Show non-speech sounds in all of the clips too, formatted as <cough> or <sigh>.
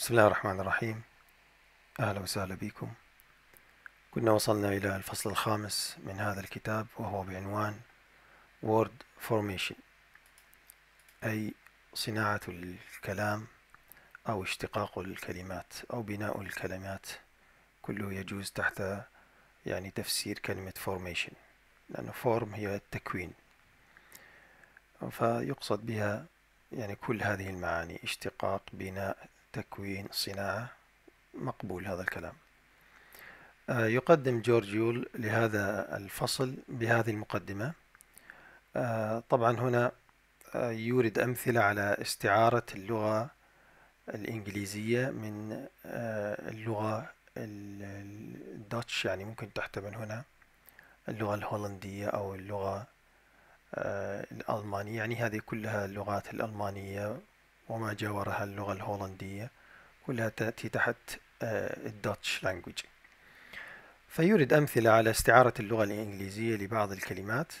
بسم الله الرحمن الرحيم أهلا وسهلا بكم كنا وصلنا إلى الفصل الخامس من هذا الكتاب وهو بعنوان Word Formation أي صناعة الكلام أو اشتقاق الكلمات أو بناء الكلمات كله يجوز تحت يعني تفسير كلمة Formation لأن Form هي التكوين فيقصد بها يعني كل هذه المعاني اشتقاق بناء تكوين صناعة مقبول هذا الكلام آه، يقدم جورج يول لهذا الفصل بهذه المقدمة آه، طبعا هنا آه، يورد أمثلة على استعارة اللغة الإنجليزية من اللغة الداتش يعني ممكن تحتمل هنا اللغة الهولندية أو اللغة الألمانية يعني هذه كلها اللغات الألمانية وما جاورها اللغة الهولندية كلها تأتي تحت آه، الداتش لانجويج فيورد أمثلة على استعارة اللغة الإنجليزية لبعض الكلمات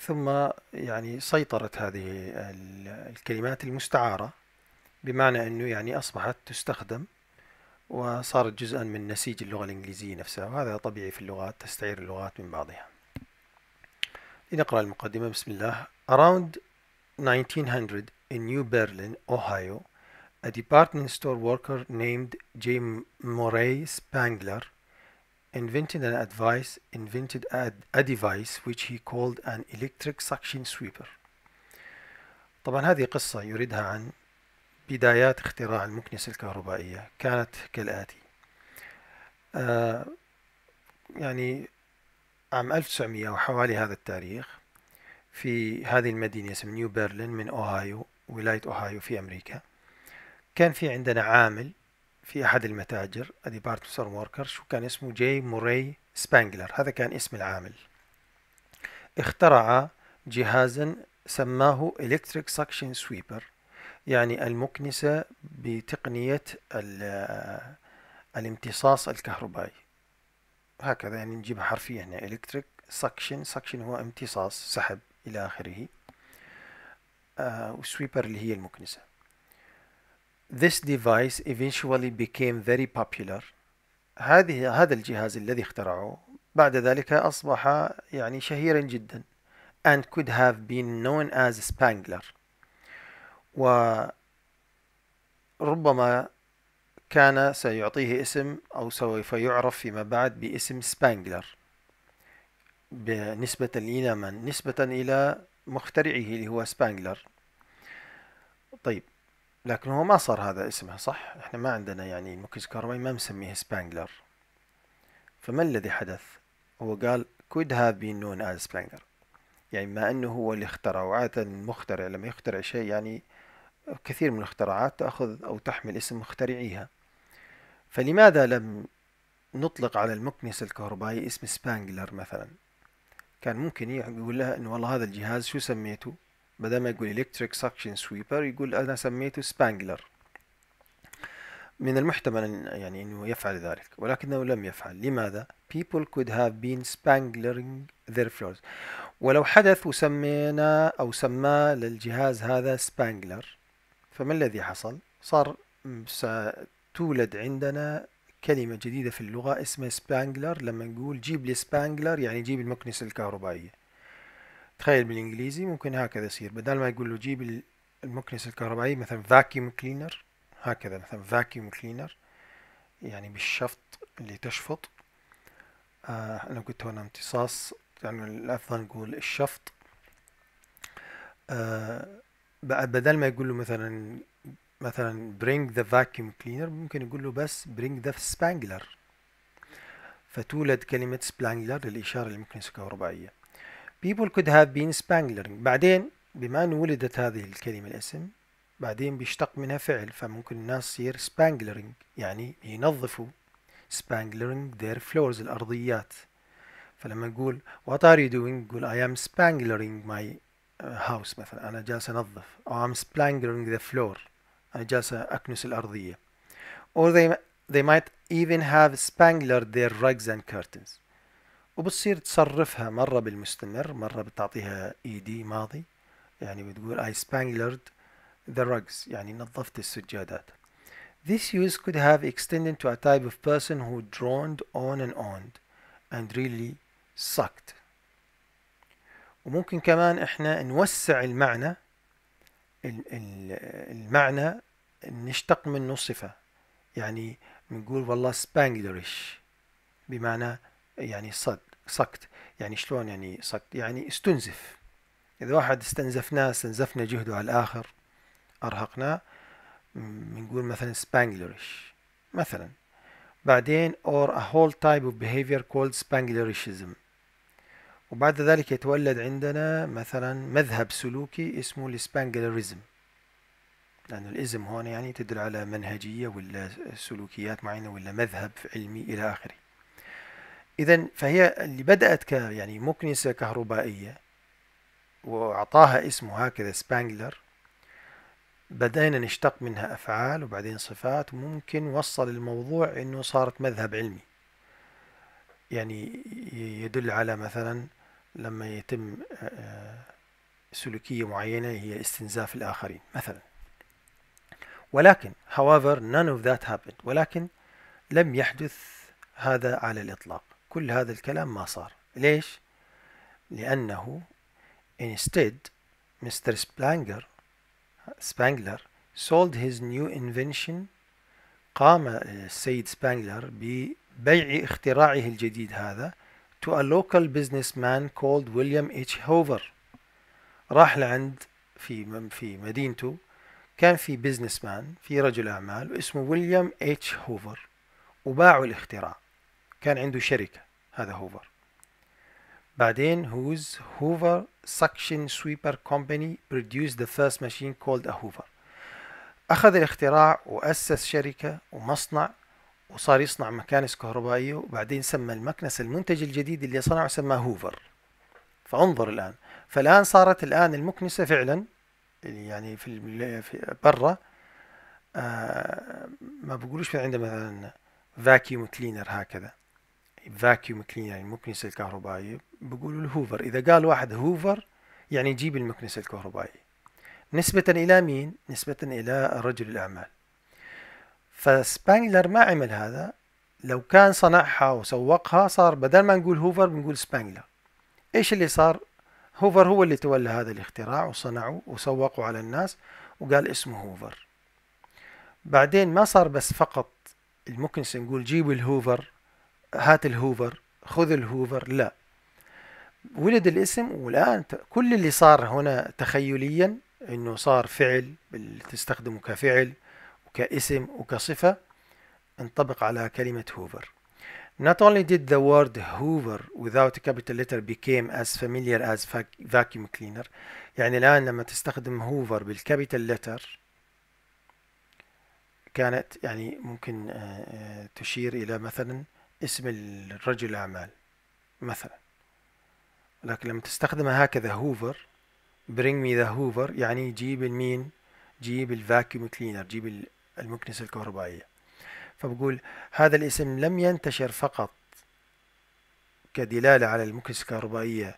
ثم يعني سيطرت هذه الكلمات المستعارة بمعنى أنه يعني أصبحت تستخدم وصارت جزءا من نسيج اللغة الإنجليزية نفسها وهذا طبيعي في اللغات تستعير اللغات من بعضها لنقرأ المقدمة بسم الله Around 1900 in New Berlin, Ohio, a department store worker named J. Moray Spangler invented an advice, invented a, a device which he called an electric suction sweeper. طبعا هذه قصة يريدها عن بدايات اختراع المكنسة الكهربائية كانت كالآتي آه يعني عام 1900 وحوالي هذا التاريخ في هذه المدينة اسم نيو بيرلين من أوهايو ولاية أوهايو في أمريكا كان في عندنا عامل في أحد المتاجر ديبارتمنت وركر شو كان اسمه جاي موري سبانجلر هذا كان اسم العامل اخترع جهازا سماه إلكتريك سكشن سويبر يعني المكنسة بتقنية الامتصاص الكهربائي هكذا يعني نجيبها حرفيا هنا إلكتريك سكشن سكشن هو امتصاص سحب إلى آخره والسويبر آه، اللي هي المكنسة This device eventually became very popular هذه هذا الجهاز الذي اخترعوه بعد ذلك أصبح يعني شهيرا جدا and could have been known as Spangler وربما كان سيعطيه اسم أو سوف يعرف فيما بعد باسم سبانجلر بالنسبة إلى من؟ نسبة إلى مخترعه اللي هو سبانجلر طيب لكن هو ما صار هذا اسمه صح احنا ما عندنا يعني المكس كارواي ما مسميه سبانجلر فما الذي حدث هو قال كود هاف بين نون از سبانجلر يعني ما أنه هو اللي اخترع وعادة المخترع لما يخترع شيء يعني كثير من الاختراعات تأخذ أو تحمل اسم مخترعيها فلماذا لم نطلق على المكنسة الكهربائي اسم سبانجلر مثلا كان ممكن يقول لها انه والله هذا الجهاز شو سميته بدل ما يقول الكتريك سكشن سويبر يقول انا سميته سبانجلر من المحتمل يعني انه يفعل ذلك ولكنه لم يفعل لماذا people could have been spangling their floors ولو حدث وسمينا او سماه للجهاز هذا سبانجلر فما الذي حصل صار ستولد عندنا كلمة جديدة في اللغة اسمها سبانجلر لما نقول جيب لي سبانجلر يعني جيب المكنسة الكهربائية تخيل بالإنجليزي ممكن هكذا يصير بدل ما يقول له جيب المكنسة الكهربائية مثلا فاكيوم كلينر هكذا مثلا فاكيوم كلينر يعني بالشفط اللي تشفط آه أنا قلت هنا امتصاص يعني الأفضل نقول الشفط آه بدل ما يقول له مثلا مثلا bring the vacuum cleaner ممكن يقول له بس bring the spangler فتولد كلمة spangler للإشارة المكنسكة الرباعية people could have been spangler بعدين بما أن ولدت هذه الكلمة الاسم بعدين بيشتق منها فعل فممكن الناس تصير spangling يعني ينظفوا spangling their floors الأرضيات فلما نقول what are you doing نقول I am spanglering my house مثلا أنا جالس أنظف أو I'm spanglering the floor أنا جالسة أكنس الأرضية or they, they might even have spangled their rugs and curtains وبتصير تصرفها مرة بالمستمر مرة بتعطيها إيدي ماضي يعني بتقول I spanglered the rugs يعني نظفت السجادات This use could have extended to a type of person who droned on and on and really sucked. وممكن كمان احنا نوسع المعنى المعنى نشتق منه صفة يعني نقول والله سبانجلرش بمعنى يعني صد صكت يعني شلون يعني صكت يعني استنزف إذا واحد استنزفناه استنزفنا جهده على الآخر أرهقناه بنقول مثلا سبانجلرش مثلا بعدين or a whole type of behavior called Spanglerishism وبعد ذلك يتولد عندنا مثلا مذهب سلوكي اسمه الاسبانجلاريزم لأن الإزم هون يعني تدل على منهجية ولا سلوكيات معينة ولا مذهب علمي إلى آخره إذا فهي اللي بدأت ك يعني مكنسة كهربائية وأعطاها اسمه هكذا سبانجلر بدأنا نشتق منها أفعال وبعدين صفات ممكن وصل الموضوع إنه صارت مذهب علمي يعني يدل على مثلا لما يتم سلوكية معينة هي استنزاف الآخرين مثلا ولكن however none of that happened ولكن لم يحدث هذا على الإطلاق كل هذا الكلام ما صار ليش؟ لأنه instead Mr. Spangler Spangler sold his new invention قام السيد سبانجلر ببيع اختراعه الجديد هذا to a local businessman called William H. Hoover. راح لعند في في مدينته كان في بزنس مان في رجل أعمال اسمه ويليام اتش هوفر وباعوا الاختراع كان عنده شركة هذا هوفر بعدين هوز هوفر سكشن سويبر كومباني produced the first machine called a hoover أخذ الاختراع وأسس شركة ومصنع وصار يصنع مكانس كهربائية وبعدين سمى المكنس المنتج الجديد اللي صنعه سماه هوفر فانظر الآن فالآن صارت الآن المكنسة فعلا يعني في, برا آه ما بقولوش في عندنا مثلا فاكيوم كلينر هكذا فاكيوم كلينر يعني المكنسة الكهربائية بقولوا الهوفر إذا قال واحد هوفر يعني جيب المكنسة الكهربائية نسبة إلى مين؟ نسبة إلى رجل الأعمال فسبانجلر ما عمل هذا لو كان صنعها وسوقها صار بدل ما نقول هوفر بنقول سبانجلر ايش اللي صار هوفر هو اللي تولى هذا الاختراع وصنعه وسوقه على الناس وقال اسمه هوفر بعدين ما صار بس فقط المكنسة نقول جيب الهوفر هات الهوفر خذ الهوفر لا ولد الاسم والآن كل اللي صار هنا تخيليا انه صار فعل تستخدمه كفعل كاسم وكصفة انطبق على كلمة هوفر Not only did the word Hoover without a capital letter became as familiar as vacuum cleaner يعني الآن لما تستخدم Hoover بالكابيتال لتر كانت يعني ممكن آه، آه، تشير إلى مثلا اسم الرجل الأعمال مثلا لكن لما تستخدمها هكذا هوفر bring me the hoover يعني جيب المين جيب الفاكيوم كلينر جيب المكنسة الكهربائية فبقول هذا الاسم لم ينتشر فقط كدلالة على المكنسة الكهربائية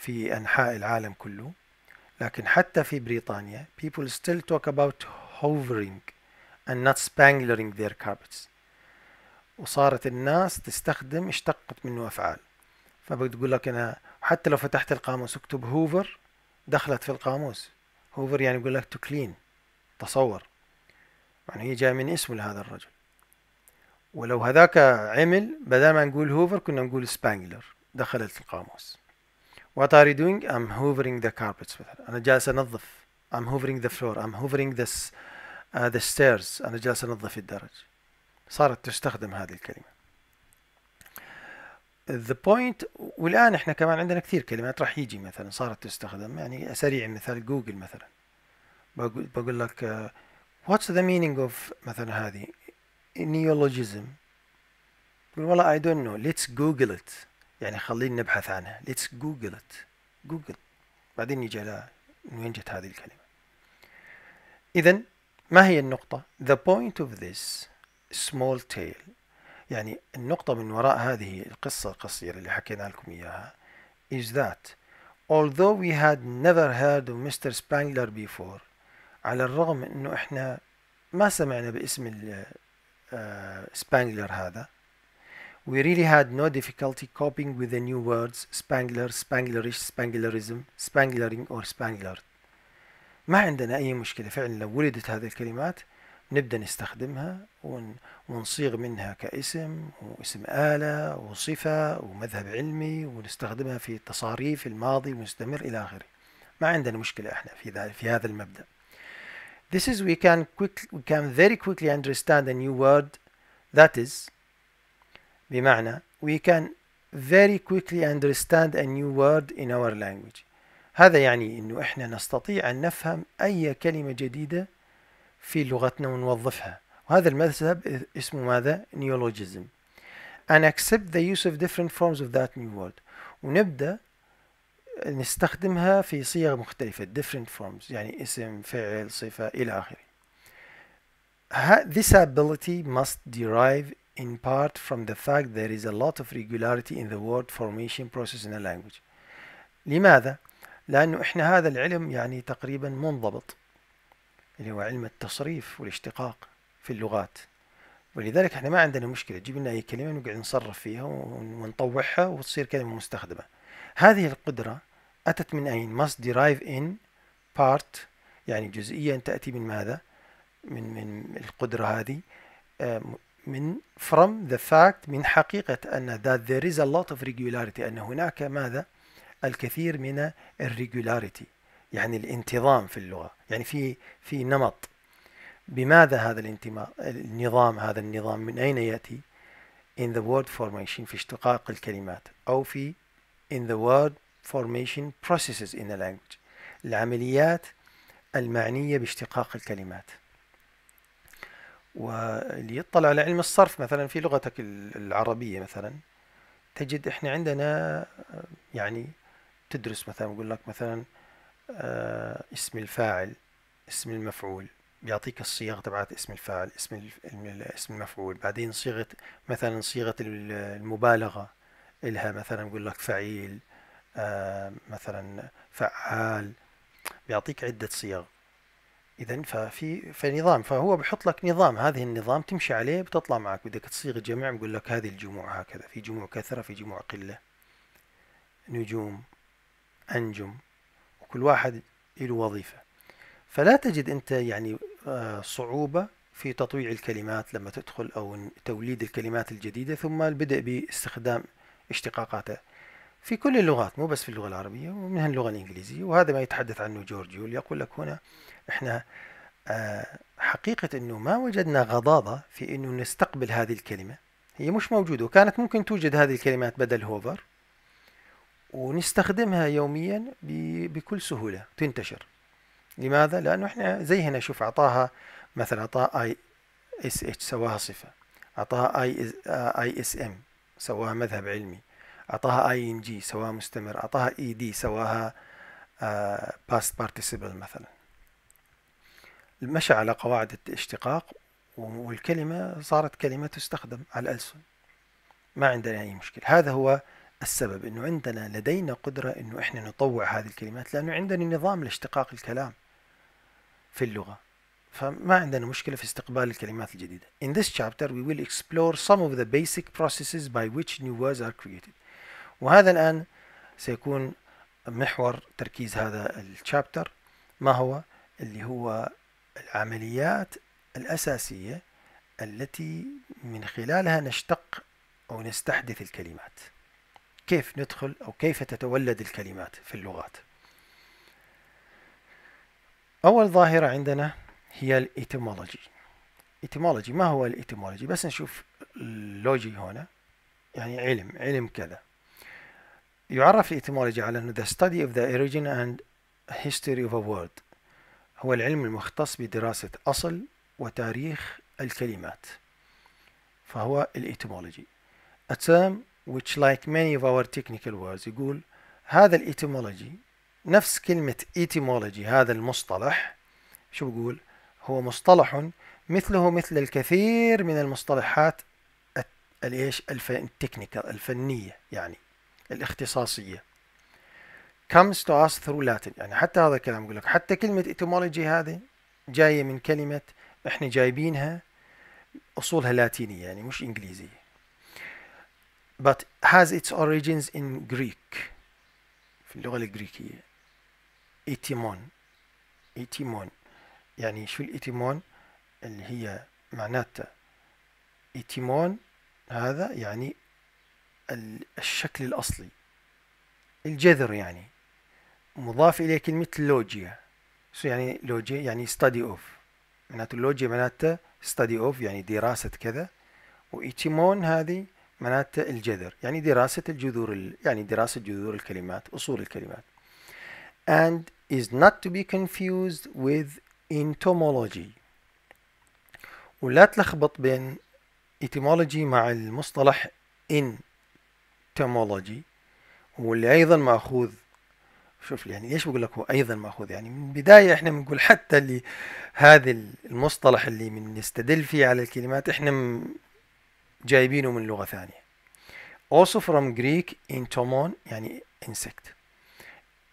في أنحاء العالم كله لكن حتى في بريطانيا people still talk about hovering and not spangling their carpets وصارت الناس تستخدم اشتقت منه أفعال فبتقول لك أنا حتى لو فتحت القاموس اكتب هوفر دخلت في القاموس هوفر يعني يقول لك to clean تصور يعني هي جاية من اسم لهذا الرجل ولو هذاك عمل بدل ما نقول هوفر كنا نقول سبانجلر دخلت القاموس What are you doing? I'm hoovering the carpets مثلا أنا جالس أنظف I'm hoovering the floor I'm hoovering the, uh, the stairs أنا جالس أنظف الدرج صارت تستخدم هذه الكلمة the point والآن إحنا كمان عندنا كثير كلمات راح يجي مثلا صارت تستخدم يعني سريع مثال جوجل مثلا بقول, بقول لك uh, what's the meaning of مثلا هذه neologism يقول والله I don't know let's google it يعني خلينا نبحث عنها let's google it google بعدين يجي لها وين جت هذه الكلمة إذا ما هي النقطة the point of this small tale يعني النقطة من وراء هذه القصة القصيرة اللي حكينا لكم إياها is that although we had never heard of Mr. Spangler before على الرغم انه احنا ما سمعنا باسم سبانجلر آه، هذا We really had no difficulty coping with the new words Spangler, Spanglerish, Spanglerism, Spanglering or Spangler ما عندنا أي مشكلة فعلا لو ولدت هذه الكلمات نبدأ نستخدمها ونصيغ منها كاسم واسم آلة وصفة ومذهب علمي ونستخدمها في تصاريف الماضي المستمر إلى آخره ما عندنا مشكلة احنا في, في هذا المبدأ This is we can quick we can very quickly understand a new word that is بمعنى we can very quickly understand a new word in our language هذا يعني انه احنا نستطيع ان نفهم اي كلمة جديدة في لغتنا ونوظفها وهذا المذهب اسمه ماذا؟ neologism and accept the use of different forms of that new word ونبدأ نستخدمها في صيغ مختلفة different forms يعني اسم فعل صفة إلى آخره This ability must derive in part from the fact there is a lot of regularity in the word formation process in a language لماذا؟ لأنه إحنا هذا العلم يعني تقريبا منضبط اللي هو علم التصريف والاشتقاق في اللغات ولذلك احنا ما عندنا مشكلة تجيب لنا أي كلمة نقعد نصرف فيها ونطوعها وتصير كلمة مستخدمة هذه القدرة أتت من أين؟ must derive in part يعني جزئيا تأتي من ماذا؟ من من القدرة هذه آه، من from the fact من حقيقة أن that there is a lot of regularity أن هناك ماذا؟ الكثير من الريجولاريتي يعني الانتظام في اللغة يعني في في نمط بماذا هذا الانتماء النظام هذا النظام من أين يأتي in the word formation في اشتقاق الكلمات أو في in the word formation processes in the language العمليات المعنية باشتقاق الكلمات واللي يطلع على علم الصرف مثلا في لغتك العربية مثلا تجد احنا عندنا يعني تدرس مثلا يقول لك مثلا آه، اسم الفاعل اسم المفعول بيعطيك الصيغ تبعت اسم الفاعل اسم اسم المفعول بعدين صيغة مثلا صيغة المبالغة إلها مثلا يقول لك فعيل آه، مثلا فعال بيعطيك عدة صيغ إذا ففي فنظام فهو بحط لك نظام هذه النظام تمشي عليه بتطلع معك بدك تصيغ الجمع بقول لك هذه الجموع هكذا في جموع كثرة في جموع قلة نجوم أنجم وكل واحد له وظيفة فلا تجد أنت يعني آه، صعوبة في تطويع الكلمات لما تدخل أو توليد الكلمات الجديدة ثم البدء باستخدام اشتقاقاته في كل اللغات مو بس في اللغة العربية ومنها اللغة الإنجليزية وهذا ما يتحدث عنه جورج يول يقول لك هنا إحنا آه، حقيقة أنه ما وجدنا غضاضة في أنه نستقبل هذه الكلمة هي مش موجودة وكانت ممكن توجد هذه الكلمات بدل هوفر ونستخدمها يوميا بكل سهولة تنتشر لماذا؟ لأنه إحنا زي هنا شوف أعطاها مثلا أعطاها اي اس اتش سواها صفة أعطاها اي اس ام سواها مذهب علمي أعطاها اي ان جي سواها مستمر أعطاها اي e دي سواها باست آه، بارتيسيبل مثلا مشى على قواعد الاشتقاق والكلمة صارت كلمة تستخدم على الألسن ما عندنا أي مشكلة هذا هو السبب أنه عندنا لدينا قدرة أنه إحنا نطوع هذه الكلمات لأنه عندنا نظام لاشتقاق الكلام في اللغة فما عندنا مشكلة في استقبال الكلمات الجديدة. In this chapter we will explore some of the basic processes by which new words are created. وهذا الآن سيكون محور تركيز هذا الشابتر ما هو اللي هو العمليات الأساسية التي من خلالها نشتق أو نستحدث الكلمات كيف ندخل أو كيف تتولد الكلمات في اللغات أول ظاهرة عندنا هي الإتمولوجي إتمولوجي ما هو الإتمولوجي بس نشوف لوجي هنا يعني علم علم كذا يعرف الإتمولوجي على أنه the study of the origin and history of a word هو العلم المختص بدراسة أصل وتاريخ الكلمات فهو الإتمولوجي a term which like many of our technical words يقول هذا الإتمولوجي نفس كلمة اتمولوجي هذا المصطلح شو بقول هو مصطلح مثله مثل الكثير من المصطلحات الايش التكنيكال الفنيه يعني الاختصاصيه comes to us through Latin يعني حتى هذا الكلام يقول لك حتى كلمة etymology هذه جاية من كلمة احنا جايبينها أصولها لاتينية يعني مش إنجليزية but has its origins in Greek في اللغة الجريكية ايتيمون ايتيمون يعني شو الإتمون اللي هي معناتها إتمون هذا يعني الشكل الأصلي الجذر يعني مضاف إليه كلمة لوجيا شو يعني لوجيا يعني study of معناته لوجيا معناته study of يعني دراسة كذا وإتمون هذه معناته الجذر يعني دراسة الجذور يعني دراسة جذور الكلمات أصول الكلمات and is not to be confused with entomology ولا تلخبط بين etymology مع المصطلح entomology واللي ايضا ماخوذ شوف يعني ليش بقول لك هو ايضا ماخوذ يعني من البدايه احنا بنقول حتى اللي هذا المصطلح اللي بنستدل فيه على الكلمات احنا جايبينه من لغه ثانيه also from Greek entomon يعني insect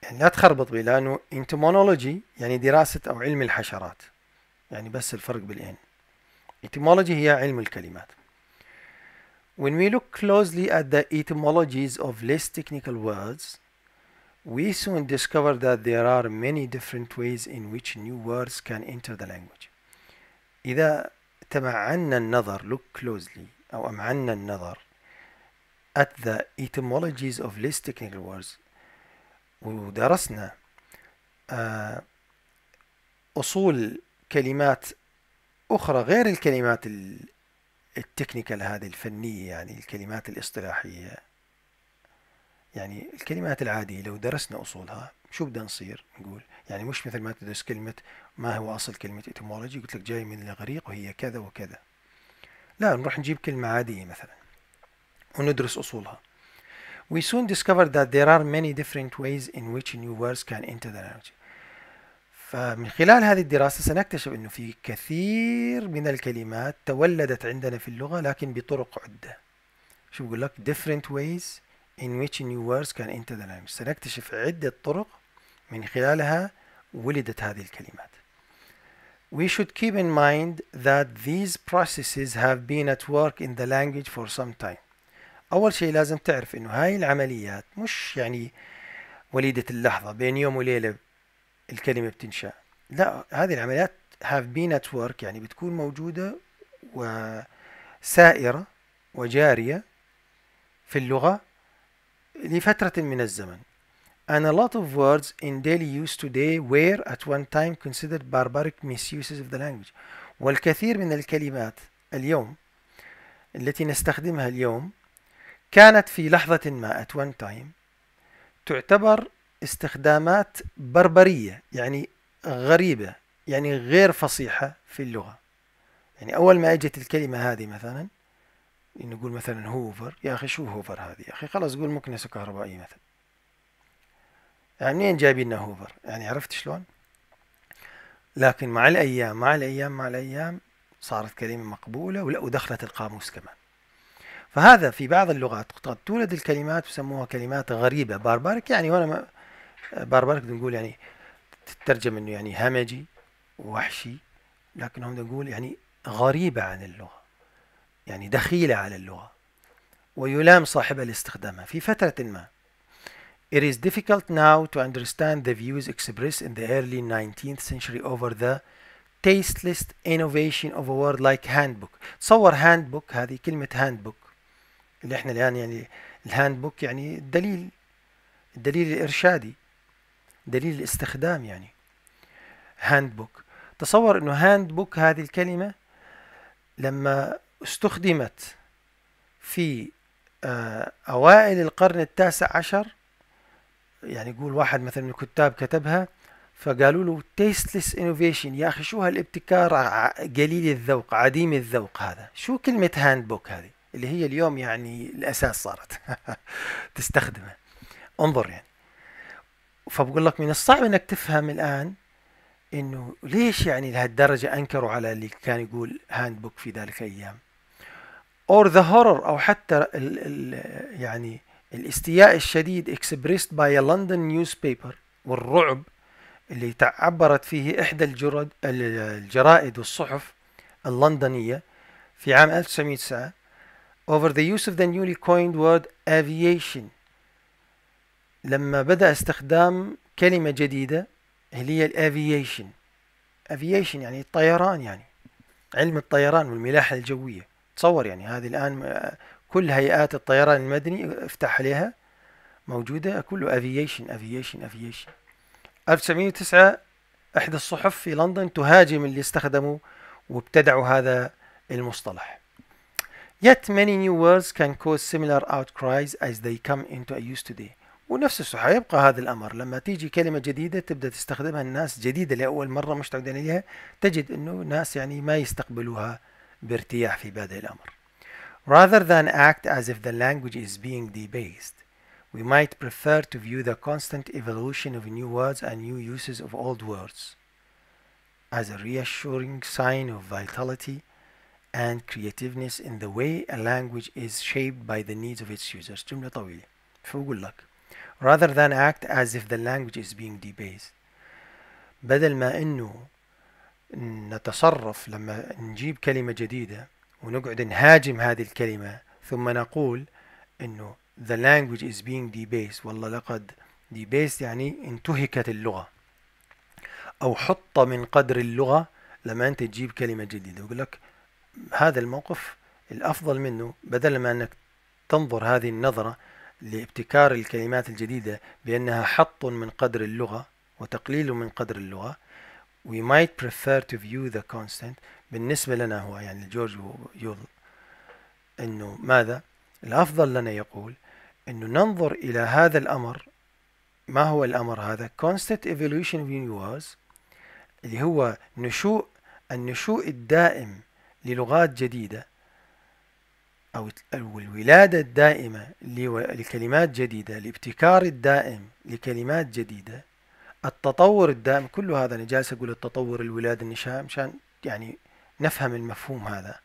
يعني لا تخربط بي لانه انتمونولوجي يعني دراسة او علم الحشرات يعني بس الفرق بالان etymology هي علم الكلمات When we look closely at the etymologies of less technical words, we soon discover that there are many different ways in which new words can enter the language. إذا تمعنا النظر look closely أو أمعنا النظر at the etymologies of less technical words ودرسنا آه، أصول كلمات أخرى غير الكلمات التكنيكال هذه الفنية يعني الكلمات الاصطلاحية يعني الكلمات العادية لو درسنا أصولها شو بدنا نصير نقول يعني مش مثل ما تدرس كلمة ما هو أصل كلمة إتمولوجي قلت لك جاي من الإغريق وهي كذا وكذا لا نروح نجيب كلمة عادية مثلا وندرس أصولها We soon discovered that there are many different ways in which new words can enter the language. فمن خلال هذه الدراسة سنكتشف أنه في كثير من الكلمات تولدت عندنا في اللغة لكن بطرق عدة. شو بقول لك؟ different ways in which new words can enter the language. سنكتشف عدة طرق من خلالها ولدت هذه الكلمات. We should keep in mind that these processes have been at work in the language for some time. أول شيء لازم تعرف إنه هاي العمليات مش يعني وليدة اللحظة بين يوم وليلة الكلمة بتنشأ لا هذه العمليات have been at work يعني بتكون موجودة وسائرة وجارية في اللغة لفترة من الزمن And a lot of words in daily use today were at one time considered barbaric misuses of the language. والكثير من الكلمات اليوم التي نستخدمها اليوم كانت في لحظة ما at one time تعتبر استخدامات بربرية يعني غريبة يعني غير فصيحة في اللغة يعني أول ما أجت الكلمة هذه مثلا نقول مثلا هوفر يا أخي شو هوفر هذه يا أخي خلاص قول مكنسة كهربائية مثلا يعني منين جايبين هوفر يعني عرفت شلون لكن مع الأيام مع الأيام مع الأيام صارت كلمة مقبولة ولا ودخلت القاموس كمان فهذا في بعض اللغات قد تولد الكلمات يسموها كلمات غريبة باربارك يعني وانا باربارك نقول يعني تترجم انه يعني همجي وحشي لكن هم نقول يعني غريبة عن اللغة يعني دخيلة على اللغة ويلام صاحبها لاستخدامها في فترة ما It is difficult now to understand the views expressed in the early 19th century over the tasteless innovation of a word like handbook تصور handbook هذه كلمة handbook اللي احنا الان يعني الهاند بوك يعني الدليل الدليل الارشادي دليل الاستخدام يعني هاند بوك تصور انه هاند بوك هذه الكلمه لما استخدمت في آه، اوائل القرن التاسع عشر يعني يقول واحد مثلا من الكتاب كتبها فقالوا له تيستلس انوفيشن يا اخي شو هالابتكار قليل الذوق عديم الذوق هذا شو كلمه هاند بوك هذه اللي هي اليوم يعني الاساس صارت <laughs> تستخدمه انظر يعني فبقول لك من الصعب انك تفهم الان انه ليش يعني لهالدرجه انكروا على اللي كان يقول هاند بوك في ذلك الايام اور ذا هورر او حتى الـ الـ يعني الاستياء الشديد اكسبريست باي لندن نيوز بيبر والرعب اللي عبرت فيه احدى الجرد الجرائد والصحف اللندنيه في عام 1909 over the use of the newly coined word aviation لما بدأ استخدام كلمة جديدة اللي هي الافييشن افييشن يعني الطيران يعني علم الطيران والملاحة الجوية تصور يعني هذه الآن آه، كل هيئات الطيران المدني افتح عليها موجودة كله افييشن افييشن افييشن 1909 إحدى الصحف في لندن تهاجم اللي استخدموا وابتدعوا هذا المصطلح Yet many new words can cause similar outcries as they come into use today. ونفس الشيء يبقى هذا الامر لما تيجي كلمة جديدة تبدا تستخدمها الناس جديدة لاول مرة مش متعودين إليها تجد انه ناس يعني ما يستقبلوها بارتياح في بهذا الامر. Rather than act as if the language is being debased, we might prefer to view the constant evolution of new words and new uses of old words as a reassuring sign of vitality and creativeness in the way a language is shaped by the needs of its users جملة طويلة فبقول لك rather than act as if the language is being debased بدل ما انه نتصرف لما نجيب كلمة جديدة ونقعد نهاجم هذه الكلمة ثم نقول انه the language is being debased والله لقد debased يعني انتهكت اللغة أو حط من قدر اللغة لما أنت تجيب كلمة جديدة يقول لك هذا الموقف الأفضل منه بدل ما أنك تنظر هذه النظرة لابتكار الكلمات الجديدة بأنها حط من قدر اللغة وتقليل من قدر اللغة we might prefer to view the constant بالنسبة لنا هو يعني جورج يول أنه ماذا الأفضل لنا يقول أنه ننظر إلى هذا الأمر ما هو الأمر هذا constant evolution of was اللي هو نشوء النشوء الدائم للغات جديدة أو الولادة الدائمة لكلمات جديدة الابتكار الدائم لكلمات جديدة التطور الدائم كل هذا أنا جالس أقول التطور الولادة النشاء مشان يعني نفهم المفهوم هذا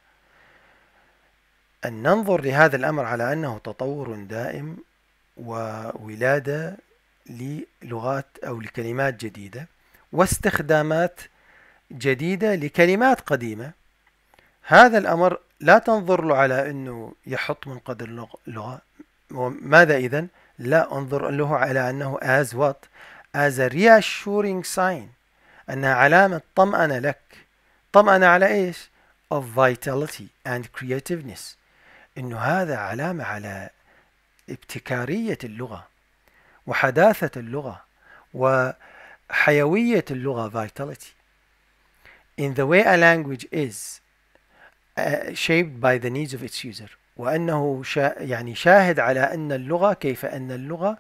أن ننظر لهذا الأمر على أنه تطور دائم وولادة للغات أو لكلمات جديدة واستخدامات جديدة لكلمات قديمة هذا الأمر لا تنظر له على أنه يحط من قدر اللغة وماذا إذا لا أنظر له على أنه as what as a reassuring sign أنها علامة طمأنة لك طمأنة على إيش of vitality and creativeness إنه هذا علامة على ابتكارية اللغة وحداثة اللغة وحيوية اللغة vitality in the way a language is آه، shaped by the needs of its user وأنه شا يعني شاهد على أن اللغة كيف أن اللغة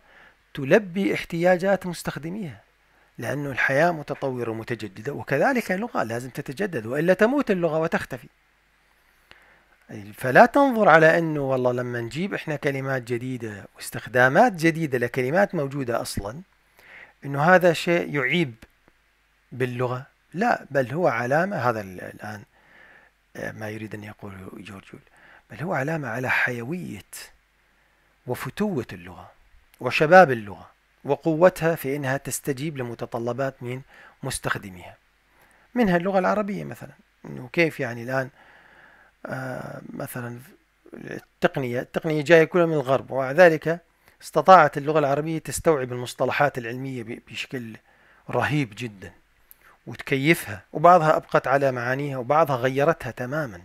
تلبي احتياجات مستخدميها لأن الحياة متطورة ومتجددة وكذلك اللغة لازم تتجدد وإلا تموت اللغة وتختفي فلا تنظر على أنه والله لما نجيب إحنا كلمات جديدة واستخدامات جديدة لكلمات موجودة أصلا أنه هذا شيء يعيب باللغة لا بل هو علامة هذا الآن ما يريد أن يقوله جورجول بل هو علامة على حيوية وفتوة اللغة وشباب اللغة وقوتها في أنها تستجيب لمتطلبات من مستخدميها منها اللغة العربية مثلا أنه كيف يعني الآن آه مثلا التقنية التقنية جاية كلها من الغرب ومع ذلك استطاعت اللغة العربية تستوعب المصطلحات العلمية بشكل رهيب جدا وتكيفها وبعضها أبقت على معانيها وبعضها غيرتها تماما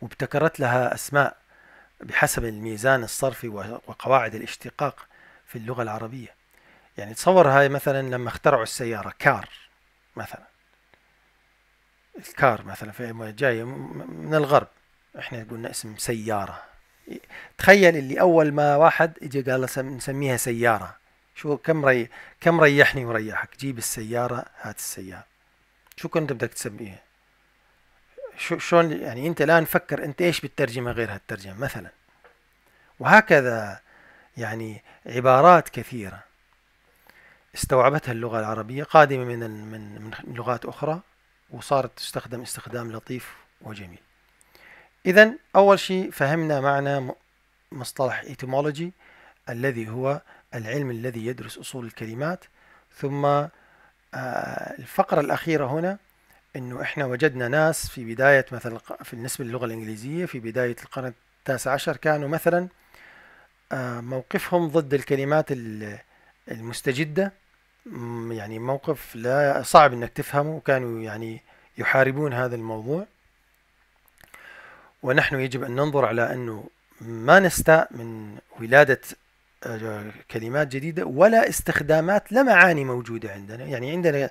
وابتكرت لها أسماء بحسب الميزان الصرفي وقواعد الاشتقاق في اللغة العربية يعني تصور هاي مثلا لما اخترعوا السيارة كار مثلا الكار مثلا في جاي من الغرب احنا قلنا اسم سيارة تخيل اللي أول ما واحد اجى قال نسميها سيارة شو كم ري كم ريحني وريحك جيب السيارة هات السيارة شو كنت بدك تسميها شو شلون يعني انت الان فكر انت ايش بالترجمة غير هالترجمة مثلا وهكذا يعني عبارات كثيرة استوعبتها اللغة العربية قادمة من من من لغات أخرى وصارت تستخدم استخدام لطيف وجميل. إذا أول شيء فهمنا معنى مصطلح ايتمولوجي الذي هو العلم الذي يدرس أصول الكلمات ثم آه، الفقرة الأخيرة هنا أنه إحنا وجدنا ناس في بداية مثلا في النسبة للغة الإنجليزية في بداية القرن التاسع عشر كانوا مثلا آه، موقفهم ضد الكلمات المستجدة يعني موقف لا صعب انك تفهمه وكانوا يعني يحاربون هذا الموضوع ونحن يجب ان ننظر على انه ما نستاء من ولادة كلمات جديدة ولا استخدامات لمعاني موجودة عندنا يعني عندنا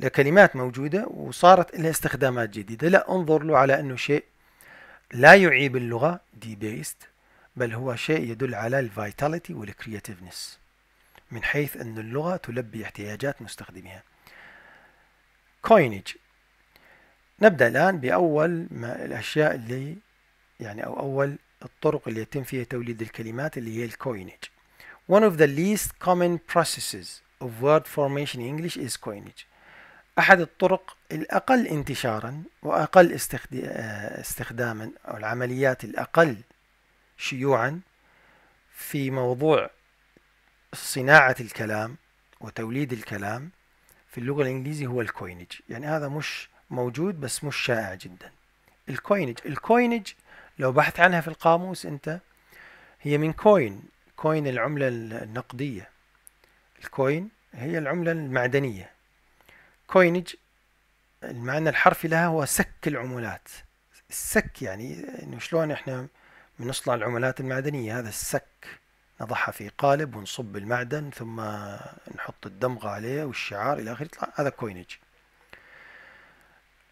لكلمات موجودة وصارت لها استخدامات جديدة لا انظر له على أنه شيء لا يعيب اللغة دي بيست بل هو شيء يدل على الفيتاليتي والكرياتيفنس من حيث أن اللغة تلبي احتياجات مستخدميها coinage نبدأ الآن بأول ما الأشياء اللي يعني أو أول الطرق اللي يتم فيها توليد الكلمات اللي هي الكوينج One of the least common processes of word formation in English is coinage. أحد الطرق الأقل انتشارا وأقل آه، استخداما أو العمليات الأقل شيوعا في موضوع صناعة الكلام وتوليد الكلام في اللغة الإنجليزية هو الكوينج يعني هذا مش موجود بس مش شائع جدا الكوينج الكوينج لو بحث عنها في القاموس أنت هي من كوين الكوين العملة النقدية الكوين هي العملة المعدنية كوينج المعنى الحرفي لها هو سك العملات السك يعني انه شلون احنا بنصنع العملات المعدنية هذا السك نضعها في قالب ونصب المعدن ثم نحط الدمغة عليه والشعار إلى آخره يطلع هذا كوينج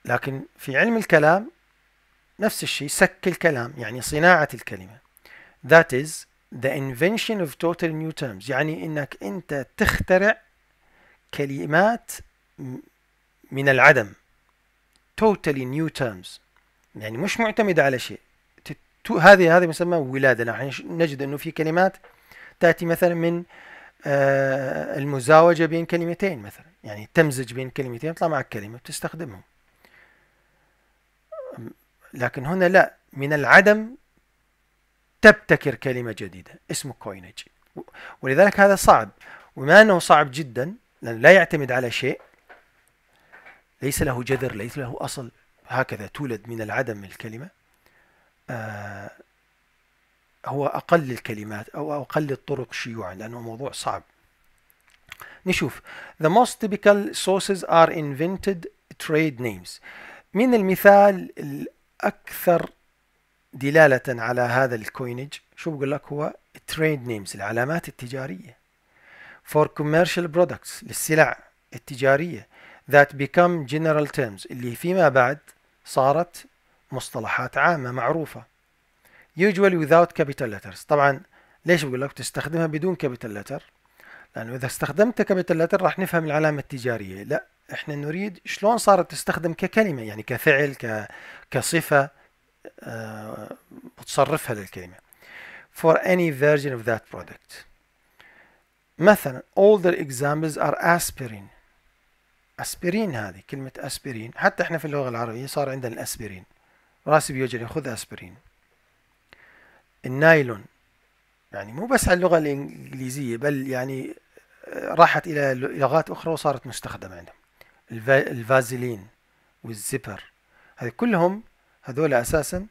لكن في علم الكلام نفس الشيء سك الكلام يعني صناعة الكلمة that is the invention of total new terms يعني انك انت تخترع كلمات من العدم totally new terms يعني مش معتمدة على شيء هذه هذه مسمى ولادة نحن نجد انه في كلمات تأتي مثلا من آه، المزاوجة بين كلمتين مثلا يعني تمزج بين كلمتين يطلع معك كلمة بتستخدمهم لكن هنا لا من العدم تبتكر كلمة جديدة اسمه كوينج ولذلك هذا صعب وما أنه صعب جدا لأنه لا يعتمد على شيء ليس له جذر ليس له أصل هكذا تولد من العدم الكلمة آه هو أقل الكلمات أو أقل الطرق شيوعا لأنه موضوع صعب نشوف The most typical sources are invented trade names من المثال الأكثر دلالة على هذا الكوينج شو بقول لك هو التريد نيمز العلامات التجارية for commercial products للسلع التجارية that become general terms اللي فيما بعد صارت مصطلحات عامة معروفة usually without capital letters طبعا ليش بقول لك تستخدمها بدون capital letter لأنه إذا استخدمت capital letter راح نفهم العلامة التجارية لا احنا نريد شلون صارت تستخدم ككلمة يعني كفعل ك... كصفة آه، متصرفها للكلمة for any version of that product مثلا all the examples are aspirin اسبرين هذه كلمة اسبرين حتى احنا في اللغة العربية صار عندنا الاسبرين راسي بيوجعني خذ اسبرين النايلون يعني مو بس على اللغة الإنجليزية بل يعني آه، راحت إلى لغات أخرى وصارت مستخدمة عندهم الفازلين والزبر هذه كلهم هذول أساسا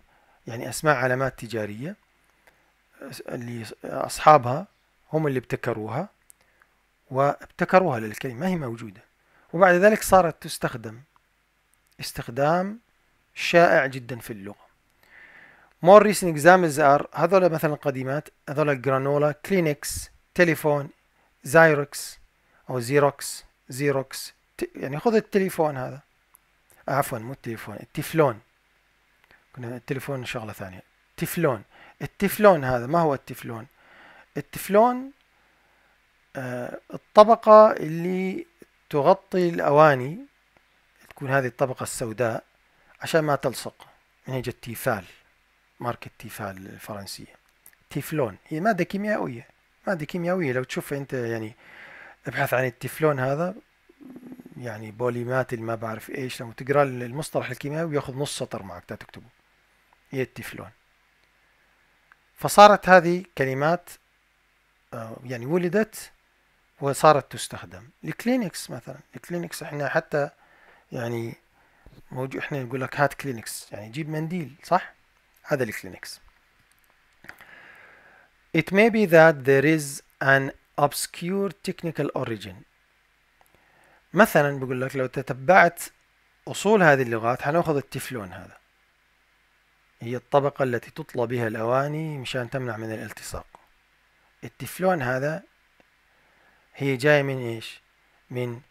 يعني أسماء علامات تجارية اللي أصحابها هم اللي ابتكروها وابتكروها للكلمة ما هي موجودة وبعد ذلك صارت تستخدم استخدام شائع جدا في اللغة مور ريسن اكزامز ار هذول مثلا قديمات هذول جرانولا كلينكس تليفون زايروكس أو زيروكس زيروكس يعني خذ التليفون هذا عفوا مو التليفون التفلون التلفون التليفون شغلة ثانية تفلون التفلون هذا ما هو التفلون التفلون آه، الطبقة اللي تغطي الأواني تكون هذه الطبقة السوداء عشان ما تلصق من هي جت تيفال ماركة تيفال الفرنسية تيفلون هي مادة كيميائية مادة كيميائية لو تشوف أنت يعني ابحث عن التفلون هذا يعني بوليمات اللي ما بعرف ايش لو تقرا المصطلح الكيميائي بياخذ نص سطر معك تكتبه يتفلون فصارت هذه كلمات آه، يعني ولدت وصارت تستخدم الكلينكس مثلا الكلينكس احنا حتى يعني موجود احنا نقول لك هات كلينكس يعني جيب منديل صح هذا الكلينكس It may be that there is an obscure technical origin مثلا بقول لك لو تتبعت أصول هذه اللغات حناخذ التفلون هذا هي الطبقة التي تطلى بها الأواني مشان تمنع من الالتصاق التفلون هذا هي جاية من إيش من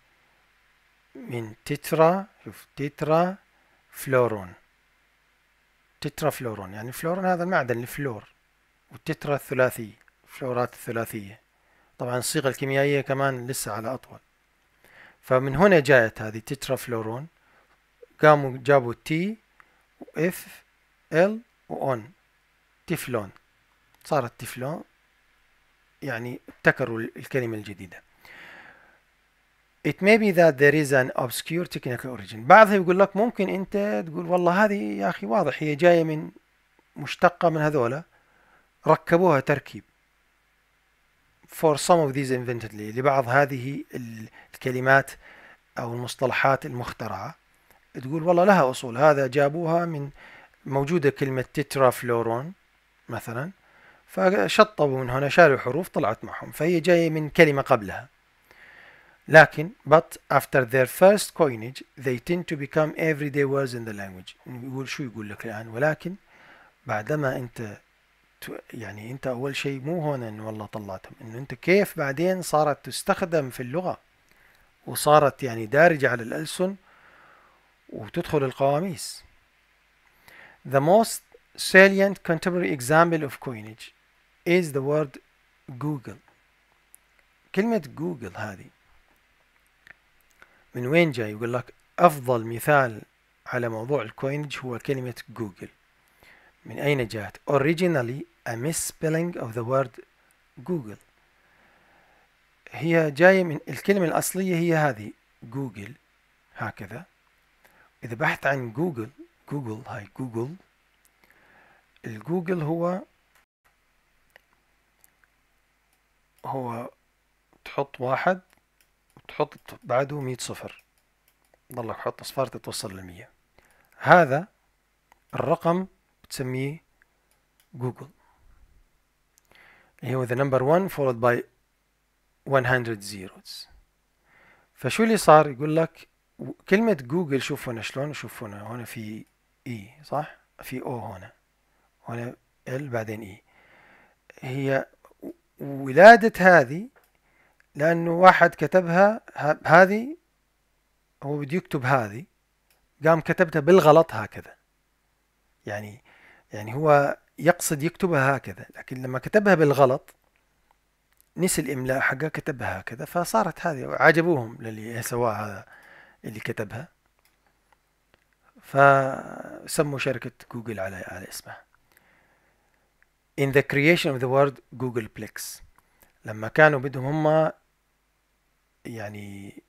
من تترا شوف تترا فلورون تترا فلورون يعني فلورون هذا المعدن الفلور والتترا الثلاثي الفلورات الثلاثية طبعا الصيغة الكيميائية كمان لسه على أطول فمن هنا جاءت هذه تترا فلورون قاموا جابوا تي واف ال وأون تفلون صارت تفلون يعني ابتكروا الكلمة الجديدة It may be that there is an obscure technical origin بعضها يقول لك ممكن أنت تقول والله هذه يا أخي واضح هي جاية من مشتقة من هذولا ركبوها تركيب for some of these inventedly لبعض هذه الكلمات أو المصطلحات المخترعة تقول والله لها أصول هذا جابوها من موجودة كلمة تترا فلورون مثلا فشطبوا من هنا شالوا حروف طلعت معهم فهي جاية من كلمة قبلها لكن but after their first coinage they tend to become everyday words in the language يقول شو يقول لك الآن ولكن بعدما أنت يعني أنت أول شيء مو هنا إنه والله طلعتهم إنه أنت كيف بعدين صارت تستخدم في اللغة وصارت يعني دارجة على الألسن وتدخل القواميس The most salient contemporary example of coinage is the word Google كلمة جوجل هذه من وين جاي يقول لك أفضل مثال على موضوع الكوينج هو كلمة جوجل من أين جاءت originally a misspelling of the word Google هي جاية من الكلمة الأصلية هي هذه جوجل هكذا إذا بحث عن جوجل جوجل هاي جوجل الجوجل هو هو تحط واحد وتحط بعده مية صفر ضلك حط اصفار تتوصل لمية هذا الرقم بتسميه جوجل هو the number one followed by 100 zeros فشو اللي صار يقول لك كلمة جوجل شوف هنا شلون شوف هنا في اي صح في او هنا هنا ال بعدين اي هي ولادة هذه لأنه واحد كتبها هذه هو بده يكتب هذه قام كتبتها بالغلط هكذا يعني يعني هو يقصد يكتبها هكذا لكن لما كتبها بالغلط نسي الإملاء حقها كتبها هكذا فصارت هذه عجبوهم للي سواها هذا اللي كتبها فسموا شركة جوجل على على اسمها in the creation of the word Googleplex لما كانوا بدهم هم يعني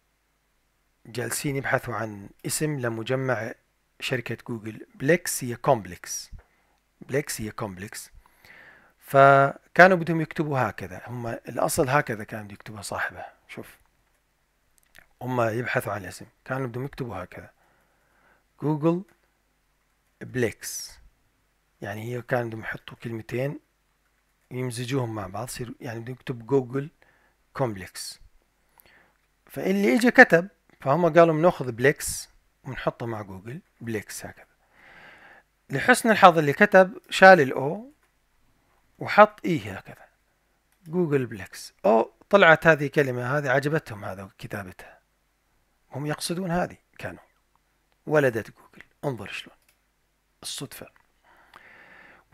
جالسين يبحثوا عن اسم لمجمع شركة جوجل بلكس هي كومبلكس بلكس هي كومبلكس فكانوا بدهم يكتبوا هكذا هم الأصل هكذا كان بده يكتبها صاحبها شوف هم يبحثوا عن الاسم كانوا بدهم يكتبوا هكذا جوجل بليكس يعني هي كان بدهم يحطوا كلمتين يمزجوهم مع بعض يصير يعني بدهم يكتب جوجل كومبلكس فاللي اجى كتب فهم قالوا بناخذ بليكس ونحطه مع جوجل بليكس هكذا لحسن الحظ اللي كتب شال الاو وحط اي e هكذا جوجل بليكس او طلعت هذه كلمة هذه عجبتهم هذا كتابتها هم يقصدون هذه كانوا ولدت جوجل انظر شلون الصدفة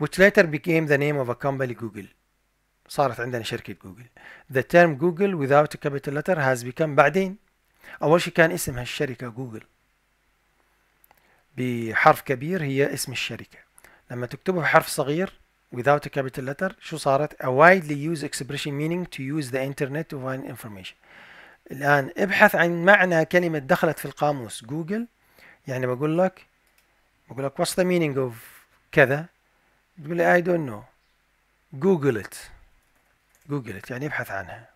which later became the name of a company Google صارت عندنا شركة جوجل the term Google without a capital letter has become بعدين أول شيء كان اسم هالشركة جوجل بحرف كبير هي اسم الشركة لما تكتبه بحرف صغير without a capital letter شو صارت a widely used expression meaning to use the internet to find information الآن ابحث عن معنى كلمة دخلت في القاموس جوجل يعني بقول لك بقول لك what's the meaning of كذا تقول لي I don't know Google it Google it يعني ابحث عنها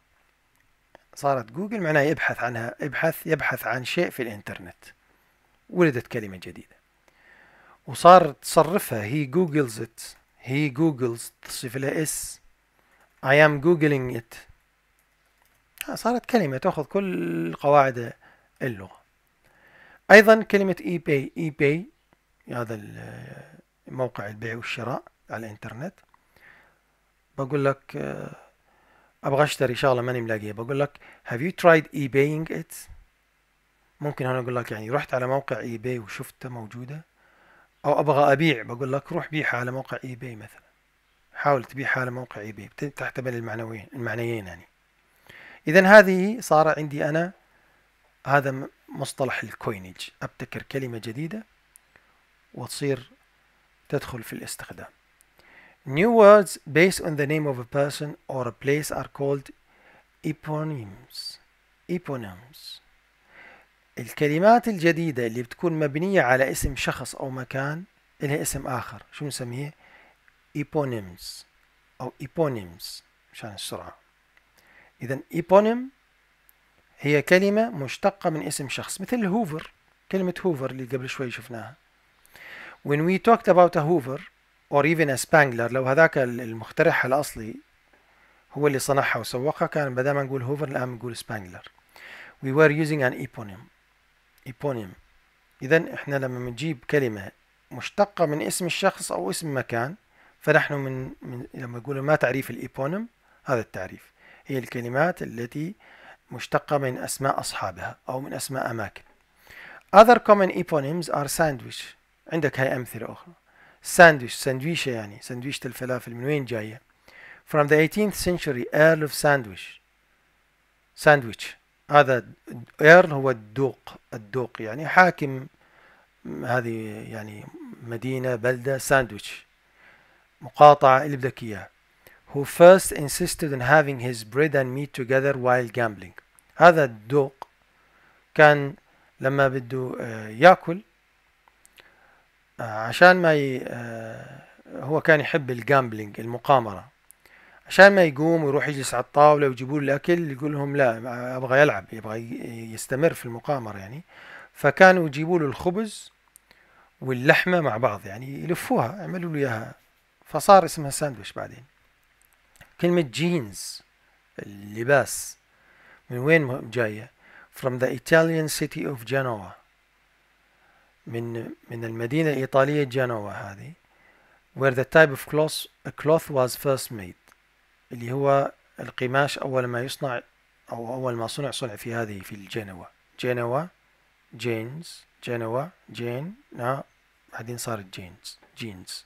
صارت جوجل معناها يبحث عنها ابحث يبحث عن شيء في الانترنت ولدت كلمة جديدة وصار تصرفها هي جوجلز ات هي جوجلز تصف لها اس اي ام جوجلينج ات صارت كلمة تأخذ كل قواعد اللغة ايضا كلمة اي باي اي باي هذا موقع البيع والشراء على الانترنت بقول لك ابغى اشتري شغله ماني ملاقيه بقول لك have you tried ebaying it ممكن انا اقول لك يعني رحت على موقع اي باي وشفتها موجوده او ابغى ابيع بقول لك روح بيعها على موقع اي باي مثلا حاول تبيعها على موقع اي باي تحتمل المعنويين المعنيين يعني اذا هذه صار عندي انا هذا مصطلح الكوينج ابتكر كلمة جديدة وتصير تدخل في الاستخدام New words based on the name of a person or a place are called eponyms eponyms الكلمات الجديدة اللي بتكون مبنية على اسم شخص أو مكان لها اسم آخر شو نسميه eponyms أو eponyms مشان السرعة إذا eponym هي كلمة مشتقة من اسم شخص مثل هوفر كلمة هوفر اللي قبل شوي شفناها when we talked about a hoover or even a spangler لو هذاك المخترعها الأصلي هو اللي صنعها وسوقها كان بدل ما نقول هوفر الآن نقول سبانجلر we were using an eponym eponym إذا إحنا لما بنجيب كلمة مشتقة من اسم الشخص أو اسم مكان فنحن من, من لما يقولوا ما تعريف الإيبونيم هذا التعريف هي الكلمات التي مشتقة من أسماء أصحابها أو من أسماء أماكن Other common eponyms are sandwich عندك هاي أمثلة أخرى sandwich سندويشة يعني سندويشة الفلافل من وين جاية from the 18th century Earl of Sandwich sandwich هذا Earl هو الدوق الدوق يعني حاكم هذه يعني مدينة بلدة ساندويتش مقاطعة اللي بدك إياها who first insisted on having his bread and meat together while gambling هذا الدوق كان لما بده آه، ياكل آه، عشان ما ي... آه، هو كان يحب الجامبلينج المقامرة عشان ما يقوم ويروح يجلس على الطاولة ويجيبوا له الأكل يقول لهم لا أبغى يلعب يبغى يستمر في المقامرة يعني فكانوا يجيبوا له الخبز واللحمة مع بعض يعني يلفوها يعملوا له إياها فصار اسمها ساندويش بعدين كلمة جينز اللباس من وين جاية from the Italian city of Genoa من من المدينة الإيطالية جنوة هذه where the type of cloth, a cloth was first made اللي هو القماش أول ما يصنع أو أول ما صنع صنع في هذه في الجنوة جنوة جينز جنوة جين نا بعدين صارت جينز جينز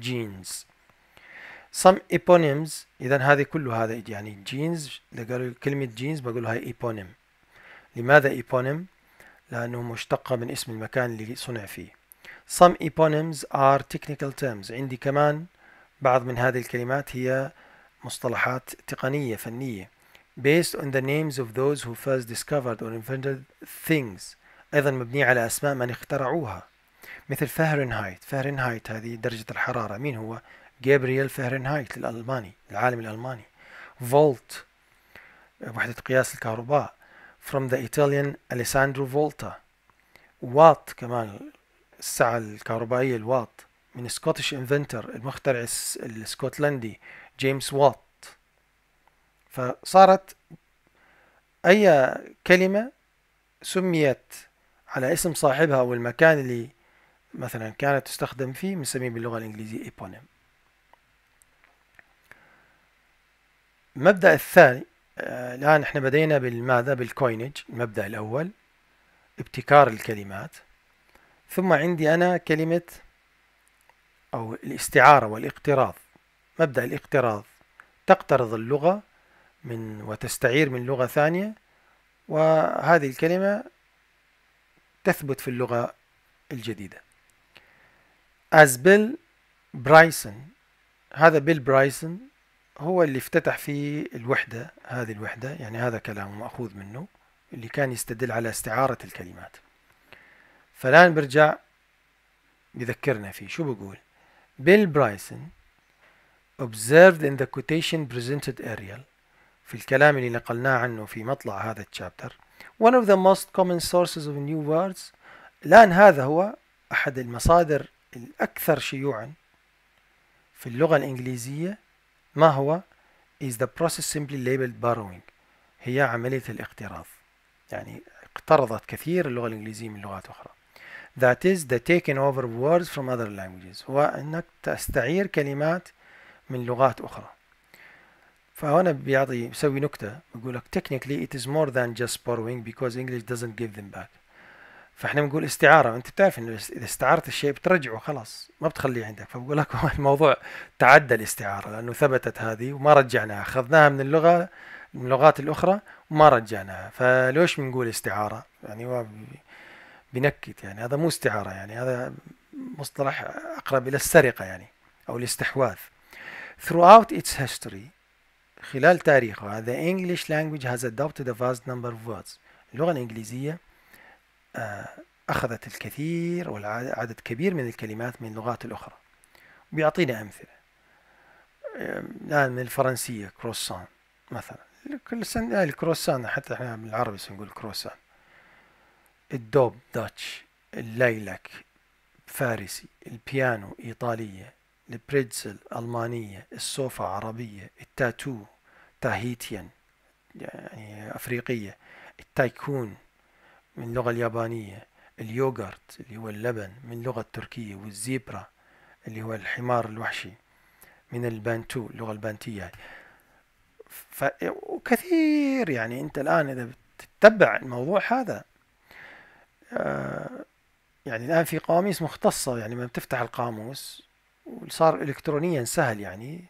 جينز some eponyms اذا هذه كله هذا يعني جينز اذا قالوا كلمه جينز بقول هاي eponym لماذا eponym لانه مشتقه من اسم المكان اللي صنع فيه some eponyms are technical terms عندي كمان بعض من هذه الكلمات هي مصطلحات تقنيه فنيه based on the names of those who first discovered or invented things أيضا مبنية على أسماء من اخترعوها مثل فهرنهايت فهرنهايت هذه درجة الحرارة مين هو جابرييل فهرنهايت الألماني العالم الألماني فولت وحدة قياس الكهرباء from the Italian Alessandro Volta وات كمان الساعة الكهربائية الوات من سكوتش انفنتر المخترع الاسكتلندي جيمس وات فصارت أي كلمة سميت على اسم صاحبها والمكان اللي مثلا كانت تستخدم فيه بنسميه باللغة الإنجليزية ايبونيم المبدأ الثاني آه، الآن احنا بدينا بالماذا بالكوينج المبدأ الأول ابتكار الكلمات ثم عندي أنا كلمة أو الاستعارة والاقتراض مبدأ الاقتراض تقترض اللغة من وتستعير من لغة ثانية وهذه الكلمة تثبت في اللغة الجديدة as Bill Bryson هذا بيل برايسون هو اللي افتتح فيه الوحدة هذه الوحدة يعني هذا كلامه مأخوذ منه اللي كان يستدل على استعارة الكلمات فالآن برجع يذكرنا فيه شو بقول بيل برايسون observed in the quotation presented aerial في الكلام اللي نقلناه عنه في مطلع هذا الشابتر one of the most common sources of new words الآن هذا هو أحد المصادر الأكثر شيوعا في اللغة الإنجليزية ما هو is the process simply labeled borrowing هي عملية الاقتراض يعني اقترضت كثير اللغة الإنجليزية من لغات أخرى that is the taken over words from other languages هو أنك تستعير كلمات من لغات أخرى فهنا بيعطي بيسوي نكتة بيقول لك technically it is more than just borrowing because English doesn't give them back فاحنا بنقول استعاره انت بتعرف انه اذا استعرت الشيء بترجعه خلاص ما بتخليه عندك فبقول لك <laughs> الموضوع تعدى الاستعاره لانه ثبتت هذه وما رجعناها اخذناها من اللغه من اللغات الاخرى وما رجعناها فليش بنقول استعاره يعني هو بنكت يعني هذا مو استعاره يعني هذا مصطلح اقرب الى السرقه يعني او الاستحواذ throughout its history خلال تاريخه the English language has adopted a vast number of words اللغه الانجليزيه أخذت الكثير والعدد كبير من الكلمات من اللغات الأخرى بيعطينا أمثلة الآن آه، من الفرنسية كروسان مثلا كل سنة آه، الكروسان حتى احنا بالعربي سنقول كروسان الدوب داتش الليلك فارسي البيانو إيطالية البريتزل ألمانية الصوفة عربية التاتو تاهيتيان يعني أفريقية التايكون من اللغة اليابانية اليوغرت اللي هو اللبن من اللغة التركية والزيبرا اللي هو الحمار الوحشي من البانتو اللغة البانتية ف... وكثير يعني أنت الآن إذا بتتبع الموضوع هذا آه، يعني الآن في قواميس مختصة يعني لما بتفتح القاموس وصار إلكترونيا سهل يعني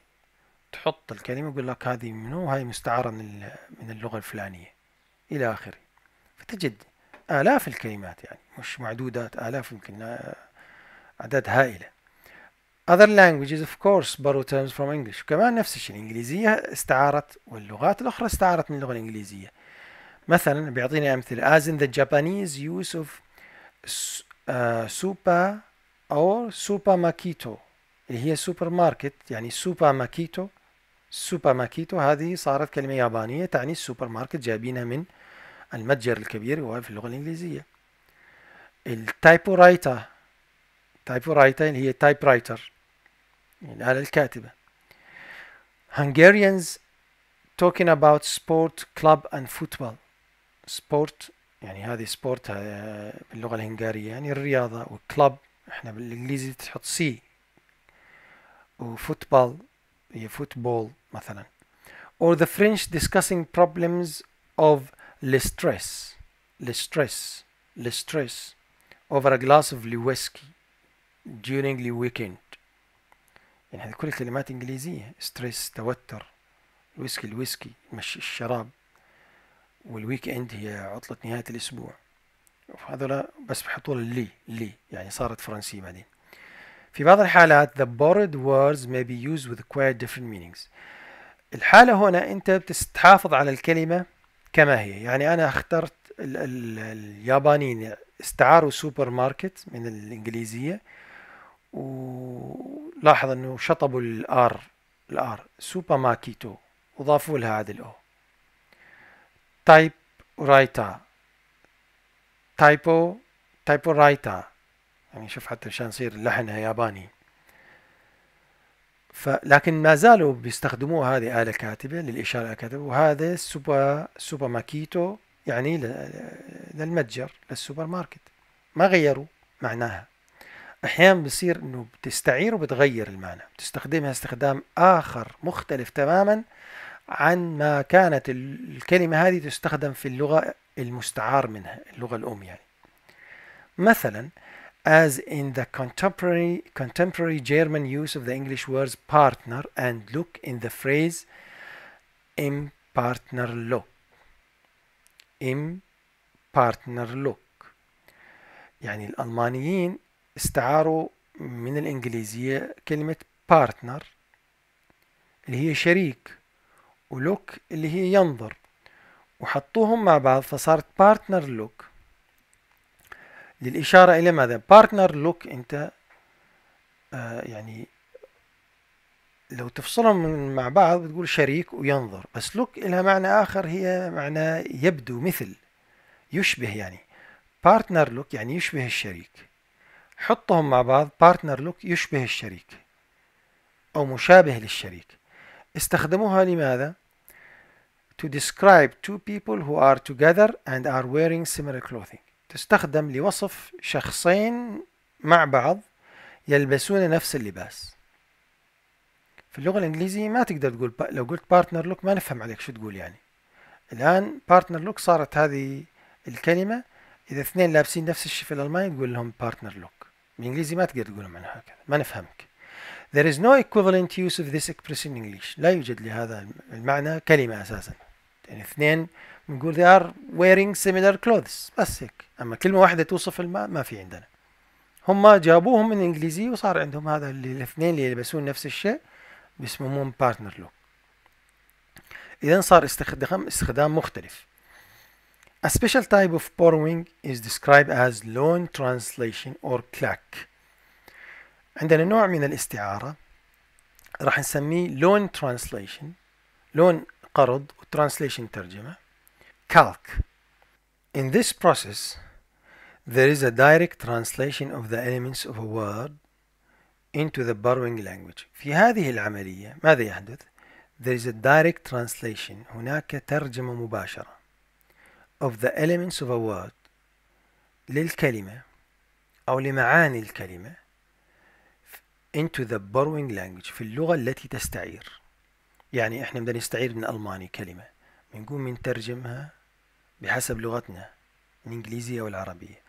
تحط الكلمة يقول لك هذه منو هاي مستعارة من من اللغة الفلانية إلى آخره فتجد آلاف الكلمات يعني مش معدودات آلاف يمكن أعداد آه، هائلة other languages of course borrow terms from English كمان نفس الشيء الإنجليزية استعارت واللغات الأخرى استعارت من اللغة الإنجليزية مثلا بيعطينا أمثلة as in the Japanese use of سوبا أو سوبا ماكيتو اللي هي سوبر ماركت يعني سوبا ماكيتو سوبا ماكيتو هذه صارت كلمة يابانية تعني السوبر ماركت جايبينها من المتجر الكبير هو في اللغة الإنجليزية التايبورايتر يعني تايبورايتر هي تايبرايتر يعني الآلة الكاتبة Hungarians talking about sport, club and football sport يعني هذه سبورت آه، باللغة الهنغارية يعني الرياضة وكلب احنا بالانجليزي تحط سي وفوتبال هي فوتبول مثلا or the French discussing problems of الستريس الستريس الستريس over a glass of whiskey during the weekend يعني هذه كل كلمات انجليزيه ستريس توتر الويسكي الويسكي مش الشراب والويك اند هي عطله نهايه الاسبوع هذولا بس بحطوا لي لي يعني صارت فرنسيه بعدين في بعض الحالات the borrowed words may be used with quite different meanings الحالة هنا أنت بتحافظ على الكلمة كما هي يعني أنا اخترت ال ال اليابانيين استعاروا سوبر ماركت من الإنجليزية ولاحظ أنه شطبوا الآر الآر سوبر ماكيتو وضافوا لها هذه الأو تايب رايتا تايبو تايبو رايتا يعني شوف حتى عشان يصير لحنها ياباني فلكن ما زالوا بيستخدموها هذه آلة كاتبة للإشارة الكاتبة وهذا سوبا سوبا ماكيتو يعني للمتجر للسوبر ماركت ما غيروا معناها أحيانا بصير إنه بتستعير وبتغير المعنى بتستخدمها استخدام آخر مختلف تماما عن ما كانت الكلمة هذه تستخدم في اللغة المستعار منها اللغة الأم يعني مثلا as in the contemporary, contemporary German use of the English words partner and look in the phrase im partner look Im partner look يعني الألمانيين استعاروا من الإنجليزية كلمة partner اللي هي شريك ولوك اللي هي ينظر وحطوهم مع بعض فصارت partner look للإشارة إلى ماذا؟ بارتنر لوك أنت آه يعني لو تفصلهم من مع بعض بتقول شريك وينظر بس لوك لها معنى آخر هي معنى يبدو مثل يشبه يعني بارتنر لوك يعني يشبه الشريك حطهم مع بعض بارتنر لوك يشبه الشريك أو مشابه للشريك استخدموها لماذا؟ to describe two people who are together and are wearing similar clothing تستخدم لوصف شخصين مع بعض يلبسون نفس اللباس في اللغة الإنجليزية ما تقدر تقول لو قلت بارتنر لوك ما نفهم عليك شو تقول يعني الآن بارتنر لوك صارت هذه الكلمة إذا اثنين لابسين نفس الشيء في الألماني تقول لهم بارتنر لوك بالإنجليزي ما تقدر تقول عنها هكذا ما نفهمك There is no equivalent use of this expression in English لا يوجد لهذا المعنى كلمة أساسا يعني اثنين نقول they are wearing similar clothes بس هيك اما كلمه واحده توصف الماء ما في عندنا هم جابوهم من انجليزي وصار عندهم هذا اللي الاثنين اللي يلبسون نفس الشيء بيسموهم بارتنر لوك اذا صار استخدام استخدام مختلف A special type of borrowing is described as loan translation or clack. عندنا نوع من الاستعارة راح نسميه loan translation لون قرض وترانسليشن ترجمة calc. In this process, there is a direct translation of the elements of a word into the borrowing language. في هذه العملية ماذا يحدث؟ There is a direct translation هناك ترجمة مباشرة of the elements of a word للكلمة أو لمعاني الكلمة into the borrowing language في اللغة التي تستعير يعني احنا بدنا نستعير من ألماني كلمة بنقوم نترجمها بحسب لغتنا الإنجليزية والعربية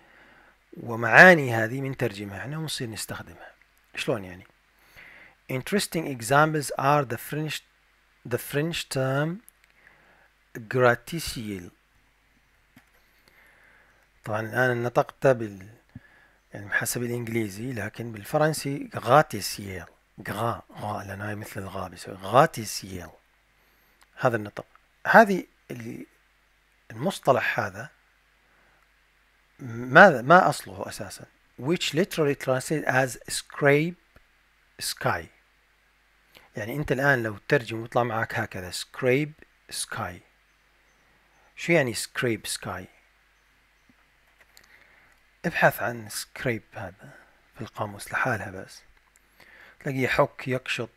ومعاني هذه من ترجمها احنا ونصير نستخدمها شلون يعني Interesting examples are the French the French term gratisiel طبعا الآن نطقت بال يعني حسب الإنجليزي لكن بالفرنسي غاتيسيل غا غا لأنها مثل الغا بيسوي غاتيسيل هذا النطق هذه المصطلح هذا ماذا ما أصله أساسا which literally translates as scrape sky يعني أنت الآن لو تترجم ويطلع معك هكذا scrape sky شو يعني scrape sky ابحث عن scrape هذا في القاموس لحالها بس تلاقيه يحك يقشط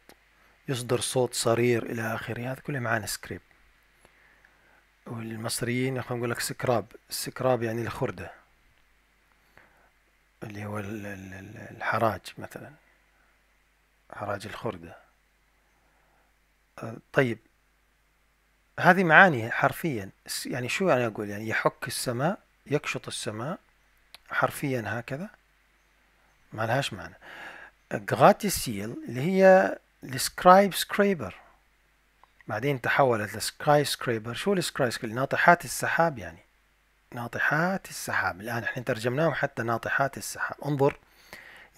يصدر صوت صرير إلى آخره هذا كله معانا سكريب والمصريين احنا نقول لك سكراب السكراب يعني الخردة اللي هو الحراج مثلا حراج الخردة طيب هذه معاني حرفيا يعني شو أنا أقول يعني يحك السماء يكشط السماء حرفيا هكذا ما لهاش معنى غاتي سيل اللي هي السكرايب سكريبر بعدين تحولت لسكاي سكريبر شو السكاي سكريبر ناطحات السحاب يعني ناطحات السحاب الآن احنا ترجمناهم حتى ناطحات السحاب انظر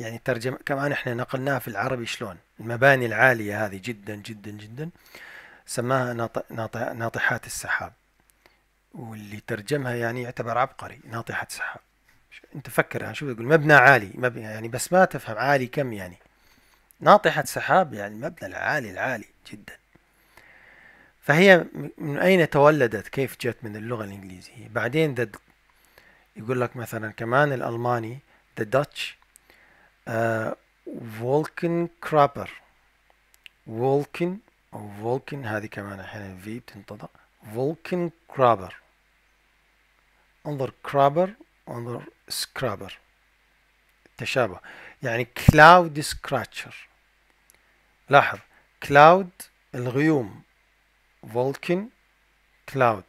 يعني ترجم كمان احنا نقلناها في العربي شلون المباني العالية هذه جدا جدا جدا سماها ناط... ناط... ناطحات السحاب واللي ترجمها يعني يعتبر عبقري ناطحة سحاب انت فكر شو بيقول مبنى عالي مبنى يعني بس ما تفهم عالي كم يعني ناطحة سحاب يعني المبنى العالي العالي جدا فهي من أين تولدت كيف جت من اللغة الإنجليزية بعدين دد يقول لك مثلا كمان الألماني the Dutch uh, كرابر فولكن أو فولكن هذه كمان أحيانا في بتنطق فولكن كرابر انظر كرابر انظر سكرابر تشابه يعني Cloud Scratcher لاحظ Cloud الغيوم فولكن كلاود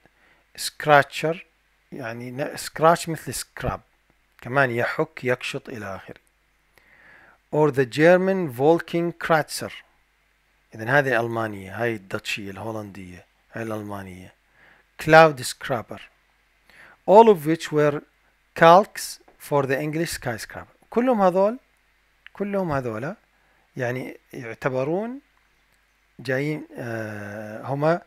سكراتشر يعني سكراتش مثل سكراب كمان يحك يكشط إلى آخره or the German Volkin Kratzer إذا هذه الألمانية هاي الدتشية الهولندية هاي الألمانية Cloud Scrapper all of which were calcs for the English skyscraper كلهم هذول كلهم هذول يعني يعتبرون جايين آه، هما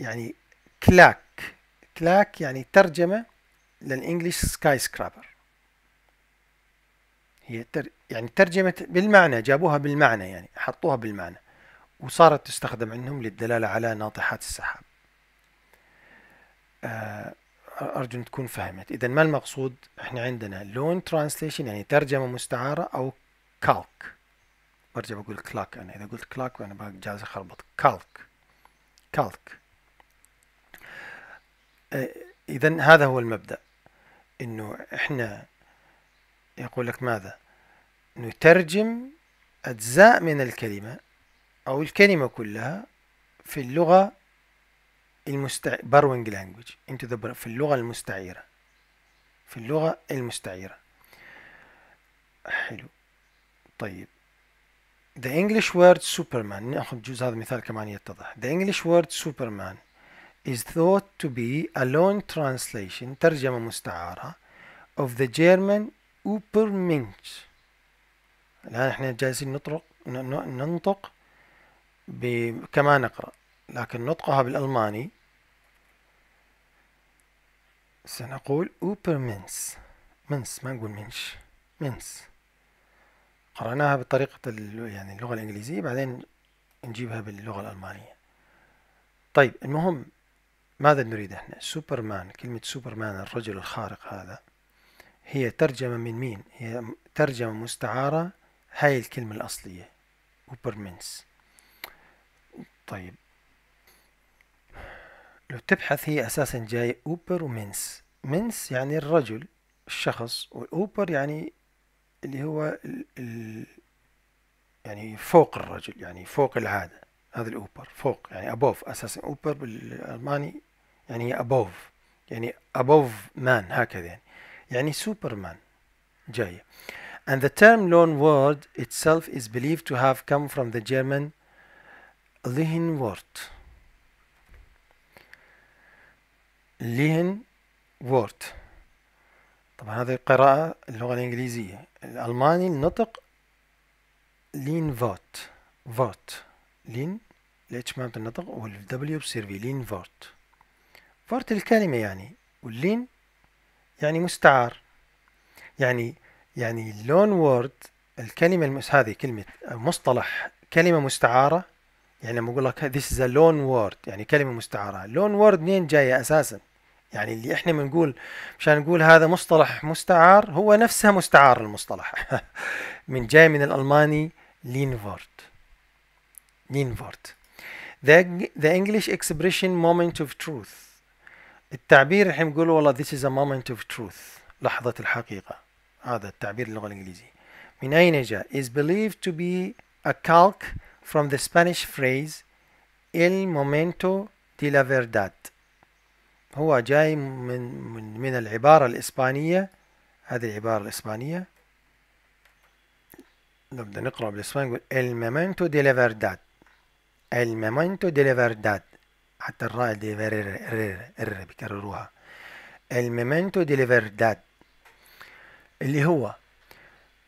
يعني كلاك كلاك يعني ترجمة للإنجليش سكاي سكرابر هي تر يعني ترجمة بالمعنى جابوها بالمعنى يعني حطوها بالمعنى وصارت تستخدم عندهم للدلالة على ناطحات السحاب آه، أرجو أن تكون فهمت إذا ما المقصود إحنا عندنا لون ترانسليشن يعني ترجمة مستعارة أو كالك برجع بقول كلاك انا اذا قلت كلاك انا جالس اخربط كالك كالك اذا هذا هو المبدا انه احنا يقول لك ماذا نترجم اجزاء من الكلمه او الكلمه كلها في اللغه المستع... بروينج لانجويج into في اللغه المستعيره في اللغه المستعيره حلو طيب The English word Superman نأخذ جزء هذا مثال كمان يتضح The English word Superman is thought to be a long translation ترجمة مستعارة of the German Ubermensch الآن احنا جالسين نطرق ننطق كما نقرأ لكن نطقها بالألماني سنقول Ubermensch منس ما نقول منش منس قرأناها بطريقة يعني اللغة الإنجليزية بعدين نجيبها باللغة الألمانية طيب المهم ماذا نريد احنا سوبرمان كلمة سوبرمان الرجل الخارق هذا هي ترجمة من مين هي ترجمة مستعارة هاي الكلمة الأصلية وبرمنس طيب لو تبحث هي أساسا جاي أوبر ومنس منس يعني الرجل الشخص والأوبر يعني اللي هو ال ال يعني فوق الرجل يعني فوق العادة هذا الأوبر فوق يعني أبوف أساسا أوبر بالألماني يعني أبوف يعني أبوف مان هكذا يعني يعني سوبرمان جاية and the term loan word itself is believed to have come from the German lehen word طبعا هذه قراءة اللغة الإنجليزية الألماني النطق لين فوت فوت لين الاتش مالت النطق والدبليو بصير في لين فوت فوت الكلمة يعني واللين يعني مستعار يعني يعني اللون وورد الكلمة المس... هذه كلمة مصطلح كلمة مستعارة يعني لما اقول لك this is a loan word يعني كلمة مستعارة لون وورد منين جاية اساسا يعني اللي احنا بنقول مشان نقول هذا مصطلح مستعار هو نفسها مستعار المصطلح <laughs> من جاي من الالماني لينفورت لينفورت the, English expression moment of truth التعبير راح بنقول والله this is a moment of truth لحظة الحقيقة هذا التعبير اللغة الإنجليزية من أين جاء is believed to be a calc from the Spanish phrase el momento de la verdad هو جاي من من, من العبارة الإسبانية هذه العبارة الإسبانية نبدأ نقرأ بالإسباني نقول de دي verdad el momento دي la verdad حتى الراء دي فيرير بيكرروها momento دي la verdad اللي هو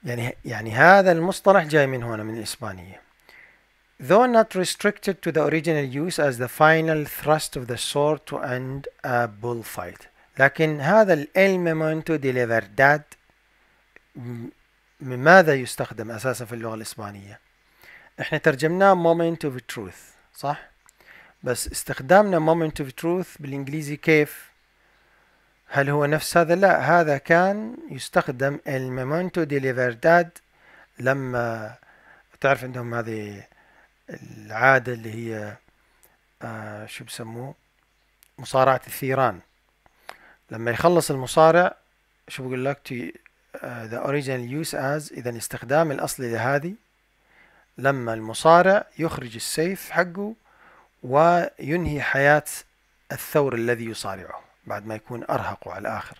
يعني يعني هذا المصطلح جاي من هنا من الإسبانية Though not restricted to the original use as the final thrust of the sword to end a bullfight لكن هذا الميمونتو دي ليفرداد ماذا يستخدم أساسا في اللغة الإسبانية احنا ترجمناه moment of truth صح بس استخدامنا moment of truth بالإنجليزي كيف هل هو نفس هذا لا هذا كان يستخدم دي ليفرداد لما تعرف عندهم هذه العادة اللي هي آه شو بسموه مصارعة الثيران لما يخلص المصارع شو بقول لك ذا آه، original يوز از اذا استخدام الاصلي لهذه لما المصارع يخرج السيف حقه وينهي حياة الثور الذي يصارعه بعد ما يكون أرهقه على الآخر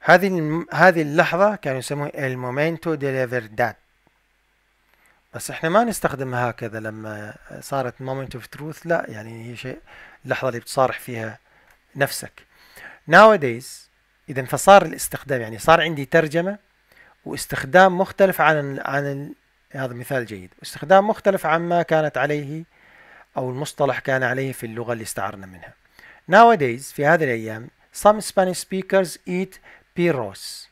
هذه هذه اللحظة كانوا يسموها المومنتو دي فيردات بس احنا ما نستخدمها هكذا لما صارت مومنت اوف تروث لا يعني هي شيء اللحظه اللي بتصارح فيها نفسك nowadays اذا فصار الاستخدام يعني صار عندي ترجمه واستخدام مختلف عن عن هذا مثال جيد استخدام مختلف عما كانت عليه او المصطلح كان عليه في اللغه اللي استعرنا منها nowadays في هذه الايام some Spanish speakers eat perros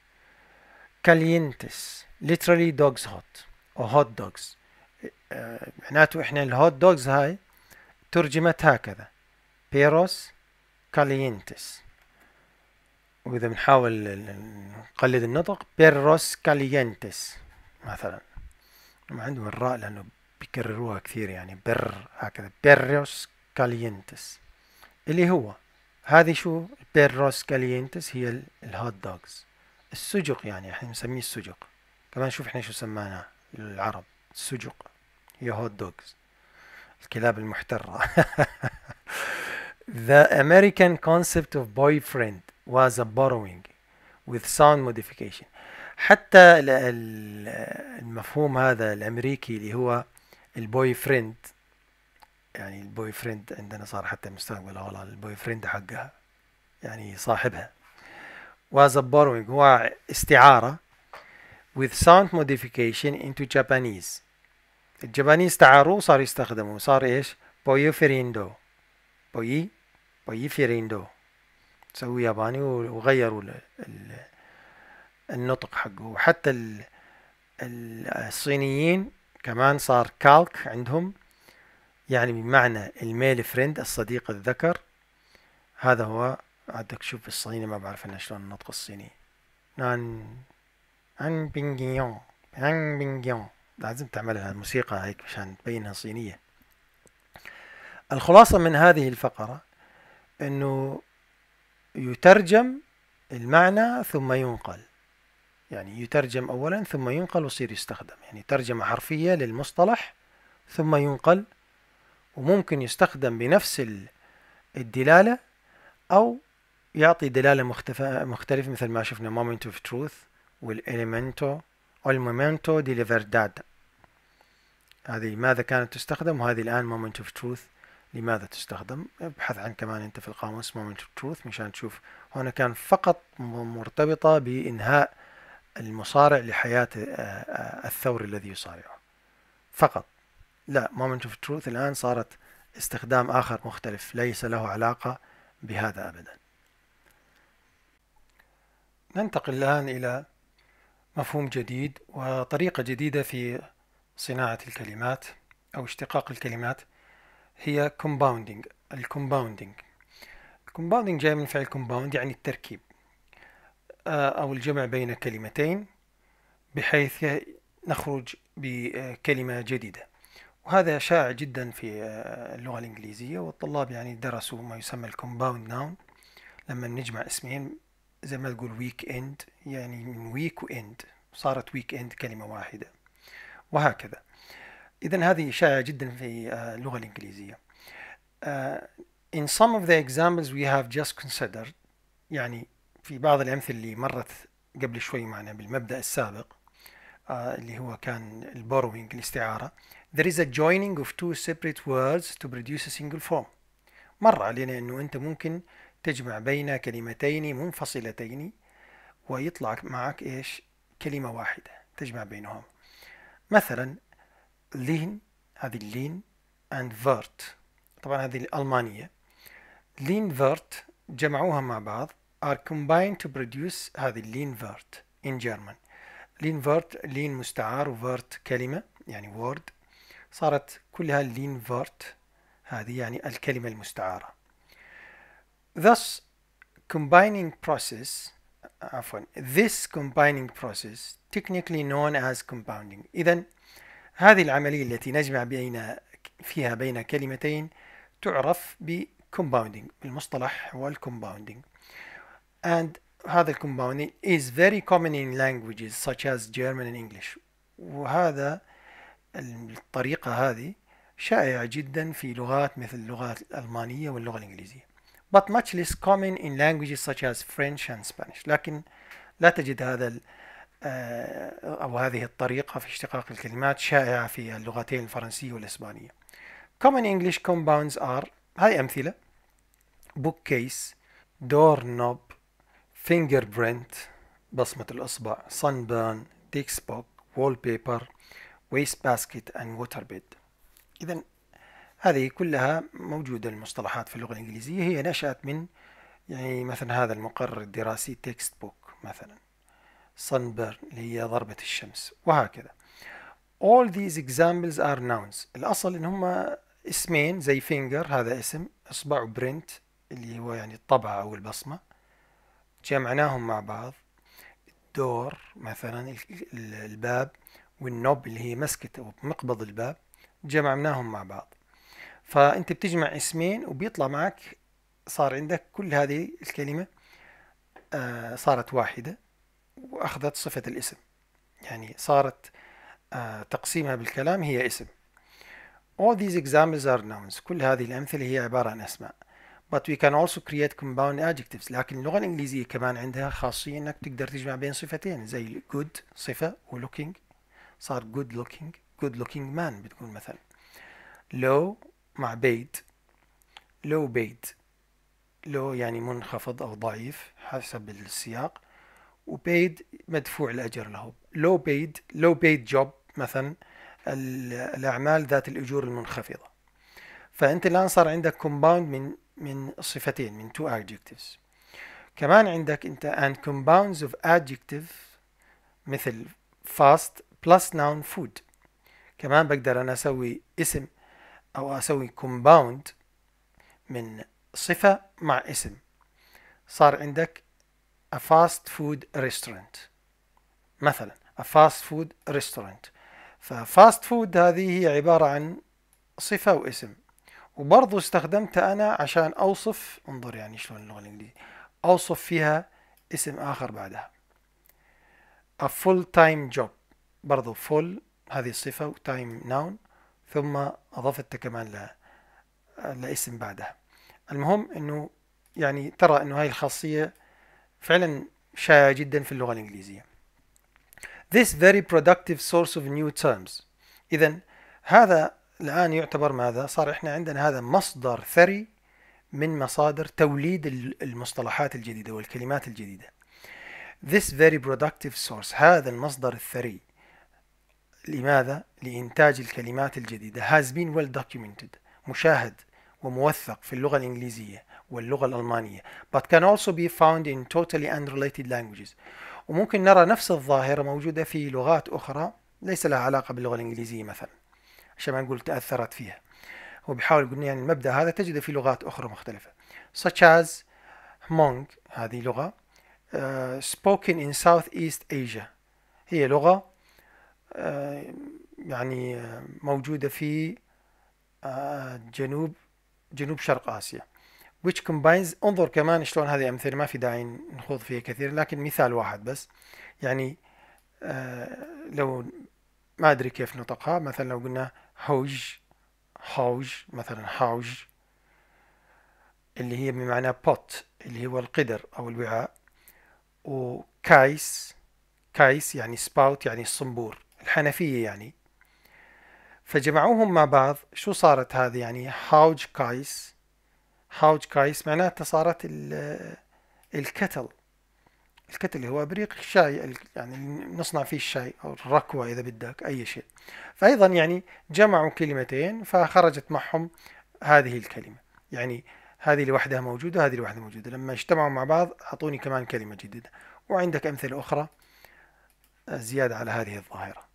calientes literally dog's hot وهوت دوجز معناته احنا الهوت دوجز هاي ترجمت هكذا بيروس كالينتس وإذا بنحاول نقلد النطق بيروس كالينتس مثلا ما عندهم الراء لأنه بيكرروها كثير يعني بر هكذا بيروس كالينتس اللي هو هذه شو بيروس كالينتس هي الهوت دوجز السجق يعني احنا بنسميه السجق كمان شوف احنا شو سميناه العرب السجق هي هوت دوجز الكلاب المحترة <laughs> The American concept of boyfriend was a borrowing with sound modification حتى المفهوم هذا الامريكي اللي هو البوي فريند يعني البوي فريند عندنا صار حتى مستقبل والله البوي فريند حقها يعني صاحبها was a borrowing هو استعارة with sound modification into Japanese الجابانيز تعاروا صار يستخدموا صار ايش بويو فيريندو بوي بوي فيريندو سووا ياباني وغيروا ال ال النطق حقه وحتى ال الصينيين كمان صار كالك عندهم يعني بمعنى الميل فريند الصديق الذكر هذا هو عندك شوف الصيني ما بعرف انا شلون النطق الصيني نان عن بينجيون عن بينجيون لازم تعملها الموسيقى هيك مشان تبينها صينية الخلاصة من هذه الفقرة أنه يترجم المعنى ثم ينقل يعني يترجم أولا ثم ينقل ويصير يستخدم يعني ترجمة حرفية للمصطلح ثم ينقل وممكن يستخدم بنفس الدلالة أو يعطي دلالة مختلفة مثل ما شفنا moment of truth والإليمنتو والمومنتو دي ليفرداد هذه لماذا كانت تستخدم وهذه الآن مومنت اوف تروث لماذا تستخدم ابحث عن كمان انت في القاموس مومنت اوف تروث مشان تشوف هنا كان فقط مرتبطة بإنهاء المصارع لحياة آه، آه، الثور الذي يصارعه فقط لا مومنت اوف تروث الآن صارت استخدام آخر مختلف ليس له علاقة بهذا أبدا ننتقل الآن إلى مفهوم جديد وطريقة جديدة في صناعة الكلمات أو اشتقاق الكلمات هي compounding الكومباوندينج الكومباوندينج جاي من فعل compound يعني التركيب آه، أو الجمع بين كلمتين بحيث نخرج بكلمة جديدة وهذا شائع جدا في آه، اللغة الإنجليزية والطلاب يعني درسوا ما يسمى الكومباوند ناون لما نجمع اسمين زي ما تقول ويك اند يعني من ويك واند صارت ويك اند كلمة واحدة وهكذا إذا هذه شائعة جدا في آه، اللغة الإنجليزية آه، In some of the examples we have just considered يعني في بعض الأمثلة اللي مرت قبل شوي معنا بالمبدأ السابق آه، اللي هو كان البوروينج الاستعارة There is a joining of two separate words to produce a single form مر علينا أنه أنت ممكن تجمع بين كلمتين منفصلتين ويطلع معك إيش كلمة واحدة تجمع بينهم مثلا لين هذه لين اند فيرت طبعا هذه الألمانية لين فيرت جمعوها مع بعض are combined to produce هذه لين فيرت in German لين فيرت لين مستعار وفيرت كلمة يعني word صارت كلها لين فيرت هذه يعني الكلمة المستعارة Thus, combining process, عفوا, this combining process technically known as compounding. إذا هذه العملية التي نجمع بين فيها بين كلمتين تعرف ب compounding بالمصطلح هو ال compounding. And هذا ال compounding is very common in languages such as German and English. وهذا الطريقة هذه شائعة جدا في لغات مثل اللغات الألمانية واللغة الإنجليزية. but much less common in languages such as French and Spanish لكن لا تجد هذا أو هذه الطريقة في اشتقاق الكلمات شائعة في اللغتين الفرنسية والإسبانية Common English compounds are هاي أمثلة bookcase doorknob fingerprint بصمة الإصبع sunburn textbook wallpaper wastebasket and waterbed إذا هذه كلها موجودة المصطلحات في اللغة الإنجليزية هي نشأت من يعني مثلا هذا المقرر الدراسي تكست بوك مثلا sunburn اللي هي ضربة الشمس وهكذا all these examples are nouns الأصل إن هما اسمين زي finger هذا اسم إصبع وبرنت اللي هو يعني الطبعة أو البصمة جمعناهم مع بعض الدور مثلا الباب والنوب اللي هي مسكة أو مقبض الباب جمعناهم مع بعض فانت بتجمع اسمين وبيطلع معك صار عندك كل هذه الكلمة آه، صارت واحدة وأخذت صفة الاسم يعني صارت آه، تقسيمها بالكلام هي اسم All these examples are nouns كل هذه الأمثلة هي عبارة عن أسماء But we can also create compound adjectives لكن اللغة الإنجليزية كمان عندها خاصية أنك تقدر تجمع بين صفتين زي good صفة و looking صار good looking good looking man بتكون مثلا low مع بيد لو بيد لو يعني منخفض أو ضعيف حسب السياق وبيد مدفوع الأجر له لو بيد لو بيد جوب مثلا الأعمال ذات الأجور المنخفضة فأنت الآن صار عندك كومباوند من من صفتين من two adjectives كمان عندك أنت and compounds of adjective مثل fast plus noun food كمان بقدر أنا أسوي اسم أو أسوي كومباوند من صفة مع اسم صار عندك a fast food restaurant مثلا a fast food restaurant ففاست فود هذه هي عبارة عن صفة واسم وبرضو استخدمتها أنا عشان أوصف انظر يعني شلون اللغة الإنجليزية أوصف فيها اسم آخر بعدها a full time job برضو full هذه الصفة وtime noun ثم أضفت كمان ل... لاسم بعدها المهم أنه يعني ترى أنه هاي الخاصية فعلا شائعة جدا في اللغة الإنجليزية This very productive source of new terms إذا هذا الآن يعتبر ماذا؟ صار إحنا عندنا هذا مصدر ثري من مصادر توليد المصطلحات الجديدة والكلمات الجديدة This very productive source هذا المصدر الثري لماذا؟ لإنتاج الكلمات الجديدة has been well documented مشاهد وموثق في اللغة الإنجليزية واللغة الألمانية but can also be found in totally unrelated languages وممكن نرى نفس الظاهرة موجودة في لغات أخرى ليس لها علاقة باللغة الإنجليزية مثلا عشان ما نقول تأثرت فيها هو بيحاول يقول يعني المبدأ هذا تجده في لغات أخرى مختلفة such as Hmong هذه لغة uh, spoken in Southeast Asia هي لغة آه، يعني آه، موجودة في آه، جنوب جنوب شرق آسيا which combines انظر كمان شلون هذه أمثلة ما في داعي نخوض فيها كثير لكن مثال واحد بس يعني لو ما أدري كيف نطقها مثلا لو قلنا هوج هوج مثلا هوج اللي هي بمعنى بوت اللي هو القدر أو الوعاء وكايس كايس يعني سباوت يعني الصنبور الحنفية يعني فجمعوهم مع بعض شو صارت هذه يعني هاوج كايس هاوج كايس معناتها صارت الكتل الكتل هو بريق الشاي يعني نصنع فيه الشاي أو الركوة إذا بدك أي شيء فأيضا يعني جمعوا كلمتين فخرجت معهم هذه الكلمة يعني هذه لوحدها موجودة هذه لوحدها موجودة لما اجتمعوا مع بعض أعطوني كمان كلمة جديدة وعندك أمثلة أخرى زيادة على هذه الظاهرة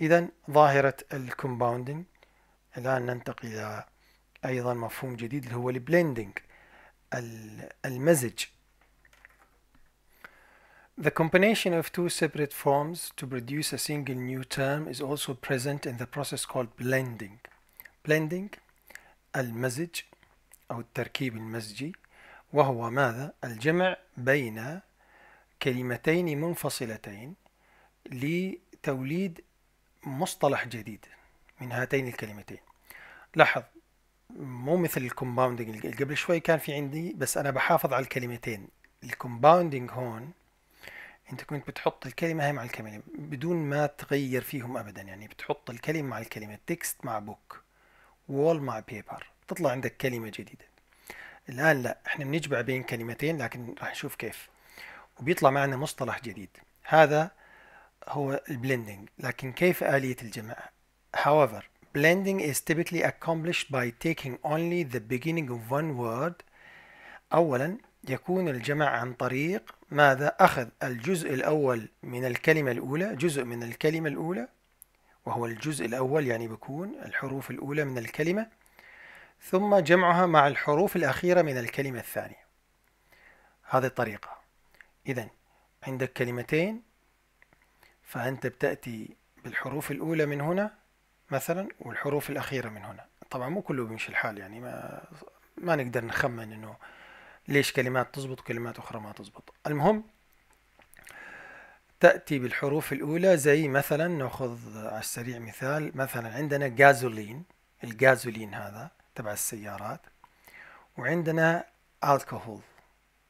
إذا ظاهرة الكومباوندينج الآن ننتقل إلى أيضا مفهوم جديد اللي هو البليندينج المزج The combination of two separate forms to produce a single new term is also present in the process called blending. Blending المزج أو التركيب المزجي وهو ماذا؟ الجمع بين كلمتين منفصلتين لتوليد مصطلح جديد من هاتين الكلمتين لاحظ مو مثل الكومباوندنج اللي قبل شوي كان في عندي بس انا بحافظ على الكلمتين الكومباوندنج هون انت كنت بتحط الكلمه هي مع الكلمه بدون ما تغير فيهم ابدا يعني بتحط الكلمه مع الكلمه تكست مع بوك وول مع بيبر تطلع عندك كلمه جديده الان لا احنا بنجمع بين كلمتين لكن راح نشوف كيف وبيطلع معنا مصطلح جديد هذا هو البلندنج لكن كيف آلية الجمع however blending is typically accomplished by taking only the beginning of one word أولا يكون الجمع عن طريق ماذا أخذ الجزء الأول من الكلمة الأولى جزء من الكلمة الأولى وهو الجزء الأول يعني بكون الحروف الأولى من الكلمة ثم جمعها مع الحروف الأخيرة من الكلمة الثانية هذه الطريقة إذا عندك كلمتين فأنت بتأتي بالحروف الأولى من هنا مثلا والحروف الأخيرة من هنا طبعا مو كله بيمشي الحال يعني ما ما نقدر نخمن إنه ليش كلمات تزبط وكلمات أخرى ما تزبط المهم تأتي بالحروف الأولى زي مثلا نأخذ على السريع مثال مثلا عندنا جازولين الجازولين هذا تبع السيارات وعندنا الكحول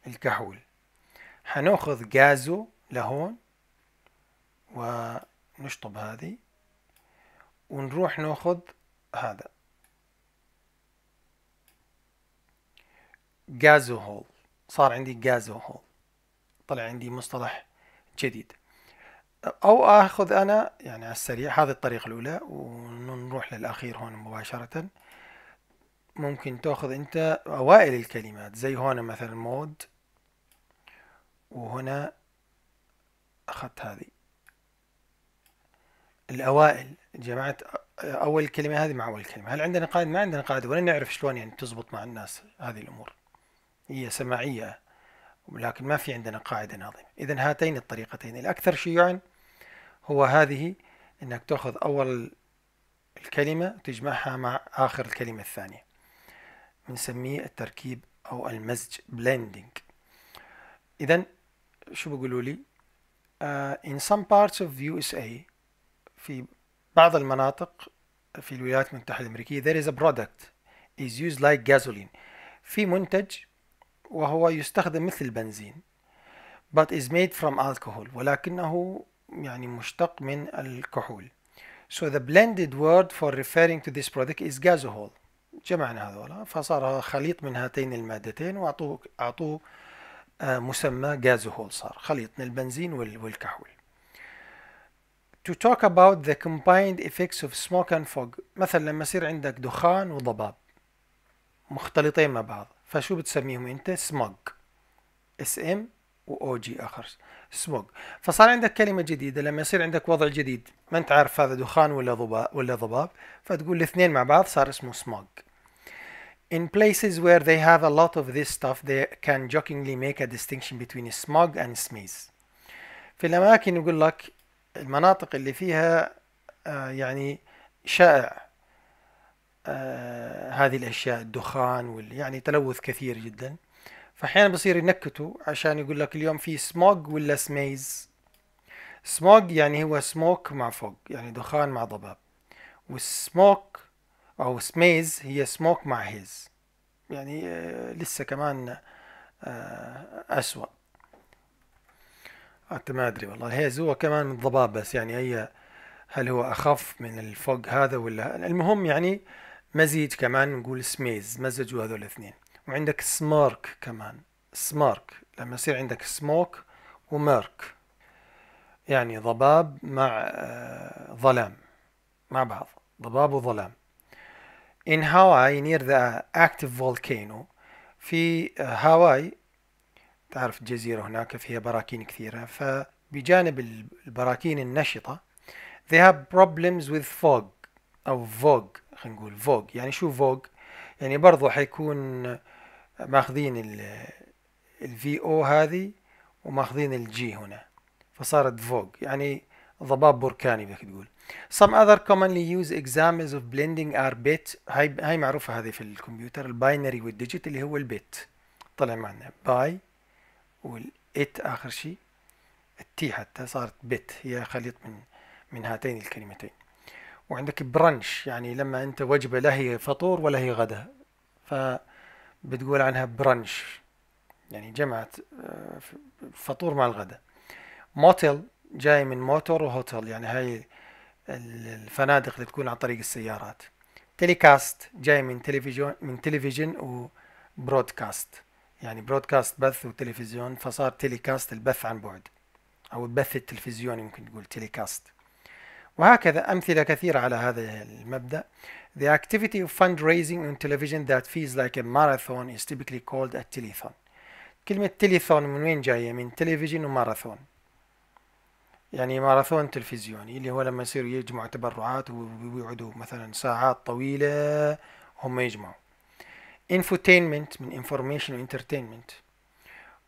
الكحول حنأخذ جازو لهون ونشطب هذه ونروح ناخذ هذا جازو هول صار عندي جازو هول طلع عندي مصطلح جديد او اخذ انا يعني على السريع هذه الطريقه الاولى ونروح للاخير هون مباشره ممكن تاخذ انت اوائل الكلمات زي هون مثلا مود وهنا اخذت هذه الاوائل جماعه اول الكلمه هذه مع اول الكلمه هل عندنا قاعده ما عندنا قاعده ولا نعرف شلون يعني تزبط مع الناس هذه الامور هي سماعيه لكن ما في عندنا قاعده ناظمه اذا هاتين الطريقتين الاكثر شيوعا هو هذه انك تاخذ اول الكلمه تجمعها مع اخر الكلمه الثانيه بنسميه التركيب او المزج blending اذا شو بيقولوا لي uh, in some parts of USA في بعض المناطق في الولايات المتحدة الأمريكية there is a product is used like gasoline في منتج وهو يستخدم مثل البنزين but is made from alcohol ولكنه يعني مشتق من الكحول so the blended word for referring to this product is gasohol جمعنا هذولا فصار خليط من هاتين المادتين وأعطوه أعطوه آه، مسمى gasohol صار خليط من البنزين والكحول to talk about the combined effects of smoke and fog مثلا لما يصير عندك دخان وضباب مختلطين مع بعض فشو بتسميهم انت smog اس ام او جي اخر smog فصار عندك كلمه جديده لما يصير عندك وضع جديد ما انت عارف هذا دخان ولا ضباب ولا ضباب فتقول الاثنين مع بعض صار اسمه smog In places where they have a lot of this stuff they can jokingly make a distinction between smog and smeeze في الأماكن يقول لك المناطق اللي فيها آه، يعني شائع آه، هذه الأشياء الدخان وال يعني تلوث كثير جدا فأحيانا بصير ينكتوا عشان يقول لك اليوم في سموج ولا سميز سموج يعني هو سموك مع فوق يعني دخان مع ضباب والسموك أو سميز هي سموك مع هيز يعني آه، لسه كمان أسوأ حتى ما ادري والله الهيز هو كمان من الضباب بس يعني هي هل هو اخف من الفوق هذا ولا المهم يعني مزيج كمان نقول سميز مزجوا هذول الاثنين وعندك سمارك كمان سمارك لما يصير عندك سموك ومارك يعني ضباب مع آه، ظلام مع بعض ضباب وظلام In Hawaii near the active volcano في هاواي تعرف الجزيرة هناك فيها براكين كثيرة فبجانب البراكين النشطة they have problems with fog أو فوغ خلينا نقول فوغ يعني شو فوغ يعني برضو حيكون ماخذين الفي او هذه وماخذين الجي هنا فصارت فوغ يعني ضباب بركاني بدك تقول Some other commonly used examples of blending are bit هاي هاي معروفة هذه في الكمبيوتر الباينري والديجيت اللي هو البيت طلع معنا باي والإت آخر شيء التي حتى صارت بت هي خليط من من هاتين الكلمتين وعندك برانش يعني لما أنت وجبة لا هي فطور ولا هي غدا فبتقول عنها برانش يعني جمعت آه، فطور مع الغداء موتل جاي من موتور وهوتل يعني هاي الفنادق اللي تكون عن طريق السيارات تيليكاست جاي من تلفزيون من تلفزيون وبرودكاست يعني برودكاست بث وتلفزيون فصار تيليكاست البث عن بعد أو البث التلفزيوني ممكن تقول تيليكاست وهكذا أمثلة كثيرة على هذا المبدأ The activity of fundraising on television that feels like a marathon is typically called a telethon كلمة تليثون من وين جاية؟ من تلفزيون وماراثون يعني ماراثون تلفزيوني اللي هو لما يصيروا يجمعوا تبرعات ويقعدوا مثلا ساعات طويلة هم يجمعوا انفوتينمنت من انفورميشن وانترتينمنت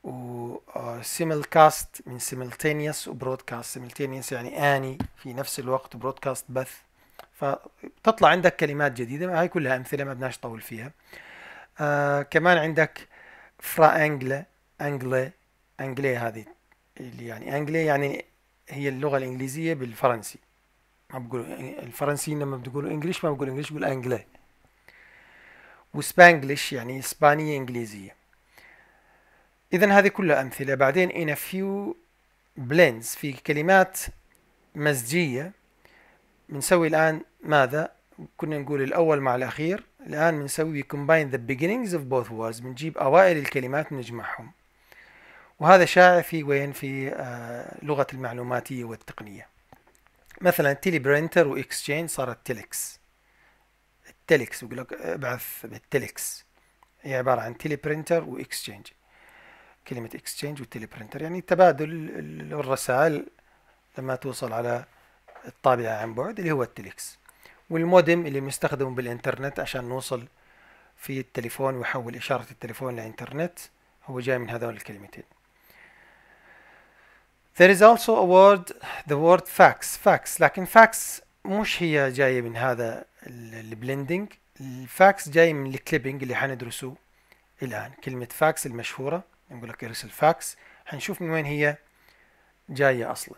و سيمل كاست آه، من سيملتينيوس وبرودكاست سيملتينيوس يعني اني في نفس الوقت برودكاست بث فتطلع عندك كلمات جديده هاي كلها امثله ما بدناش نطول فيها آه كمان عندك فرا انجلا انجلا انجلي هذه اللي يعني انجلي يعني هي اللغه الانجليزيه بالفرنسي ما بقول الفرنسيين لما بتقولوا انجليش ما بقولوا انجليش بقول انجلي وسبانجلش يعني إسبانية إنجليزية إذا هذه كلها أمثلة بعدين in a few blends في كلمات مزجية بنسوي الآن ماذا كنا نقول الأول مع الأخير الآن بنسوي combine the beginnings of both words بنجيب أوائل الكلمات بنجمعهم وهذا شائع في وين في آه، لغة المعلوماتية والتقنية مثلا تيلي برينتر واكسشينج صارت تيلكس تيليكس يقول لك ابعث بالتيليكس هي عبارة عن تيلي برينتر واكسشينج كلمة اكسشينج وتيلي برينتر يعني تبادل الرسائل لما توصل على الطابعة عن بعد اللي هو التيليكس والمودم اللي بنستخدمه بالانترنت عشان نوصل في التليفون ويحول إشارة التليفون لإنترنت هو جاي من هذول الكلمتين There is also a word the word fax fax لكن fax مش هي جاية من هذا البلندنج الفاكس جاي من الكليبنج اللي حندرسه الآن كلمة فاكس المشهورة نقول لك ارسل فاكس حنشوف من وين هي جاية أصلا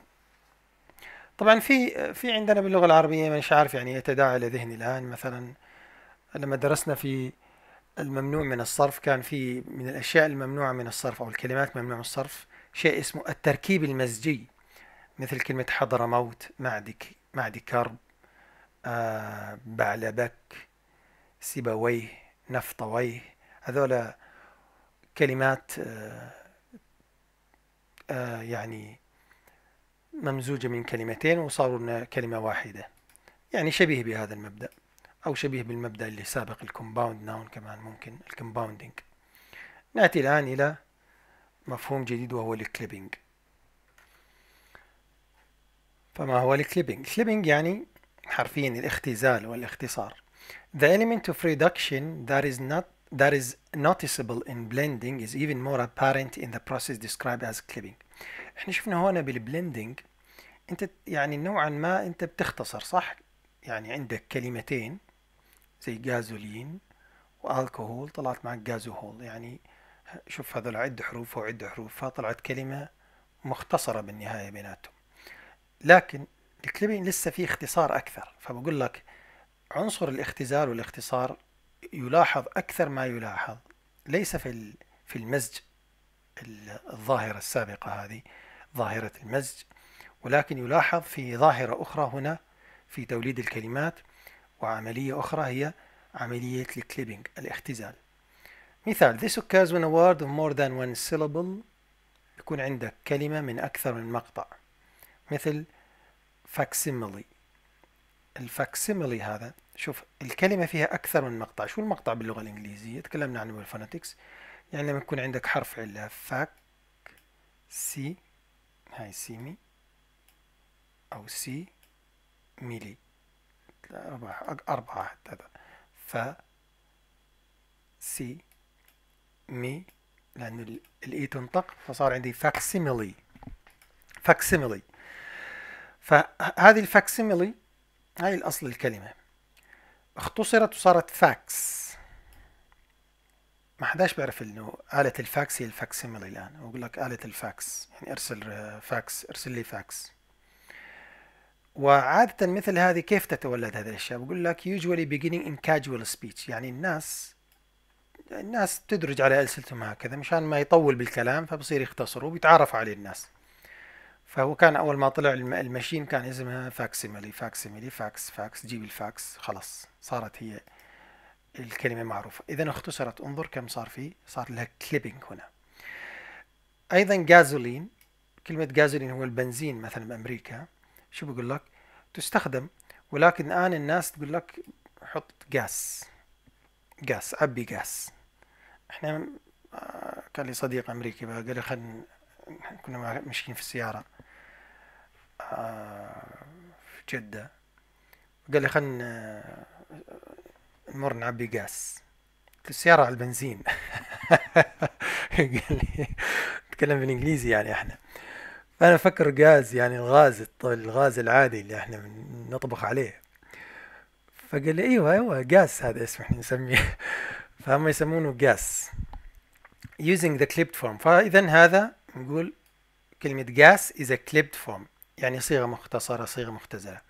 طبعا في في عندنا باللغة العربية مش عارف يعني يتداعى لذهني الآن مثلا لما درسنا في الممنوع من الصرف كان في من الأشياء الممنوعة من الصرف أو الكلمات ممنوع من الصرف شيء اسمه التركيب المزجي مثل كلمة حضر موت معدك معدي كرب بعلبك سيبويه نفطويه هذول كلمات آه، آه، يعني ممزوجة من كلمتين وصاروا لنا كلمة واحدة يعني شبيه بهذا المبدأ أو شبيه بالمبدأ اللي سابق الكومباوند ناون كمان ممكن الكومباوندينج نأتي الآن إلى مفهوم جديد وهو الكليبنج فما هو الكليبنج؟ الكليبينج يعني حرفيا الاختزال والاختصار The element of reduction that is not that is noticeable in blending is even more apparent in the process described as clipping. احنا شفنا هنا بالبلندنج انت يعني نوعا ما انت بتختصر صح؟ يعني عندك كلمتين زي جازولين والكهول طلعت معك جازوهول يعني شوف هذول عد حروف وعد حروف فطلعت كلمة مختصرة بالنهاية بيناتهم لكن الكليبينج لسه فيه اختصار اكثر فبقول لك عنصر الاختزال والاختصار يلاحظ اكثر ما يلاحظ ليس في في المزج الظاهرة السابقة هذه ظاهرة المزج ولكن يلاحظ في ظاهرة أخرى هنا في توليد الكلمات وعملية أخرى هي عملية الكليبينج الاختزال مثال This occurs when a word of more than one syllable يكون عندك كلمة من أكثر من مقطع مثل فاكسيميلي الفاكسيميلي هذا شوف الكلمة فيها أكثر من مقطع شو المقطع باللغة الإنجليزية تكلمنا عنه بالفونتكس يعني لما يكون عندك حرف علة فاك سي هاي سيمي أو سي ميلي أربعة أربعة حتى هذا ف سي مي لأن الإي تنطق فصار عندي فاكسيميلي فاكسيميلي فهذه الفاكسيميلي هاي الأصل الكلمة اختصرت وصارت فاكس ما حداش بيعرف انه آلة الفاكس هي الفاكسيميلي الآن بقول لك آلة الفاكس يعني ارسل فاكس ارسل لي فاكس وعادة مثل هذه كيف تتولد هذه الأشياء بقول لك usually beginning in casual speech يعني الناس الناس تدرج على ألسنتهم هكذا مشان ما يطول بالكلام فبصير يختصروا ويتعرفوا عليه الناس فهو كان اول ما طلع المشين كان اسمها فاكسيميلي فاكسيميلي فاكس فاكس جيب الفاكس خلاص صارت هي الكلمه معروفه اذا اختصرت انظر كم صار فيه صار لها كليبنج هنا ايضا جازولين كلمه جازولين هو البنزين مثلا بامريكا شو بقول لك تستخدم ولكن الان الناس تقول لك حط جاس جاس ابي جاس احنا آه، كان لي صديق امريكي قال لي خلينا كنا ماشيين في السياره في جدة قال لي خلنا آه، نمر نعبي قاس السيارة على البنزين <laughs> قال لي نتكلم بالانجليزي يعني احنا فانا افكر غاز يعني الغاز الغاز العادي اللي احنا نطبخ عليه فقال لي ايوه ايوه غاز هذا اسمه احنا نسميه <laughs> فهم يسمونه غاز using the clipped form فاذا هذا نقول كلمة gas is a clipped form يعني صيغة مختصرة صيغة مختزلة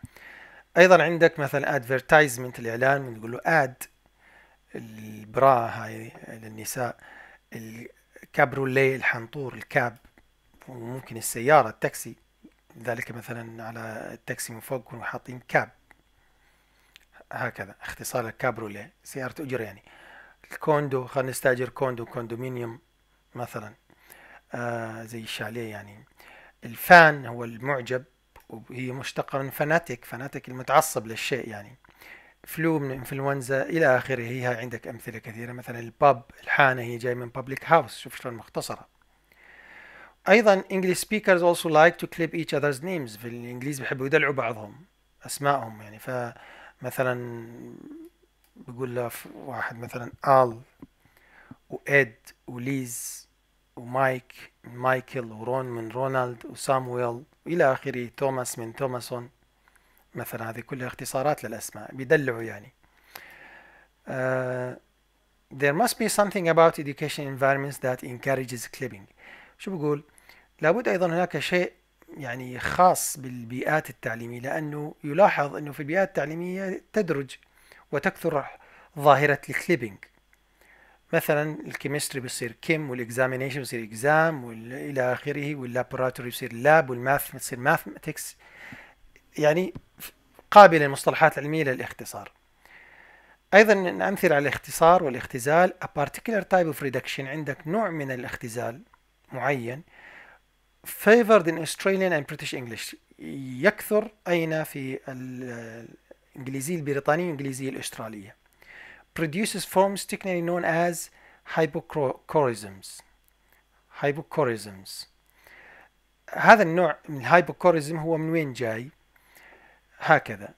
أيضا عندك مثلا advertisement الإعلان بنقول له آد البرا هاي للنساء الكابرولي الحنطور الكاب وممكن السيارة التاكسي ذلك مثلا على التاكسي من فوق يكونوا حاطين كاب هكذا اختصار الكابرولي سيارة أجر يعني الكوندو خلينا نستأجر كوندو كوندومينيوم مثلا آه زي الشاليه يعني الفان هو المعجب وهي مشتقة من فاناتيك فاناتيك المتعصب للشيء يعني فلو من انفلونزا الى اخره هي عندك امثله كثيره مثلا الباب الحانه هي جاي من بابليك هاوس شوف شلون مختصره ايضا English speakers also like to clip each other's names في الانجليز بيحبوا يدلعوا بعضهم اسمائهم يعني فمثلا بقول له واحد مثلا ال واد وليز ومايك من مايكل ورون من رونالد وسامويل إلى آخره توماس من توماسون مثلا هذه كلها اختصارات للأسماء بيدلعوا يعني uh, there must be something about education environments that encourages clipping شو بقول لابد أيضا هناك شيء يعني خاص بالبيئات التعليمية لأنه يلاحظ أنه في البيئات التعليمية تدرج وتكثر ظاهرة الكليبنج مثلا الكيمستري بيصير كيم والاكزامينيشن بيصير اكزام والى اخره واللابوراتوري بيصير لاب والماث بتصير ماثماتكس يعني قابله للمصطلحات العلميه للاختصار ايضا امثله على الاختصار والاختزال a particular type of reduction عندك نوع من الاختزال معين favored in Australian and British English يكثر اين في الانجليزيه البريطانيه والانجليزيه الاستراليه produces forms technically known as hypochorisms hypochorisms هذا النوع من الهايبوكوريزم هو من وين جاي هكذا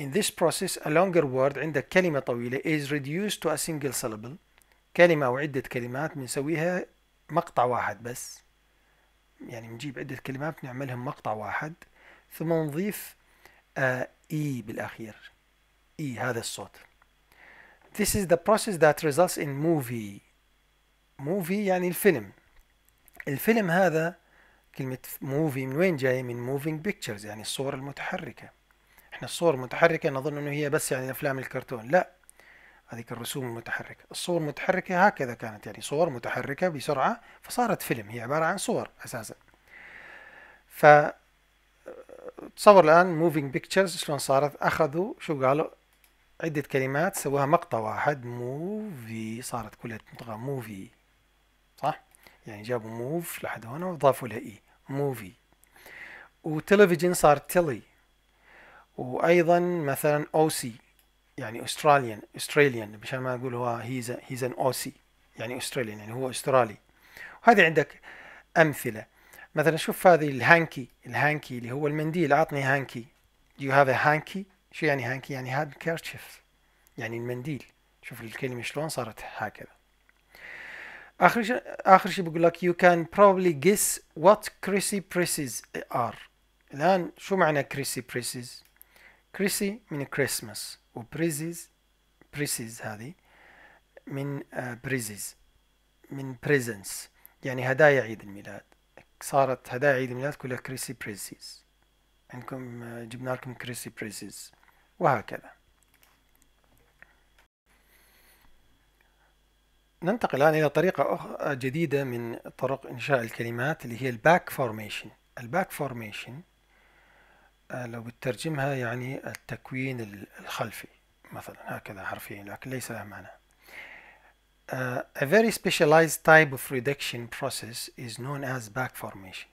In this process a longer word عندك كلمة طويلة is reduced to a single syllable كلمة أو عدة كلمات بنسويها مقطع واحد بس يعني بنجيب عدة كلمات بنعملهم مقطع واحد ثم نضيف آه إي e بالأخير إي e، هذا الصوت This is the process that results in movie movie يعني الفيلم الفيلم هذا كلمة موفي من وين جاية من moving pictures يعني الصور المتحركة احنا الصور المتحركة نظن انه هي بس يعني افلام الكرتون لا هذيك الرسوم المتحركة الصور المتحركة هكذا كانت يعني صور متحركة بسرعة فصارت فيلم هي عبارة عن صور أساسا ف تصور الآن موفينج pictures شلون صارت أخذوا شو قالوا عدة كلمات سواها مقطع واحد موفي صارت كلها تنطقها موفي صح؟ يعني جابوا موف لحد هنا وضافوا لها اي موفي وتلفزيون صار تيلي وايضا مثلا اوسي يعني استراليان استراليان مشان ما اقول هو هيز هيز ان اوسي يعني استراليان يعني هو استرالي وهذه عندك امثله مثلا شوف هذه الهانكي الهانكي اللي هو المنديل اعطني هانكي يو هاف ا هانكي شو يعني هانكي يعني هذا الكرشف يعني المنديل شوف الكلمة شلون صارت هكذا آخر شيء آخر شيء بقول لك you can probably guess what كريسي presses are الآن شو معنى كريسي presses كريسي من Christmas و presses presses هذه من بريزز آه، من بريزنس يعني هدايا عيد الميلاد صارت هدايا عيد الميلاد كلها كريسي بريزيز عندكم آه، جبنا لكم كريسي بريسز وهكذا ننتقل الآن إلى طريقة أخرى آه، جديدة من طرق إنشاء الكلمات اللي هي الباك فورميشن الباك فورميشن آه، لو بترجمها يعني التكوين الخلفي مثلا هكذا حرفيا لكن ليس لها معنى A very specialized type of reduction process is known as back formation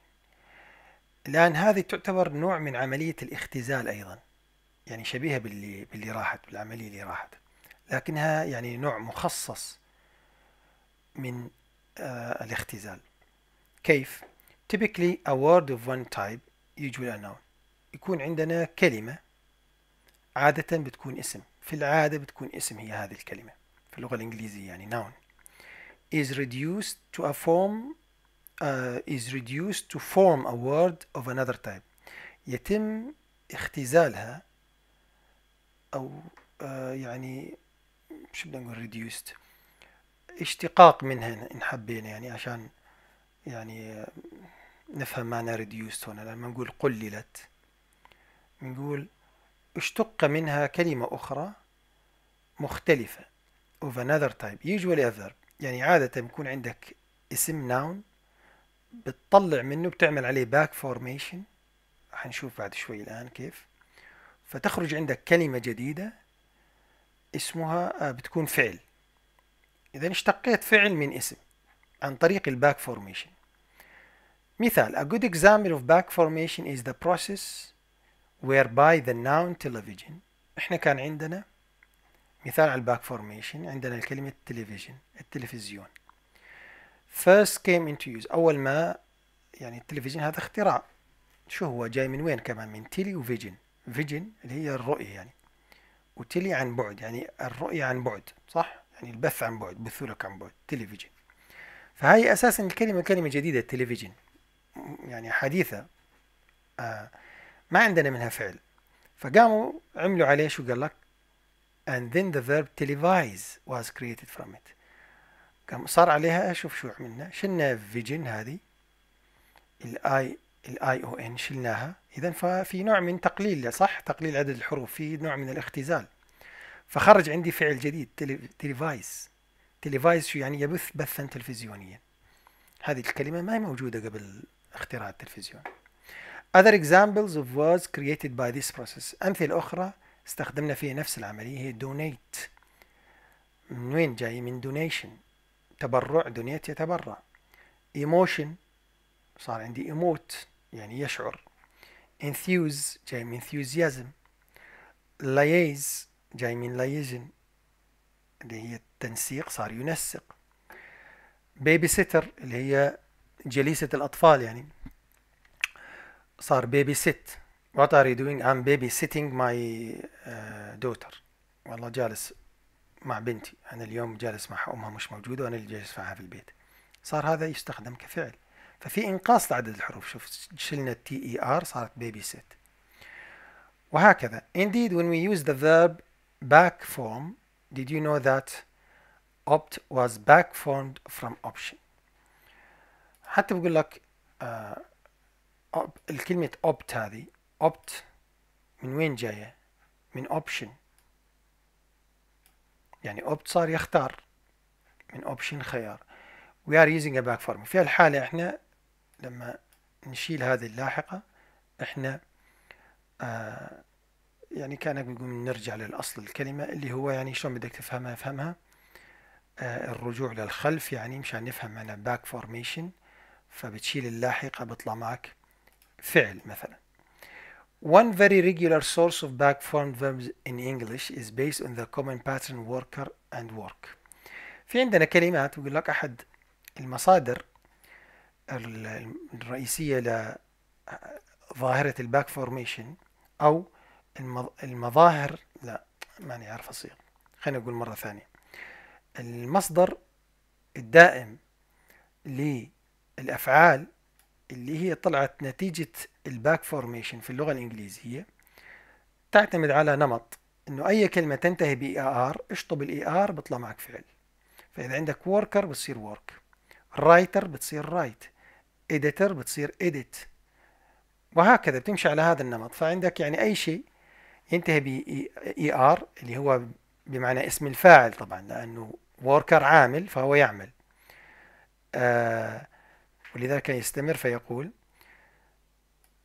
الآن هذه تعتبر نوع من عملية الاختزال أيضا يعني شبيهة باللي, باللي راحت بالعملية اللي راحت لكنها يعني نوع مخصص من آه الاختزال كيف؟ typically a word of one type usually a noun يكون عندنا كلمة عادة بتكون اسم في العادة بتكون اسم هي هذه الكلمة في اللغة الإنجليزية يعني noun is reduced to a form uh, is reduced to form a word of another type يتم اختزالها أو uh, يعني شو بدنا نقول reduced اشتقاق منها إن حبينا يعني عشان يعني uh, نفهم معنى reduced هنا لما نقول قللت نقول اشتق منها كلمة أخرى مختلفة of another type usually a verb يعني عادة يكون عندك اسم noun بتطلع منه بتعمل عليه باك فورميشن حنشوف بعد شوي الآن كيف فتخرج عندك كلمة جديدة اسمها آه، بتكون فعل إذا اشتقيت فعل من اسم عن طريق الباك فورميشن مثال a good example of back formation is the process whereby the noun television احنا كان عندنا مثال على الباك فورميشن عندنا الكلمة التلفزيون first came into use أول ما يعني التلفزيون هذا اختراع شو هو جاي من وين كمان من تيلي وفيجن فيجن اللي هي الرؤية يعني وتيلي عن بعد يعني الرؤية عن بعد صح يعني البث عن بعد بثوا لك عن بعد تلفزيون فهي أساسا الكلمة كلمة جديدة تلفزيون يعني حديثة آه ما عندنا منها فعل فقاموا عملوا عليه شو قال لك and then the verb televise was created from it قام صار عليها شوف شو عملنا شلنا فيجن هذه الاي الاي او ان شلناها اذا ففي نوع من تقليل صح تقليل عدد الحروف في نوع من الاختزال فخرج عندي فعل جديد تليفايس تليفايس شو يعني يبث بثا تلفزيونيا هذه الكلمة ما هي موجودة قبل اختراع التلفزيون Other examples of words created by this process أمثلة أخرى استخدمنا فيها نفس العملية هي donate من وين جاي من donation تبرع دنيا يتبرع ايموشن صار عندي ايموت يعني يشعر انثيوز جاي من انثوزيازم لايز جاي من لايزن اللي هي التنسيق صار ينسق بيبي سيتر اللي هي جليسة الأطفال يعني صار بيبي سيت what are you doing I'm babysitting my uh, daughter والله جالس مع بنتي أنا اليوم جالس معها أمها مش موجودة وأنا اللي جالس معها في البيت صار هذا يستخدم كفعل ففي إنقاص لعدد الحروف شوف شلنا التي اي ار صارت بيبي سيت وهكذا indeed when we use the verb back form did you know that opt was back formed from option حتى بقول لك آه الكلمة opt هذه opt من وين جاية من option يعني اوبت صار يختار من اوبشن خيار وي ار يوزينج ا باك فورم في الحالة احنا لما نشيل هذه اللاحقة احنا آه يعني كانك بيقول نرجع للاصل الكلمة اللي هو يعني شلون بدك تفهمها افهمها آه الرجوع للخلف يعني مشان نفهم معنى باك فورميشن فبتشيل اللاحقة بيطلع معك فعل مثلا One very regular source of back-formed verbs in English is based on the common pattern worker and work. في عندنا كلمات بيقول لك أحد المصادر الرئيسية لظاهرة الباك فورميشن أو المظاهر لا ماني عارف أصيغ خليني أقول مرة ثانية المصدر الدائم للأفعال اللي هي طلعت نتيجة الباك فورميشن في اللغة الإنجليزية تعتمد على نمط إنه أي كلمة تنتهي بإي آر اشطب الإي آر بيطلع معك فعل فإذا عندك worker بتصير work writer بتصير write editor بتصير edit وهكذا بتمشي على هذا النمط فعندك يعني أي شيء ينتهي بإي آر e اللي هو بمعنى اسم الفاعل طبعا لأنه worker عامل فهو يعمل آه ولذلك يستمر فيقول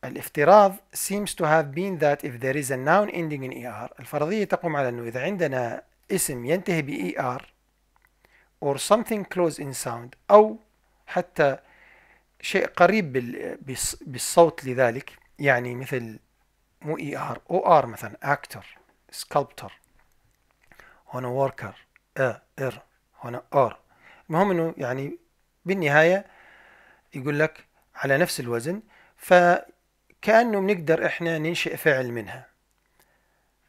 الافتراض seems to have been that if there is a noun ending in er الفرضية تقوم على أنه إذا عندنا اسم ينتهي ب er or something close in sound أو حتى شيء قريب بالصوت لذلك يعني مثل مو اي ار او ار مثلا اكتر سكالبتر هنا وركر ا ار هنا ار المهم انه يعني بالنهايه يقول لك على نفس الوزن فكأنه بنقدر إحنا ننشئ فعل منها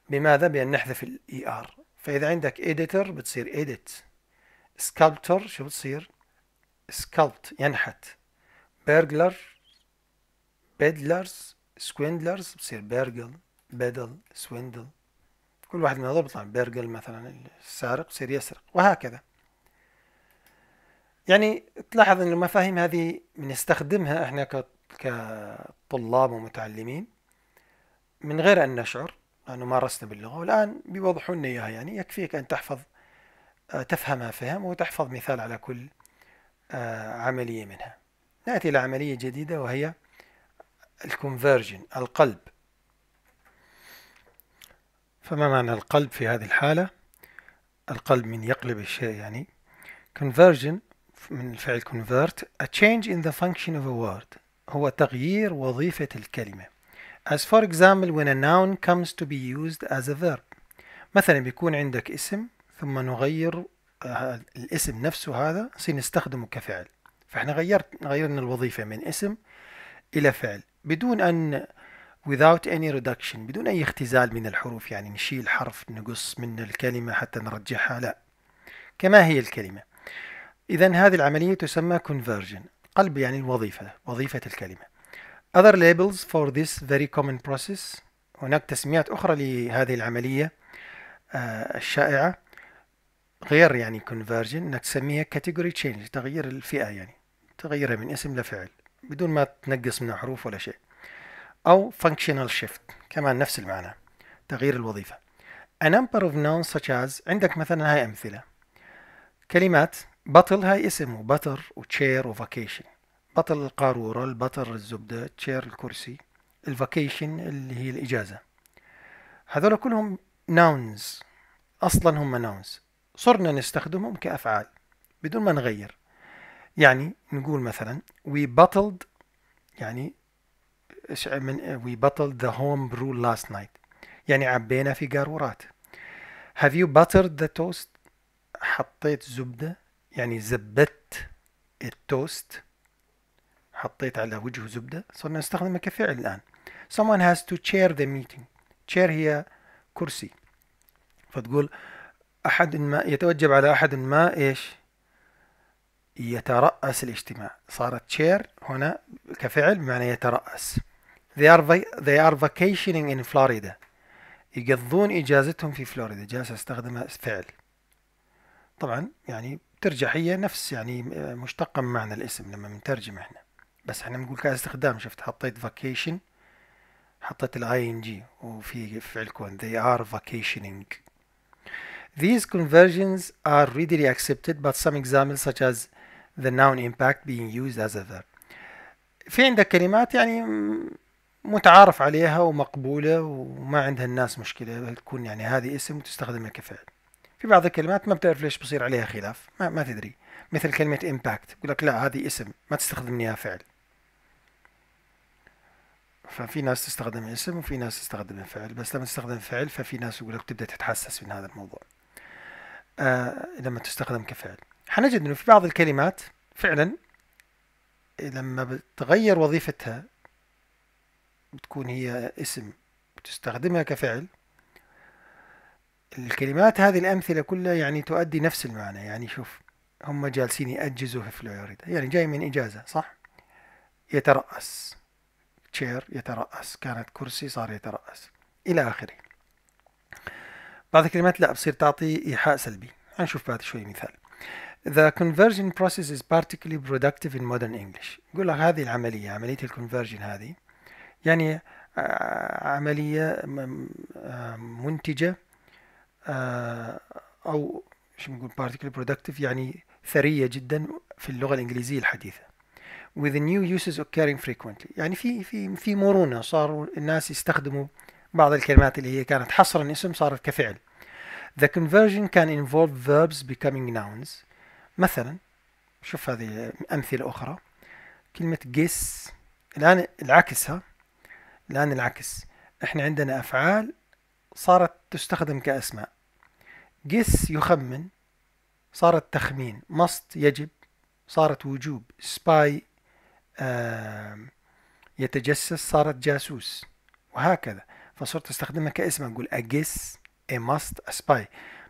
بماذا؟ بأن نحذف الـ ار e فإذا عندك editor بتصير edit sculptor شو بتصير؟ sculpt ينحت burglar بدلرز سكويندلرز بتصير بيرجل بدل سويندل كل واحد من هذول بيطلع بيرجل مثلا السارق بصير يسرق وهكذا يعني تلاحظ ان المفاهيم هذه بنستخدمها احنا كطلاب ومتعلمين من غير ان نشعر لانه مارسنا باللغه والان بيوضحوا لنا اياها يعني يكفيك ان تحفظ آه، تفهمها فهم وتحفظ مثال على كل آه، عمليه منها. ناتي الى عمليه جديده وهي الكونفرجن القلب. فما معنى القلب في هذه الحاله؟ القلب من يقلب الشيء يعني conversion من الفعل convert a change in the function of a word هو تغيير وظيفة الكلمة as for example when a noun comes to be used as a verb مثلا بيكون عندك اسم ثم نغير آه، الاسم نفسه هذا نصير نستخدمه كفعل فاحنا غيرت غيرنا الوظيفة من اسم إلى فعل بدون أن without any reduction بدون أي اختزال من الحروف يعني نشيل حرف نقص من الكلمة حتى نرجعها لا كما هي الكلمة إذا هذه العملية تسمى conversion قلب يعني الوظيفة وظيفة الكلمة Other labels for this very common process هناك تسميات أخرى لهذه العملية آه، الشائعة غير يعني conversion انك تسميها category change تغيير الفئة يعني تغيرها من اسم لفعل بدون ما تنقص منها حروف ولا شيء أو functional shift كمان نفس المعنى تغيير الوظيفة A number of nouns such as عندك مثلا هاي أمثلة كلمات بطل هاي اسمه بطر وتشير وفاكيشن بطل القارورة البتر الزبدة تشير الكرسي الفاكيشن اللي هي الإجازة هذول كلهم ناونز أصلا هم ناونز صرنا نستخدمهم كأفعال بدون ما نغير يعني نقول مثلا we بطلد يعني من we battled the home brew last night يعني عبينا في قارورات have you buttered the toast حطيت زبدة يعني زبدت التوست حطيت على وجهه زبدة صرنا نستخدمه كفعل الآن someone has to chair the meeting chair هي كرسي فتقول أحد ما يتوجب على أحد ما إيش يترأس الاجتماع صارت chair هنا كفعل بمعنى يترأس they are, they are vacationing in Florida يقضون إجازتهم في فلوريدا جالس أستخدمها فعل طبعا يعني ترجع هي نفس يعني آه، مشتقة من معنى الاسم لما بنترجم احنا بس احنا بنقول كاستخدام شفت حطيت فاكيشن حطيت الاي ان جي وفي فعل كون they are vacationing These conversions are readily accepted but some examples such as the noun impact being used as a verb في عندك كلمات يعني متعارف عليها ومقبولة وما عندها الناس مشكلة تكون يعني هذه اسم وتستخدمها كفعل في بعض الكلمات ما بتعرف ليش بصير عليها خلاف ما, ما تدري مثل كلمة امباكت يقول لك لا هذه اسم ما تستخدم ليها فعل ففي ناس تستخدم اسم وفي ناس تستخدم فعل بس لما تستخدم فعل ففي ناس يقول لك تبدأ تتحسس من هذا الموضوع آه لما تستخدم كفعل حنجد انه في بعض الكلمات فعلا لما بتغير وظيفتها بتكون هي اسم بتستخدمها كفعل الكلمات هذه الأمثلة كلها يعني تؤدي نفس المعنى يعني شوف هم جالسين يأجزوا في فلوريدا يعني جاي من إجازة صح يترأس تشير يترأس كانت كرسي صار يترأس إلى آخره بعض الكلمات لا بصير تعطي إيحاء سلبي هنشوف بعد شوي مثال The conversion process is particularly productive in modern English يقول لك هذه العملية عملية الكونفرجن هذه يعني آه، عملية آه، منتجة آه، أو شو بنقول particle productive يعني ثرية جدا في اللغة الإنجليزية الحديثة with new uses occurring frequently يعني في في في مرونة صاروا الناس يستخدموا بعض الكلمات اللي هي كانت حصرا اسم صارت كفعل The conversion can involve verbs becoming nouns مثلا شوف هذه أمثلة أخرى كلمة guess الآن العكس ها الآن العكس احنا عندنا أفعال صارت تستخدم كأسماء جس يخمن صارت تخمين مصد يجب صارت وجوب سباي يتجسس صارت جاسوس وهكذا فصرت استخدمها كاسم اقول اجس اي مست a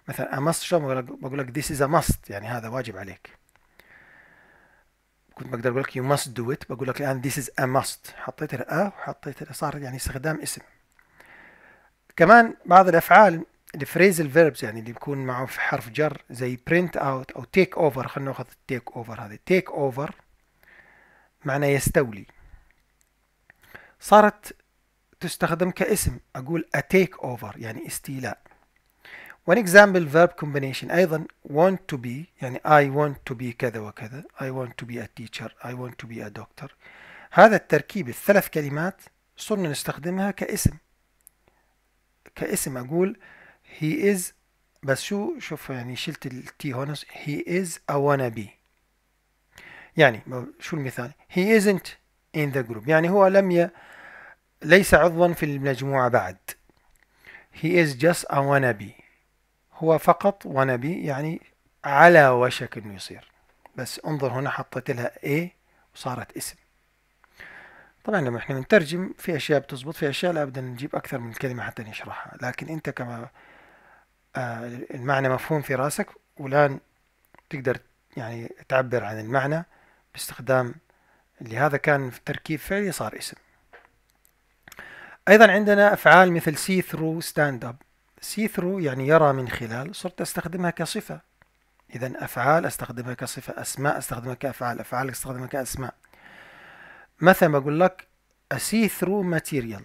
مثلا اماست شو بقول لك ذيس از ا must يعني هذا واجب عليك كنت بقدر اقول لك يو مست دو ات بقول لك الان ذيس از ا must حطيت ال وحطيت صار يعني استخدام اسم كمان بعض الافعال الفريزل فيربز يعني اللي بيكون معه في حرف جر زي برنت اوت او تيك اوفر خلينا ناخذ التيك اوفر هذه تيك اوفر معناه يستولي صارت تستخدم كاسم اقول اتيك اوفر يعني استيلاء وان اكزامبل فيرب كومبينيشن ايضا want to be يعني I want to be كذا وكذا I want to be a teacher I want to be a doctor هذا التركيب الثلاث كلمات صرنا نستخدمها كاسم كاسم اقول هي از بس شو شوف يعني شلت التي هون هي از ا وانا بي يعني شو المثال هي ازنت ان ذا جروب يعني هو لم ي... ليس عضوا في المجموعة بعد هي از جاست ا وانا بي هو فقط وانا بي يعني على وشك انه يصير بس انظر هنا حطيت لها ايه وصارت اسم طبعا لما احنا بنترجم في اشياء بتزبط في اشياء لا بدنا نجيب اكثر من كلمه حتى نشرحها لكن انت كما آه، المعنى مفهوم في راسك والان تقدر يعني تعبر عن المعنى باستخدام لهذا كان في تركيب فعلي صار اسم ايضا عندنا افعال مثل سي ثرو ستاند اب سي ثرو يعني يرى من خلال صرت استخدمها كصفه اذا افعال استخدمها كصفه اسماء استخدمها كافعال افعال استخدمها كاسماء مثلا بقول لك سي ثرو ماتيريال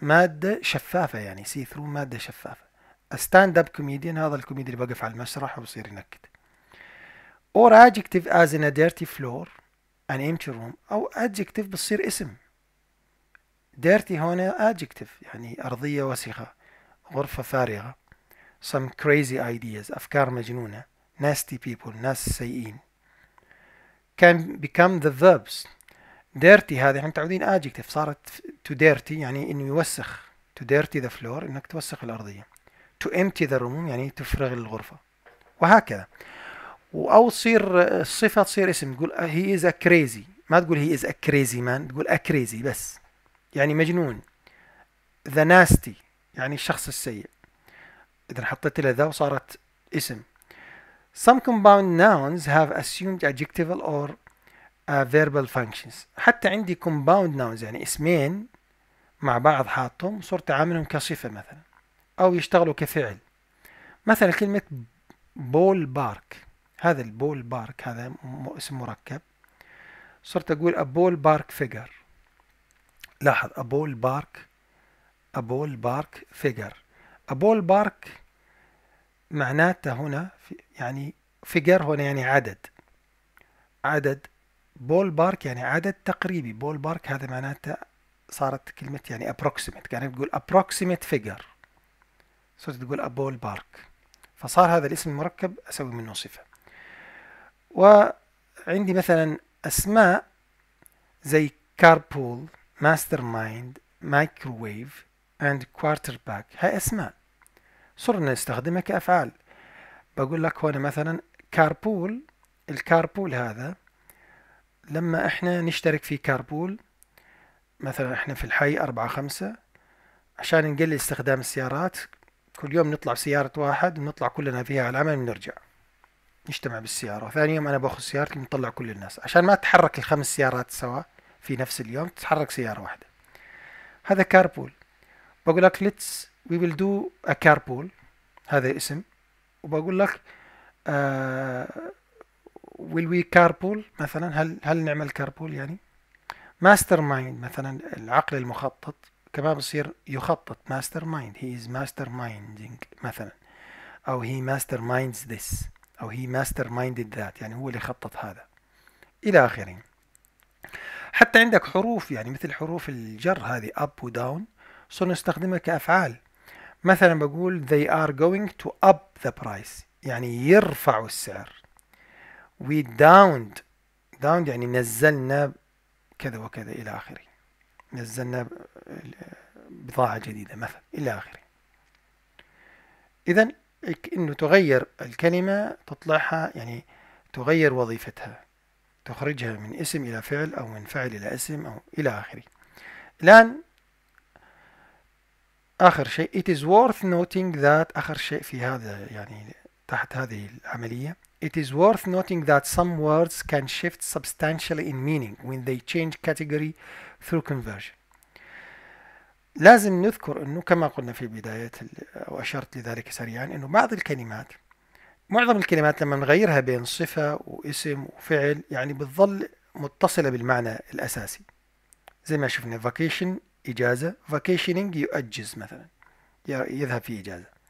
ماده شفافه يعني سي ثرو ماده شفافه ستاند اب كوميديان هذا الكوميدي اللي بقف على المسرح وبصير ينكت or adjective as in a dirty floor an روم او adjective بتصير اسم dirty هون adjective يعني ارضيه وسخه غرفه فارغه some crazy ideas افكار مجنونه nasty people ناس سيئين can become the verbs ديرتي هذه احنا متعودين ادجكتيف صارت تو ديرتي يعني انه يوسخ تو ديرتي ذا فلور انك توسخ الارضيه تو امتي ذا روم يعني تفرغ الغرفه وهكذا او تصير الصفه تصير اسم تقول هي از ا كريزي ما تقول هي از ا كريزي مان تقول ا كريزي بس يعني مجنون ذا ناستي يعني الشخص السيء اذا حطيت له ذا وصارت اسم Some compound nouns have assumed adjectival or آه، verbal functions حتى عندي compound nouns يعني اسمين مع بعض حاطهم صرت عاملهم كصفة مثلا أو يشتغلوا كفعل مثلا كلمة بول بارك هذا البول بارك هذا اسم مركب صرت أقول a ball بارك فيجر لاحظ a a بارك أبول بارك فيجر ball بارك معناته هنا يعني figure هنا يعني عدد عدد بول بارك يعني عدد تقريبي بول بارك هذا معناته صارت كلمة يعني approximate كانت يعني بتقول approximate figure صرت تقول بول بارك فصار هذا الاسم المركب أسوي منه صفة وعندي مثلا أسماء زي كاربول ماستر مايند مايكروويف اند كوارتر باك هاي اسماء صرنا نستخدمها كافعال بقول لك هنا مثلا كاربول الكاربول هذا لما احنا نشترك في كاربول مثلا احنا في الحي أربعة خمسة عشان نقلل استخدام السيارات كل يوم نطلع سيارة واحد ونطلع كلنا فيها على العمل ونرجع نجتمع بالسيارة ثاني يوم أنا باخذ سيارتي ونطلع كل الناس عشان ما تتحرك الخمس سيارات سوا في نفس اليوم تتحرك سيارة واحدة هذا كاربول بقول لك let's we will do a carpool هذا اسم وبقول لك آه will we carpool مثلا هل هل نعمل كاربول يعني ماستر مايند مثلا العقل المخطط كمان بصير يخطط ماستر مايند هي از ماستر مايندينج مثلا او هي ماستر مايندز ذس او هي ماستر مايندد ذات يعني هو اللي خطط هذا الى اخره حتى عندك حروف يعني مثل حروف الجر هذه up و down صرنا نستخدمها كافعال مثلا بقول they are going to up the price يعني يرفعوا السعر we downed downed يعني نزلنا كذا وكذا إلى آخره نزلنا بضاعة جديدة مثلا إلى آخره إذا إنه تغير الكلمة تطلعها يعني تغير وظيفتها تخرجها من اسم إلى فعل أو من فعل إلى اسم أو إلى آخره الآن آخر شيء it is worth noting that آخر شيء في هذا يعني تحت هذه العملية It is worth noting that some words can shift substantially in meaning when they change category through conversion. لازم نذكر أنه كما قلنا في بداية أو أشرت لذلك سريعا أنه بعض الكلمات معظم الكلمات لما نغيرها بين صفة واسم وفعل يعني بتظل متصلة بالمعنى الأساسي زي ما شفنا vacation إجازة vacationing يؤجز مثلا يذهب في إجازة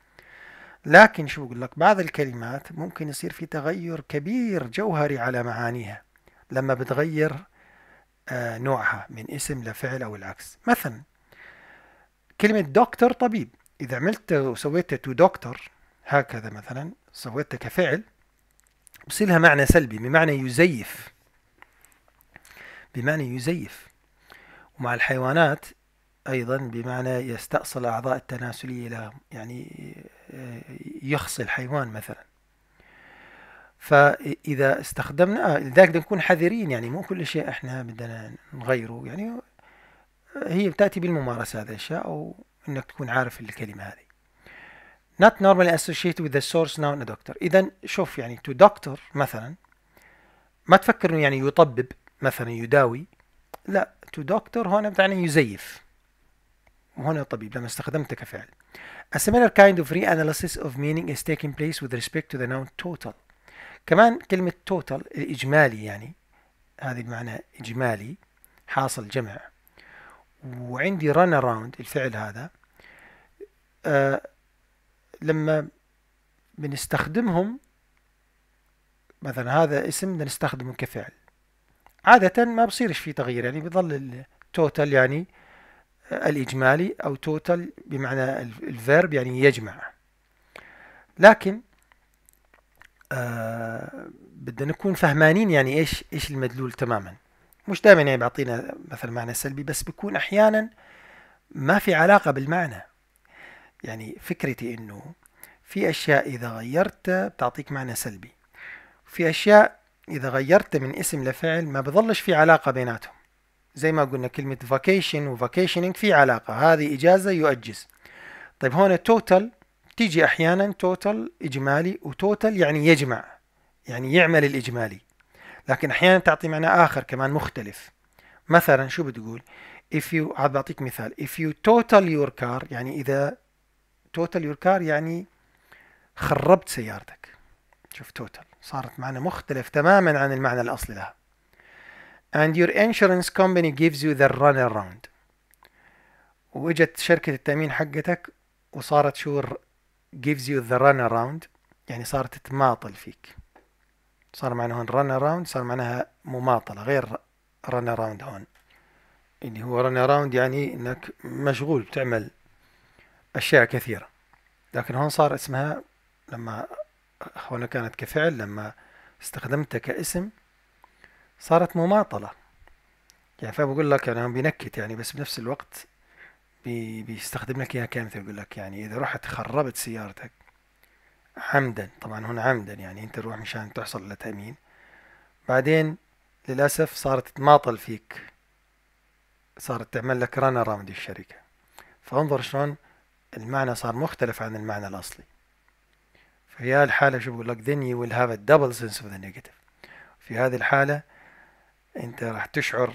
لكن شو بقول لك بعض الكلمات ممكن يصير في تغير كبير جوهري على معانيها لما بتغير آه، نوعها من اسم لفعل أو العكس مثلا كلمة دكتور طبيب إذا عملت وسويتها تو دكتور هكذا مثلا سويتها كفعل بصير لها معنى سلبي بمعنى يزيف بمعنى يزيف ومع الحيوانات أيضا بمعنى يستأصل أعضاء التناسلية لها يعني يخصي الحيوان مثلا فاذا استخدمنا آه، لذلك بدنا نكون حذرين يعني مو كل شيء احنا بدنا نغيره يعني هي بتاتي بالممارسه هذه الاشياء او انك تكون عارف الكلمه هذه not normally associated with the source now a doctor اذا شوف يعني to doctor مثلا ما تفكر انه يعني يطبب مثلا يداوي لا to doctor هنا بتعني يزيف وهنا طبيب لما استخدمته كفعل A similar kind of reanalysis of meaning is taking place with respect to the noun total. كمان كلمة total الإجمالي يعني هذه المعنى إجمالي حاصل جمع وعندي run around الفعل هذا آه لما بنستخدمهم مثلا هذا اسم بدنا نستخدمه كفعل عادة ما بصيرش في تغيير يعني بيضل التوتال يعني الإجمالي أو توتال بمعنى الفيرب يعني يجمع لكن آه بدنا نكون فهمانين يعني ايش ايش المدلول تماما مش دائما يعني بيعطينا مثلا معنى سلبي بس بكون احيانا ما في علاقه بالمعنى يعني فكرتي انه في اشياء اذا غيرتها بتعطيك معنى سلبي في اشياء اذا غيرتها من اسم لفعل ما بضلش في علاقه بيناتهم زي ما قلنا كلمة فاكيشن vacationing في علاقة هذه إجازة يؤجز طيب هون توتال تيجي أحيانا توتال إجمالي وتوتال يعني يجمع يعني يعمل الإجمالي لكن أحيانا تعطي معنى آخر كمان مختلف مثلا شو بتقول if you عاد بعطيك مثال if you total your car يعني إذا total your car يعني خربت سيارتك شوف total صارت معنى مختلف تماما عن المعنى الأصلي لها and your insurance company gives you the run around واجت شركة التأمين حقتك وصارت شو gives you the run around يعني صارت تماطل فيك صار معنا هون run around صار معناها مماطلة غير run around هون اللي يعني هو run around يعني انك مشغول بتعمل اشياء كثيرة لكن هون صار اسمها لما هنا كانت كفعل لما استخدمتها كاسم صارت مماطلة يعني فبقول لك أنا يعني بينكت يعني بس بنفس الوقت بي بيستخدم لك إياها كامثة يقول لك يعني إذا رحت خربت سيارتك عمدا طبعا هنا عمدا يعني أنت روح مشان تحصل على تأمين بعدين للأسف صارت تماطل فيك صارت تعمل لك ران اراوند الشركة فانظر شلون المعنى صار مختلف عن المعنى الأصلي في هذه الحالة شو بقول لك then you will have a double sense of the negative في هذه الحالة انت راح تشعر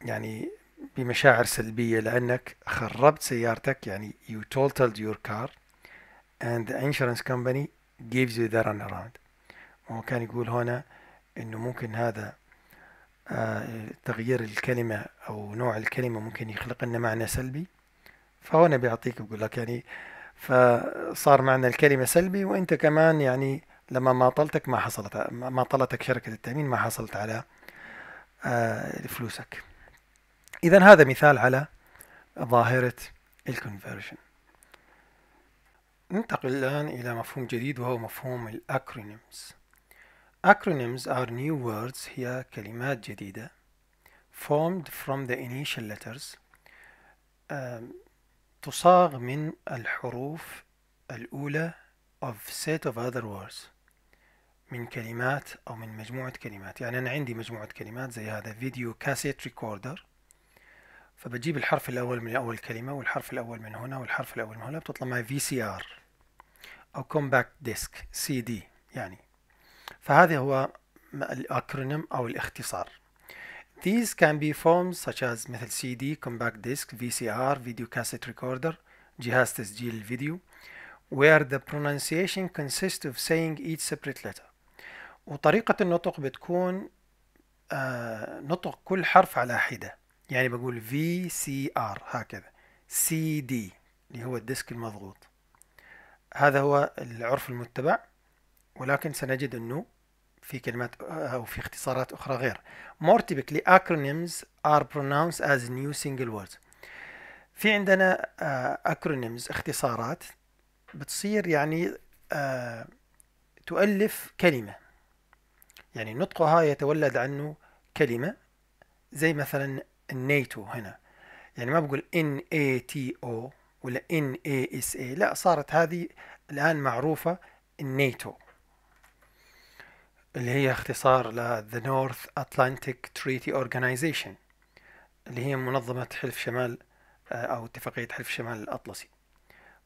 يعني بمشاعر سلبية لأنك خربت سيارتك يعني you totaled your car and the insurance company gives you the run around وهو كان يقول هنا انه ممكن هذا آه، تغيير الكلمة او نوع الكلمة ممكن يخلق لنا معنى سلبي فهنا بيعطيك يقول لك يعني فصار معنى الكلمة سلبي وانت كمان يعني لما ما طلتك ما حصلت ما طلتك شركة التأمين ما حصلت على آه، لفلوسك اذا هذا مثال على ظاهرة الكونفرجن ننتقل الآن إلى مفهوم جديد وهو مفهوم الأكرونيمز Acronyms are new words هي كلمات جديدة formed from the initial letters تصاغ من الحروف الأولى of set of other words من كلمات أو من مجموعة كلمات يعني أنا عندي مجموعة كلمات زي هذا فيديو كاسيت ريكوردر فبجيب الحرف الأول من أول كلمة والحرف الأول من هنا والحرف الأول من هنا بتطلع معي في سي آر أو كومباكت ديسك سي دي يعني فهذا هو الأكرونيم أو الاختصار These can be forms such as مثل CD, compact disc, VCR, video cassette recorder, جهاز تسجيل الفيديو, where the pronunciation consists of saying each separate letter. وطريقة النطق بتكون آه نطق كل حرف على حدة يعني بقول في سي ار هكذا سي دي اللي هو الديسك المضغوط هذا هو العرف المتبع ولكن سنجد انه في كلمات آه، او في اختصارات اخرى غير more typically acronyms are pronounced as new single words في عندنا آه، acronyms اختصارات بتصير يعني آه، تؤلف كلمه يعني نطقها يتولد عنه كلمة زي مثلا الناتو هنا يعني ما بقول ان اي تي او ولا ان اي اس اي لا صارت هذه الآن معروفة الناتو اللي هي اختصار ل The North Atlantic Treaty Organization اللي هي منظمة حلف شمال آه، أو اتفاقية حلف شمال الأطلسي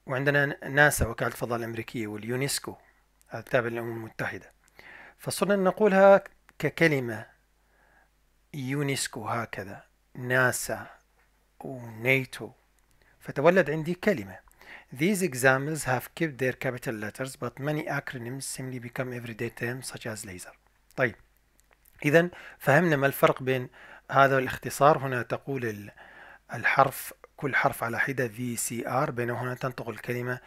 وعندنا ناسا وكالة الفضاء الأمريكية واليونسكو التابع للأمم المتحدة فصرنا نقولها ككلمة يونسكو هكذا ناسا وناتو فتولد عندي كلمة These examples have kept their capital letters but many acronyms simply become everyday terms such as laser طيب إذا فهمنا ما الفرق بين هذا الاختصار هنا تقول الحرف كل حرف على حدة VCR بينما هنا تنطق الكلمة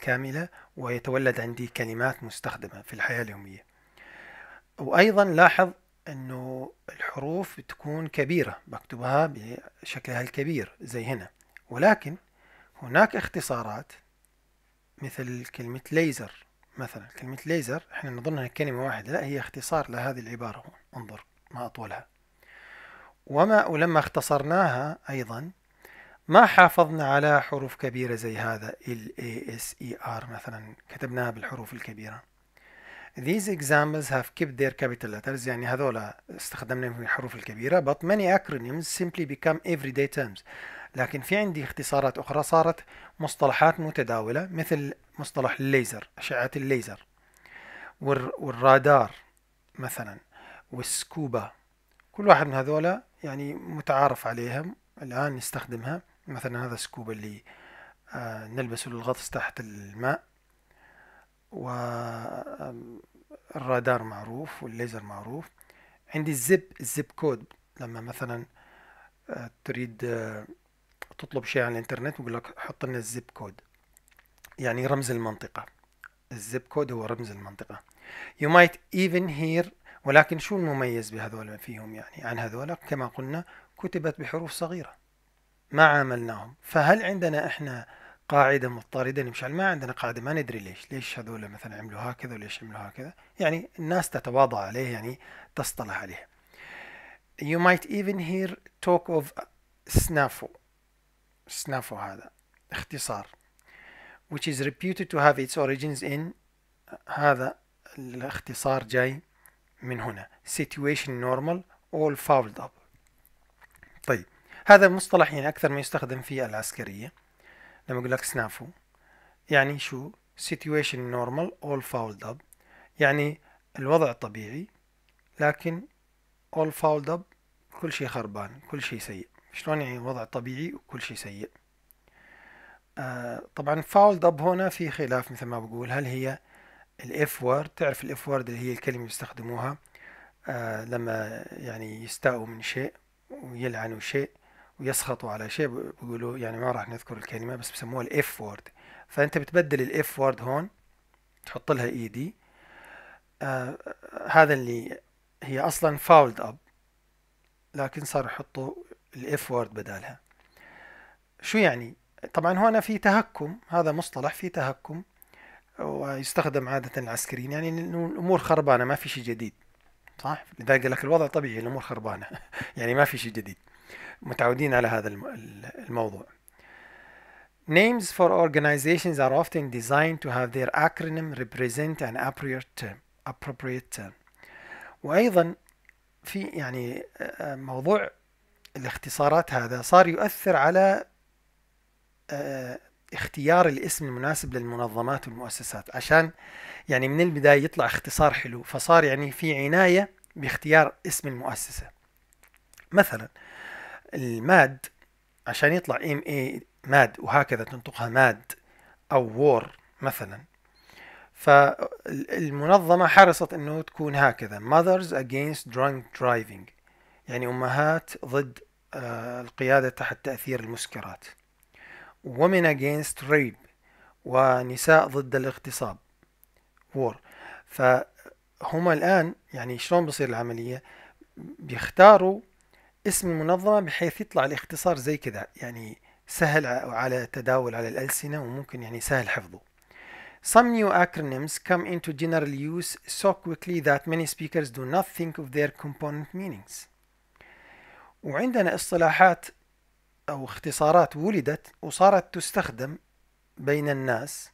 كاملة ويتولد عندي كلمات مستخدمة في الحياة اليومية وأيضا لاحظ أنه الحروف تكون كبيرة بكتبها بشكلها الكبير زي هنا ولكن هناك اختصارات مثل كلمة ليزر مثلا كلمة ليزر احنا نظن انها كلمة واحدة لا هي اختصار لهذه العبارة انظر ما أطولها وما ولما اختصرناها أيضا ما حافظنا على حروف كبيرة زي هذا ال A S E R مثلا كتبناها بالحروف الكبيرة These examples have kept their capital letters يعني هذولا استخدمنا من الحروف الكبيرة but many acronyms simply become everyday terms لكن في عندي اختصارات أخرى صارت مصطلحات متداولة مثل مصطلح الليزر أشعة الليزر والرادار مثلا والسكوبا كل واحد من هذولا يعني متعارف عليهم الآن نستخدمها مثلا هذا السكوبا اللي آه، نلبسه للغطس تحت الماء والرادار معروف والليزر معروف عندي الزب الزب كود لما مثلا آه، تريد آه، تطلب شيء على الانترنت بقول لك حط لنا الزب كود يعني رمز المنطقة الزب كود هو رمز المنطقة you might even hear ولكن شو المميز بهذول فيهم يعني عن هذول كما قلنا كتبت بحروف صغيرة ما عاملناهم فهل عندنا احنا قاعدة مضطردة نمشي ما عندنا قاعدة ما ندري ليش ليش هذول مثلا عملوا هكذا وليش عملوا هكذا يعني الناس تتواضع عليه يعني تصطلح عليه You might even hear talk of snafu snafu هذا اختصار which is reputed to have its origins in هذا الاختصار جاي من هنا situation normal all fouled up طيب هذا مصطلح يعني أكثر ما يستخدم في العسكرية لما اقول لك سنافو يعني شو situation normal all fouled up يعني الوضع طبيعي لكن all fouled up كل شيء خربان كل شيء سيء شلون يعني وضع طبيعي وكل شيء سيء آه طبعا فاولد اب هنا في خلاف مثل ما بقول هل هي الاف وورد تعرف الاف وورد اللي هي الكلمه يستخدموها آه لما يعني يستاءوا من شيء ويلعنوا شيء ويسخطوا على شيء بيقولوا يعني ما راح نذكر الكلمه بس بسموها الاف وورد فانت بتبدل الاف وورد هون تحط لها اي e دي آه هذا اللي هي اصلا فاولد اب لكن صار يحطوا الاف وورد بدالها شو يعني طبعا هنا في تهكم هذا مصطلح في تهكم ويستخدم عادة العسكريين يعني انه الامور خربانة ما في شيء جديد صح لذلك لك الوضع طبيعي الامور خربانة <laughs> يعني ما في شيء جديد متعودين على هذا الموضوع Names for organizations are often designed to have their acronym represent an appropriate term. appropriate term. وأيضا في يعني موضوع الاختصارات هذا صار يؤثر على اختيار الاسم المناسب للمنظمات والمؤسسات عشان يعني من البداية يطلع اختصار حلو فصار يعني في عناية باختيار اسم المؤسسة مثلا الماد عشان يطلع ام اي ماد وهكذا تنطقها ماد او وور مثلا فالمنظمة حرصت انه تكون هكذا mothers against drunk driving يعني امهات ضد آه، القيادة تحت تأثير المسكرات women against rape ونساء ضد الاغتصاب war فهما الآن يعني شلون بصير العملية بيختاروا اسم المنظمة بحيث يطلع الاختصار زي كذا يعني سهل على تداول على الألسنة وممكن يعني سهل حفظه Some new acronyms come into general use so quickly that many speakers do not think of their component meanings. وعندنا اصطلاحات أو اختصارات ولدت وصارت تستخدم بين الناس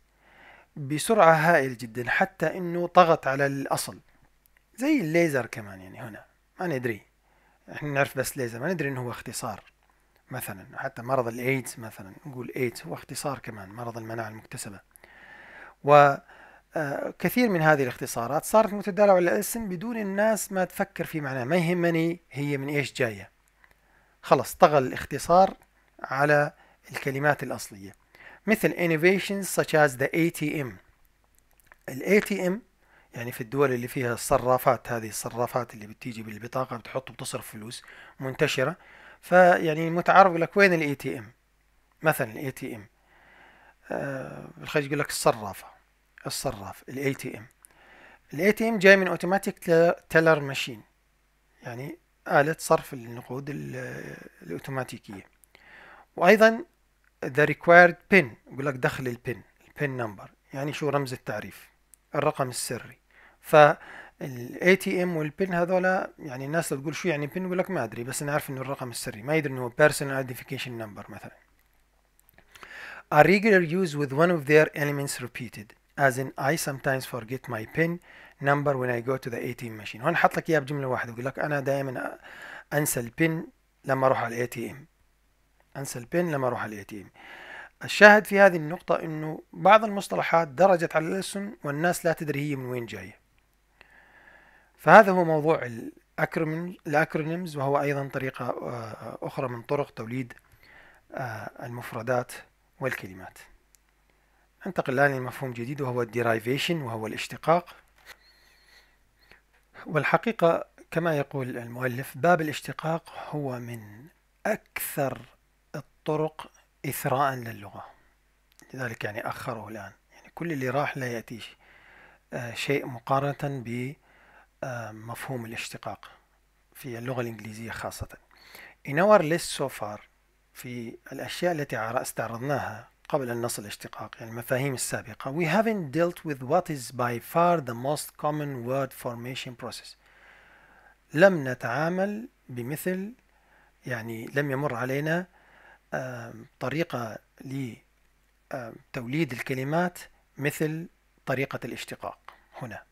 بسرعة هائلة جدا حتى إنه طغت على الأصل زي الليزر كمان يعني هنا ما ندري احنا نعرف بس ليزر ما ندري انه هو اختصار مثلا حتى مرض الايدز مثلا نقول ايدز هو اختصار كمان مرض المناعة المكتسبة وكثير آه، من هذه الاختصارات صارت متداولة على الاسم بدون الناس ما تفكر في معناها ما يهمني هي من ايش جاية خلص طغى الاختصار على الكلمات الأصلية مثل innovations such as the ATM تي ATM يعني في الدول اللي فيها الصرافات هذه الصرافات اللي بتيجي بالبطاقة بتحط بتصرف فلوس منتشرة فيعني المتعارف يقول لك وين الاي تي ام مثلا الاي تي ام آه، الخليج يقول لك الصرافة الصراف الاي تي ام الاي تي ام جاي من اوتوماتيك تيلر ماشين يعني آلة صرف النقود الاوتوماتيكية وايضا ذا ريكوايرد بين يقول لك دخل البن البن نمبر يعني شو رمز التعريف الرقم السري فالاي تي ام والبن هذولا يعني الناس لو تقول شو يعني بن يقول لك ما ادري بس انا عارف انه الرقم السري ما يدري انه بيرسونال identification نمبر مثلا A regular use with one of their elements repeated as in I sometimes forget my pin number when I go to the ATM machine هون حط لك اياها بجملة واحدة يقول لك انا دائما انسى البن لما اروح على الاي تي ام انسى البن لما اروح على الاي تي ام الشاهد في هذه النقطة انه بعض المصطلحات درجت على الألسن والناس لا تدري هي من وين جاية فهذا هو موضوع الأكرونيمز وهو أيضا طريقة آه، أخرى من طرق توليد آه، المفردات والكلمات ننتقل الآن لمفهوم جديد وهو الديرايفيشن وهو الاشتقاق والحقيقة كما يقول المؤلف باب الاشتقاق هو من أكثر الطرق إثراء للغة لذلك يعني أخره الآن يعني كل اللي راح لا يأتيش آه، شيء مقارنة مفهوم الاشتقاق في اللغة الإنجليزية خاصة In our list so far في الأشياء التي استعرضناها قبل أن نصل الاشتقاق يعني المفاهيم السابقة we haven't dealt with what is by far the most common word formation process لم نتعامل بمثل يعني لم يمر علينا طريقة لتوليد الكلمات مثل طريقة الاشتقاق هنا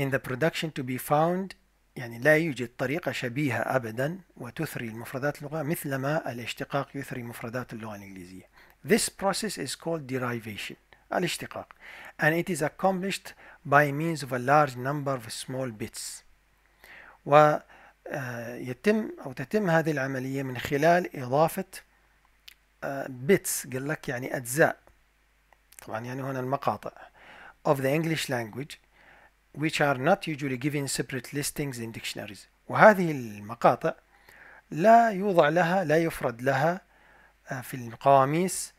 in the production to be found يعني لا يوجد طريقة شبيهة أبدا وتثري المفردات اللغة مثلما الاشتقاق يثري مفردات اللغة الإنجليزية. This process is called derivation الاشتقاق and it is accomplished by means of a large number of small bits ويتم آه، أو تتم هذه العملية من خلال إضافة آه، bits قال لك يعني أجزاء طبعا يعني هنا المقاطع of the English language which are not usually given separate listings in dictionaries وهذه المقاطع لا يوضع لها لا يفرد لها آه، في القواميس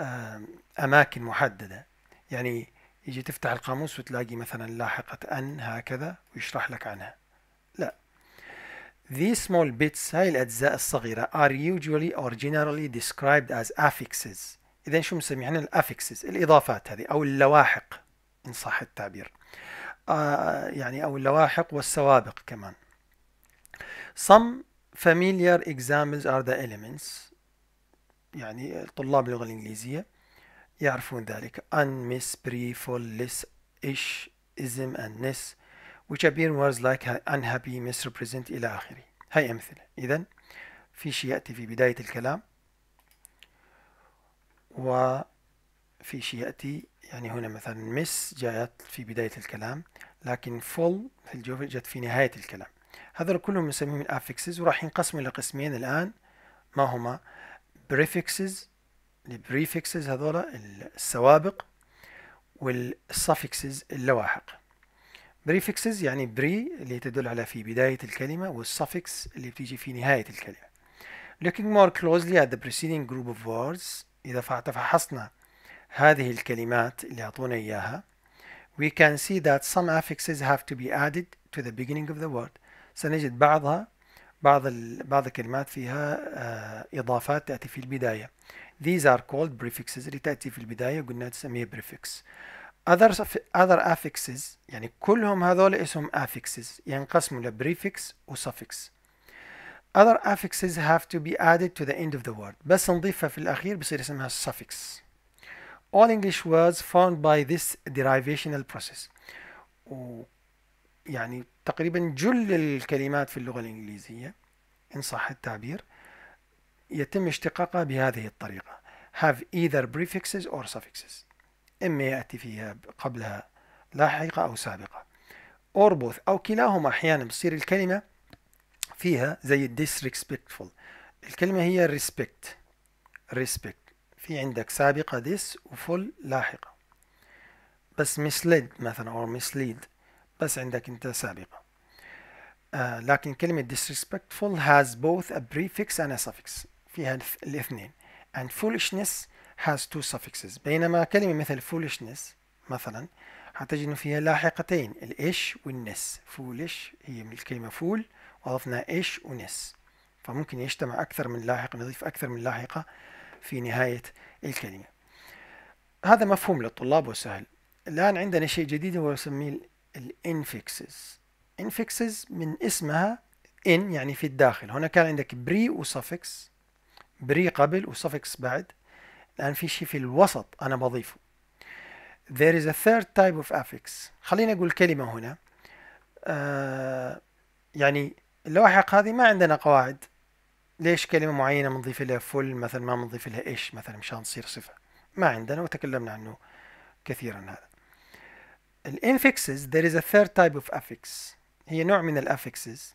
آه، أماكن محددة يعني يجي تفتح القاموس وتلاقي مثلا لاحقة أن هكذا ويشرح لك عنها لا These small bits هاي الأجزاء الصغيرة are usually or generally described as affixes إذا شو مسمينها affixes الإضافات هذه أو اللواحق إن صح التعبير آه، يعني أو اللواحق والسوابق كمان some familiar examples are the elements يعني طلاب اللغة الإنجليزية يعرفون ذلك un, miss, pre, full, less, ish, ism and ness which appear in words like unhappy, misrepresent إلى آخره هاي أمثلة إذا في شيء يأتي في بداية الكلام وفي شيء يأتي يعني هنا مثلا مس جاءت في بداية الكلام لكن فول في الجوف جت في نهاية الكلام هذول كلهم نسميهم الافكسز وراح ينقسموا إلى قسمين الآن ما هما بريفكسز البريفكسز هذول السوابق والصفكسز اللواحق بريفكسز يعني بري اللي تدل على في بداية الكلمة والصفكس اللي بتيجي في نهاية الكلمة looking more closely at the preceding group of words إذا فحصنا هذه الكلمات اللي أعطونا إياها we can see that some affixes have to be added to the beginning of the word سنجد بعضها بعض ال... بعض الكلمات فيها إضافات تأتي في البداية these are called prefixes اللي تأتي في البداية قلنا تسميها prefix other other affixes يعني كلهم هذول اسم affixes ينقسموا ل prefix و suffix other affixes have to be added to the end of the word بس نضيفها في الأخير بصير اسمها suffix All English was formed by this derivational process يعني تقريبا جل الكلمات في اللغة الإنجليزية إن صح التعبير يتم اشتقاقها بهذه الطريقة have either prefixes or suffixes إما يأتي فيها قبلها لاحقة أو سابقة or both أو كلاهما أحيانا بتصير الكلمة فيها زي disrespectful الكلمة هي respect respect في عندك سابقة this وفول لاحقة بس misled مثلا أو mislead بس عندك أنت سابقة آه لكن كلمة disrespectful has both a prefix and a suffix فيها الاثنين and foolishness has two suffixes بينما كلمة مثل foolishness مثلا هتجد انه فيها لاحقتين الإش والنس فولش هي من الكلمة فول وأضفنا إش ونس فممكن يجتمع أكثر من لاحقة نضيف أكثر من لاحقة في نهاية الكلمة هذا مفهوم للطلاب وسهل الآن عندنا شيء جديد هو يسميه الانفكسز انفكسز من اسمها ان يعني في الداخل هنا كان عندك بري وسفكس بري قبل وسفكس بعد الآن في شيء في الوسط أنا بضيفه there is a third type of affix خلينا أقول كلمة هنا آه يعني اللواحق هذه ما عندنا قواعد ليش كلمة معينة بنضيف لها فل مثلا ما بنضيف لها ايش مثلا مشان تصير صفة ما عندنا وتكلمنا عنه كثيرا هذا الانفكسز there is a third type of affix هي نوع من الافكسز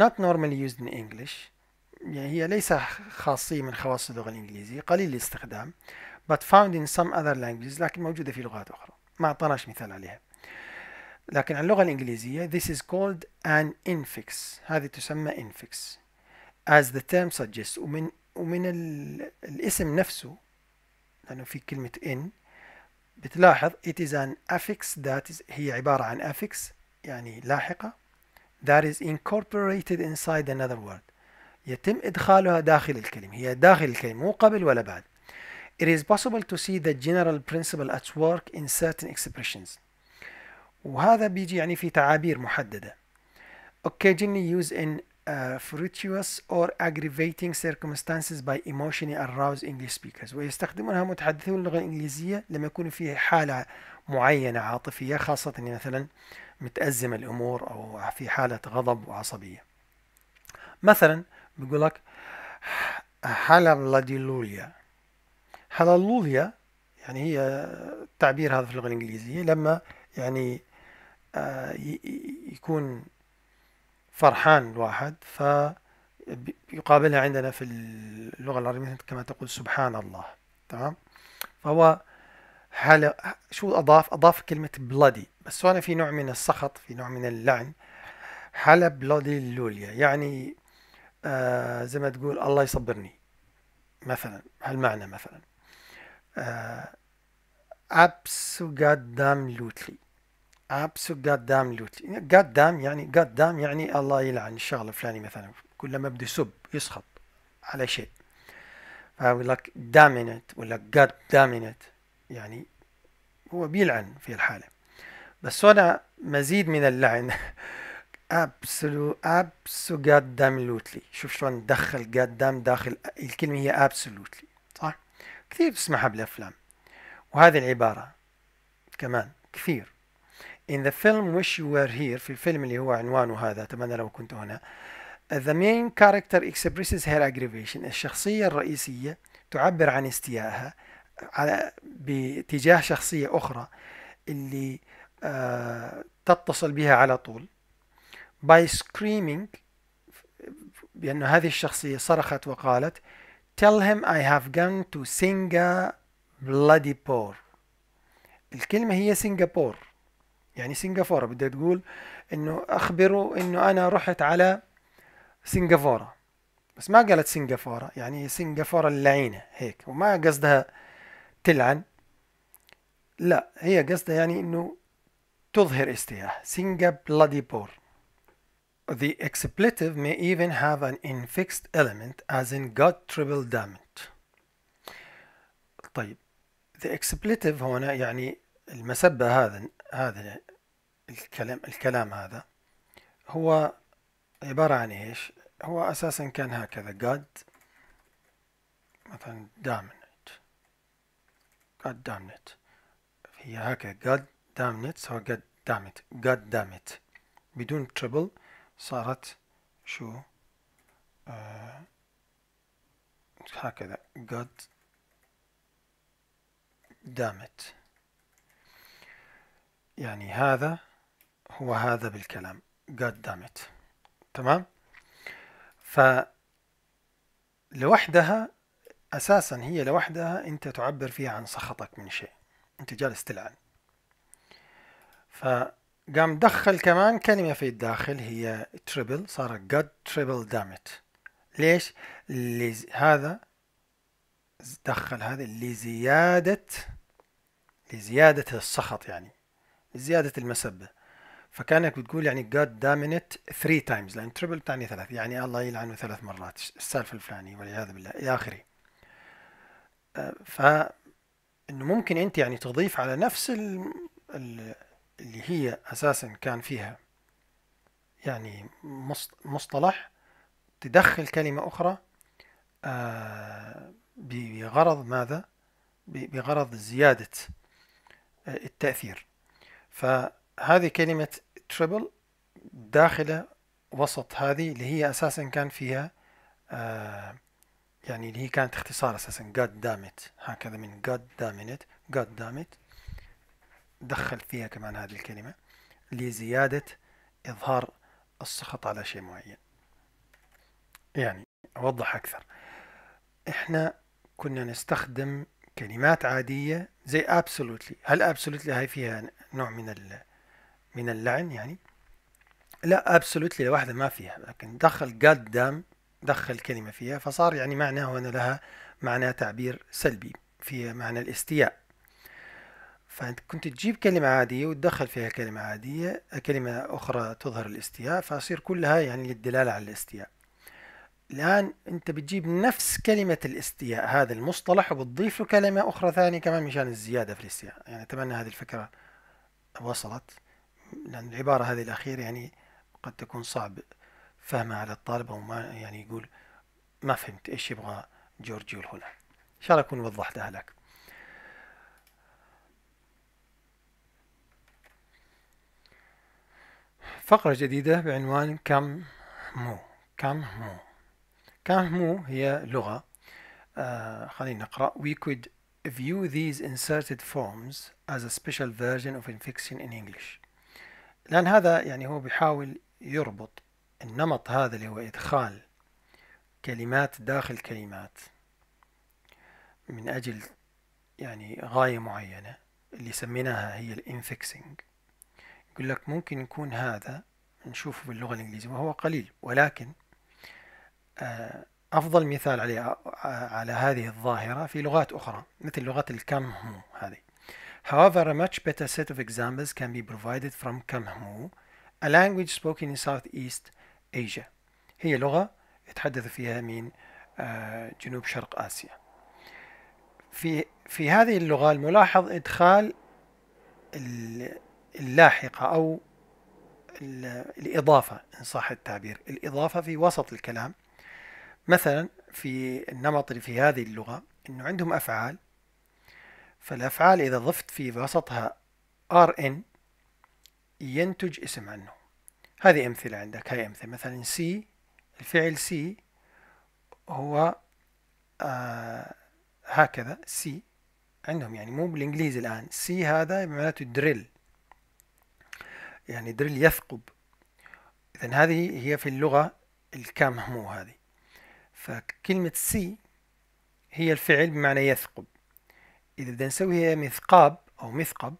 not normally used in English يعني هي ليس خاصية من خواص اللغة الإنجليزية قليل الاستخدام but found in some other languages لكن موجودة في لغات أخرى ما أعطاناش مثال عليها لكن على اللغة الإنجليزية this is called an infix هذه تسمى infix as the term suggests ومن ومن الاسم نفسه لأنه في كلمة in بتلاحظ it is an affix that is هي عبارة عن affix يعني لاحقة that is incorporated inside another word يتم إدخالها داخل الكلمة هي داخل الكلمة مو قبل ولا بعد It is possible to see the general principle at work in certain expressions وهذا بيجي يعني في تعابير محددة occasionally used in uh, or aggravating circumstances by emotionally aroused English speakers ويستخدمونها متحدثون اللغة الإنجليزية لما يكون في حالة معينة عاطفية خاصة مثلا متأزم الأمور أو في حالة غضب وعصبية مثلا بيقول لك هلالوليا هلالوليا يعني هي تعبير هذا في اللغة الإنجليزية لما يعني آه، يكون فرحان الواحد فيقابلها عندنا في اللغة العربية كما تقول سبحان الله تمام فهو حالة شو أضاف أضاف كلمة بلادي بس هنا في نوع من السخط في نوع من اللعن حالة بلادي اللوليا يعني آه زي ما تقول الله يصبرني مثلا هالمعنى مثلا آه لوتلي ابس قدام لوت قدام يعني قدام يعني الله يلعن الشغله الفلاني مثلا كلما بده يسب يسخط على شيء فيقول لك دامينت ولا قد دامينت يعني هو بيلعن في الحالة بس هنا مزيد من اللعن <laughs> ابسو ابسو لوتلي شوف شلون دخل قدام داخل الكلمة هي ابسولوتلي صح كثير تسمعها بالافلام وهذه العبارة كمان كثير In the film Wish You Were Here في الفيلم اللي هو عنوانه هذا أتمنى لو كنت هنا uh, The main character expresses her aggravation الشخصية الرئيسية تعبر عن استيائها uh, على باتجاه شخصية أخرى اللي آه تتصل بها على طول by screaming بأن هذه الشخصية صرخت وقالت tell him I have gone to Singapore bloody poor الكلمة هي Singapore يعني سنغافورة بدها تقول انه اخبره انه انا رحت على سنغافورة بس ما قالت سنغافورة يعني سنغافورة اللعينة هيك وما قصدها تلعن لا هي قصدها يعني انه تظهر استياح سينجا بلادي بور The expletive may even have an infixed element as in got triple damage. طيب the expletive هنا يعني المسبة هذا هذا الكلام الكلام هذا هو عبارة عن ايش هو اساسا كان هكذا God مثلا dominate God dominate هي هكذا God dominate صار God دامت God دامت بدون تربل صارت شو آه هكذا God دامت يعني هذا هو هذا بالكلام God damn it تمام ف لوحدها اساسا هي لوحدها انت تعبر فيها عن سخطك من شيء انت جالس تلعن فقام دخل كمان كلمه في الداخل هي تريبل صار God triple damn it ليش لز... هذا دخل هذا لزياده لزياده السخط يعني لزياده المسبه فكانك بتقول يعني جاد دامنت three تايمز لان تريبل تعني ثلاث يعني الله يلعنه ثلاث مرات السالفه الفلانيه والعياذ بالله الى اخره آه، ف انه ممكن انت يعني تضيف على نفس اللي هي اساسا كان فيها يعني مصطلح تدخل كلمه اخرى آه، بغرض ماذا بغرض زياده آه، التاثير فهذه كلمة التريبل داخله وسط هذه اللي هي اساسا كان فيها آه يعني اللي هي كانت اختصار اساسا جاد دامت it هكذا من جاد دامت it دامت it دخل فيها كمان هذه الكلمة لزيادة إظهار السخط على شيء معين يعني أوضح أكثر إحنا كنا نستخدم كلمات عادية زي absolutely هل absolutely هاي فيها نوع من ال من اللعن يعني لا ابسولوتلي لوحده ما فيها لكن دخل جاد دام دخل كلمة فيها فصار يعني معناه هنا لها معنى تعبير سلبي في معنى الاستياء فأنت كنت تجيب كلمة عادية وتدخل فيها كلمة عادية كلمة أخرى تظهر الاستياء فأصير كلها يعني للدلالة على الاستياء الآن أنت بتجيب نفس كلمة الاستياء هذا المصطلح وبتضيف له كلمة أخرى ثانية كمان مشان الزيادة في الاستياء يعني أتمنى هذه الفكرة وصلت لأن العبارة هذه الأخيرة يعني قد تكون صعب فهمها على الطالب أو ما يعني يقول ما فهمت إيش يبغى جورج يقول هنا إن شاء الله أكون وضحتها لك فقرة جديدة بعنوان كم مو كم مو كم مو هي لغة آه خلينا نقرأ we could view these inserted forms as a special version of inflection in English الآن هذا يعني هو بيحاول يربط النمط هذا اللي هو إدخال كلمات داخل كلمات من أجل يعني غاية معينة اللي سميناها هي الانفكسنج يقول لك ممكن يكون هذا نشوفه باللغة الإنجليزية وهو قليل ولكن آه، أفضل مثال عليه آه، على هذه الظاهرة في لغات أخرى مثل لغة الكم هو هذه However, a much better set of examples can be provided from Kamhmu, a language spoken in Southeast Asia. هي لغة يتحدث فيها من آه، جنوب شرق آسيا. في في هذه اللغة الملاحظ إدخال اللاحقة أو الإضافة إن صح التعبير الإضافة في وسط الكلام مثلا في النمط اللي في هذه اللغة أنه عندهم أفعال فالأفعال إذا ضفت في وسطها rn ينتج اسم عنه هذه أمثلة عندك هاي أمثلة مثلا سي الفعل سي هو آه هكذا سي عندهم يعني مو بالإنجليزي الآن سي هذا معناته دريل يعني دريل يثقب إذا هذه هي في اللغة الكام مو هذه فكلمة سي هي الفعل بمعنى يثقب إذا بدنا نسويها مثقاب أو مثقب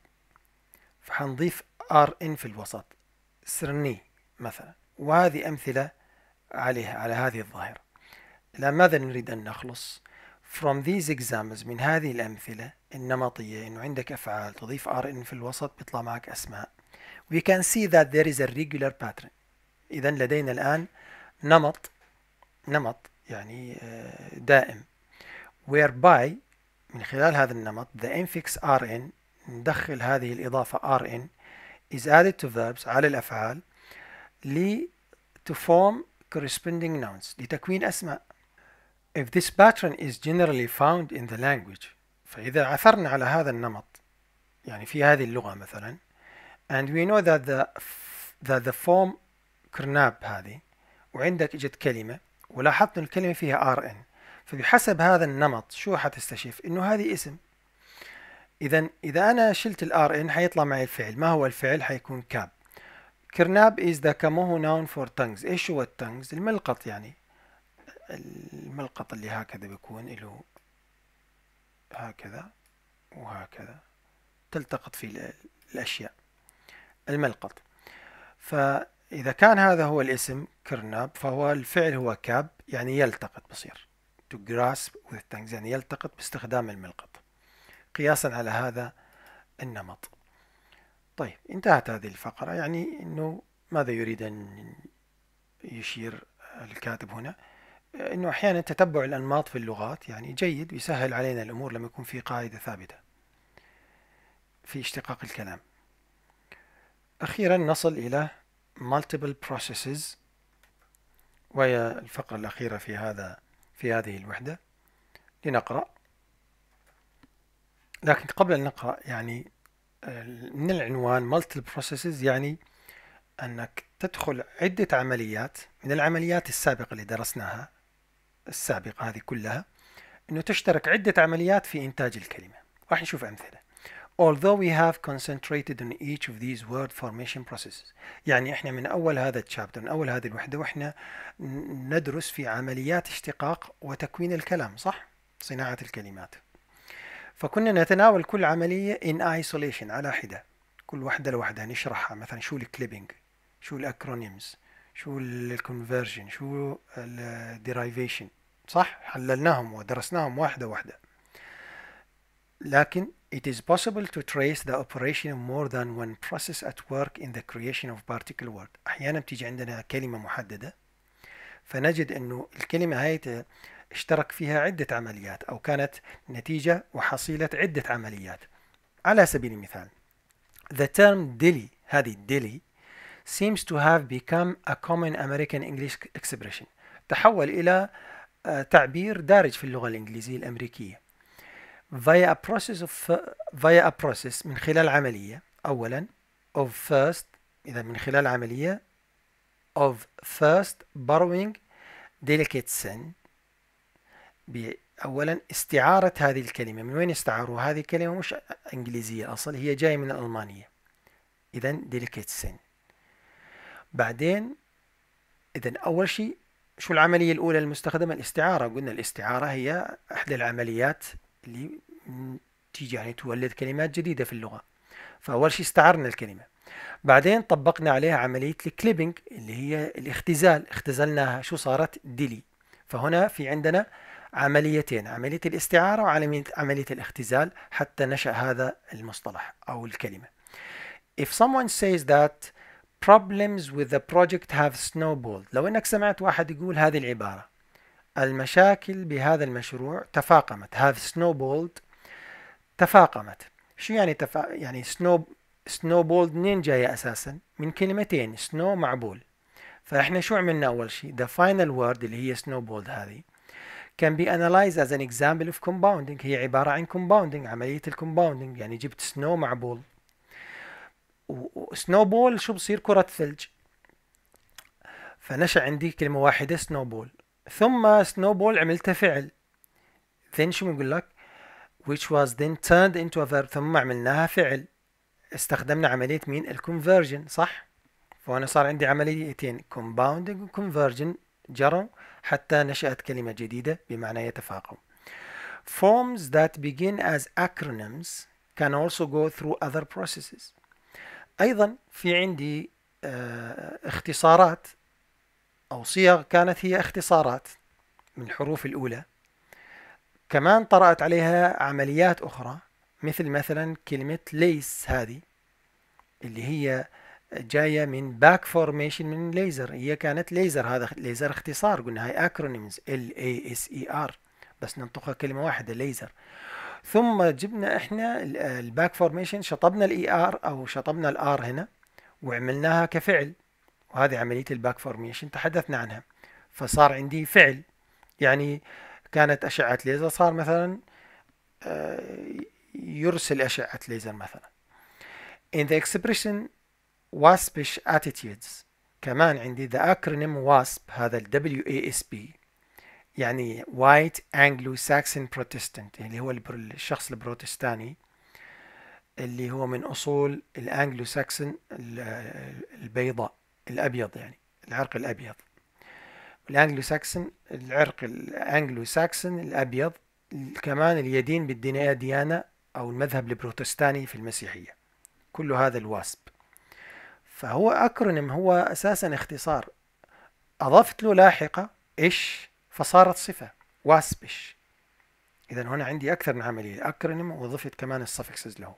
فحنضيف ار ان في الوسط سرني مثلا وهذه أمثلة عليها على هذه الظاهرة الآن ماذا نريد أن نخلص from these examples من هذه الأمثلة النمطية إنه عندك أفعال تضيف ار ان في الوسط بيطلع معك أسماء we can see that there is a regular pattern إذا لدينا الآن نمط نمط يعني آه، دائم whereby من خلال هذا النمط the infix rn ندخل هذه الإضافة rn is added to verbs على الأفعال لي to form corresponding nouns لتكوين أسماء if this pattern is generally found in the language فإذا عثرنا على هذا النمط يعني في هذه اللغة مثلا and we know that the that the form كرناب هذه وعندك اجت كلمة ولاحظت أن الكلمة فيها rn فبحسب هذا النمط شو حتستشف انه هذه اسم اذا اذا انا شلت الار ان حيطلع معي الفعل ما هو الفعل حيكون كاب كرناب از ذا كموهو ناون فور tongues ايش هو التنجز الملقط يعني الملقط اللي هكذا بيكون له هكذا وهكذا تلتقط فيه الأشياء الملقط فإذا كان هذا هو الاسم كرناب فهو الفعل هو كاب يعني يلتقط بصير to grasp with tongues يعني يلتقط باستخدام الملقط قياسا على هذا النمط طيب انتهت هذه الفقرة يعني أنه ماذا يريد أن يشير الكاتب هنا أنه أحيانا تتبع الأنماط في اللغات يعني جيد يسهل علينا الأمور لما يكون في قاعدة ثابتة في اشتقاق الكلام أخيرا نصل إلى multiple processes وهي الفقرة الأخيرة في هذا في هذه الوحدة لنقرأ لكن قبل أن نقرأ يعني آه، من العنوان multiple processes يعني أنك تدخل عدة عمليات من العمليات السابقة اللي درسناها السابقة هذه كلها أنه تشترك عدة عمليات في إنتاج الكلمة راح نشوف أمثلة although we have concentrated on each of these word formation processes يعني احنا من اول هذا الشابتر من اول هذه الوحده واحنا ندرس في عمليات اشتقاق وتكوين الكلام صح صناعه الكلمات فكنا نتناول كل عمليه in isolation على حده كل وحده لوحدها نشرحها مثلا شو الكليبنج شو الاكرونيمز شو الكونفرجن شو الديرايفيشن صح حللناهم ودرسناهم واحده واحده لكن It is possible to trace the operation of more than one process at work in the creation of particle word. أحيانا بتيجي عندنا كلمة محددة فنجد أنه الكلمة هاي اشترك فيها عدة عمليات أو كانت نتيجة وحصيلة عدة عمليات على سبيل المثال The term dilly هذه dilly seems to have become a common American English expression تحول إلى تعبير دارج في اللغة الإنجليزية الأمريكية via a process of via a process من خلال عملية أولا of first إذا من خلال عملية of first borrowing delicate sin أولا استعارة هذه الكلمة من وين استعاروا هذه الكلمة مش إنجليزية أصل هي جاية من الألمانية إذا delicate sin بعدين إذا أول شيء شو العملية الأولى المستخدمة الاستعارة قلنا الاستعارة هي إحدى العمليات اللي تيجي يعني تولد كلمات جديدة في اللغة فأول شيء استعرنا الكلمة بعدين طبقنا عليها عملية الكليبنج اللي هي الاختزال اختزلناها شو صارت ديلي فهنا في عندنا عمليتين عملية الاستعارة وعملية عملية الاختزال حتى نشأ هذا المصطلح أو الكلمة If someone says that problems with the project have snowballed لو انك سمعت واحد يقول هذه العبارة المشاكل بهذا المشروع تفاقمت have snowballed تفاقمت شو يعني تفا... يعني سنو سنو بولد منين جاية أساسا من كلمتين سنو معبول فإحنا شو عملنا أول شيء ذا فاينل وورد اللي هي سنو بولد هذه كان بي انالايز از ان اكزامبل اوف كومباوندينج هي عبارة عن كومباوندينج عملية الكومباوندينج يعني جبت سنو مع بول وسنو بول شو بصير كرة ثلج فنشأ عندي كلمة واحدة سنو بول ثم سنو بول عملته فعل ثين شو بنقول لك which was then turned into a verb ثم عملناها فعل استخدمنا عملية مين الconversion صح فأنا صار عندي عمليتين compounding و conversion جروا حتى نشأت كلمة جديدة بمعنى يتفاقم Forms that begin as acronyms can also go through other processes أيضا في عندي آه، اختصارات أو صيغ كانت هي اختصارات من الحروف الأولى كمان طرأت عليها عمليات أخرى مثل مثلا كلمة ليس هذه اللي هي جاية من باك فورميشن من ليزر هي كانت ليزر هذا ليزر اختصار قلنا هاي أكرونيمز ال اي اس اي ار بس ننطقها كلمة واحدة ليزر ثم جبنا احنا الباك فورميشن شطبنا الاي ار e او شطبنا الار هنا وعملناها كفعل وهذه عملية الباك فورميشن تحدثنا عنها فصار عندي فعل يعني كانت أشعة ليزر صار مثلا آه، يرسل أشعة ليزر مثلا in the expression waspish attitudes كمان عندي the acronym WASP هذا ال WASP يعني White Anglo-Saxon Protestant اللي هو الشخص البروتستاني اللي هو من أصول الأنجلو ساكسن آه، البيضاء الأبيض يعني العرق الأبيض الانجلو ساكسن العرق الانجلو ساكسن الابيض كمان اليدين بالديانة ديانة او المذهب البروتستاني في المسيحية كل هذا الواسب فهو اكرونيم هو اساسا اختصار اضفت له لاحقة ايش فصارت صفة واسبش اذا هنا عندي اكثر من عملية اكرونيم واضفت كمان السفكسز له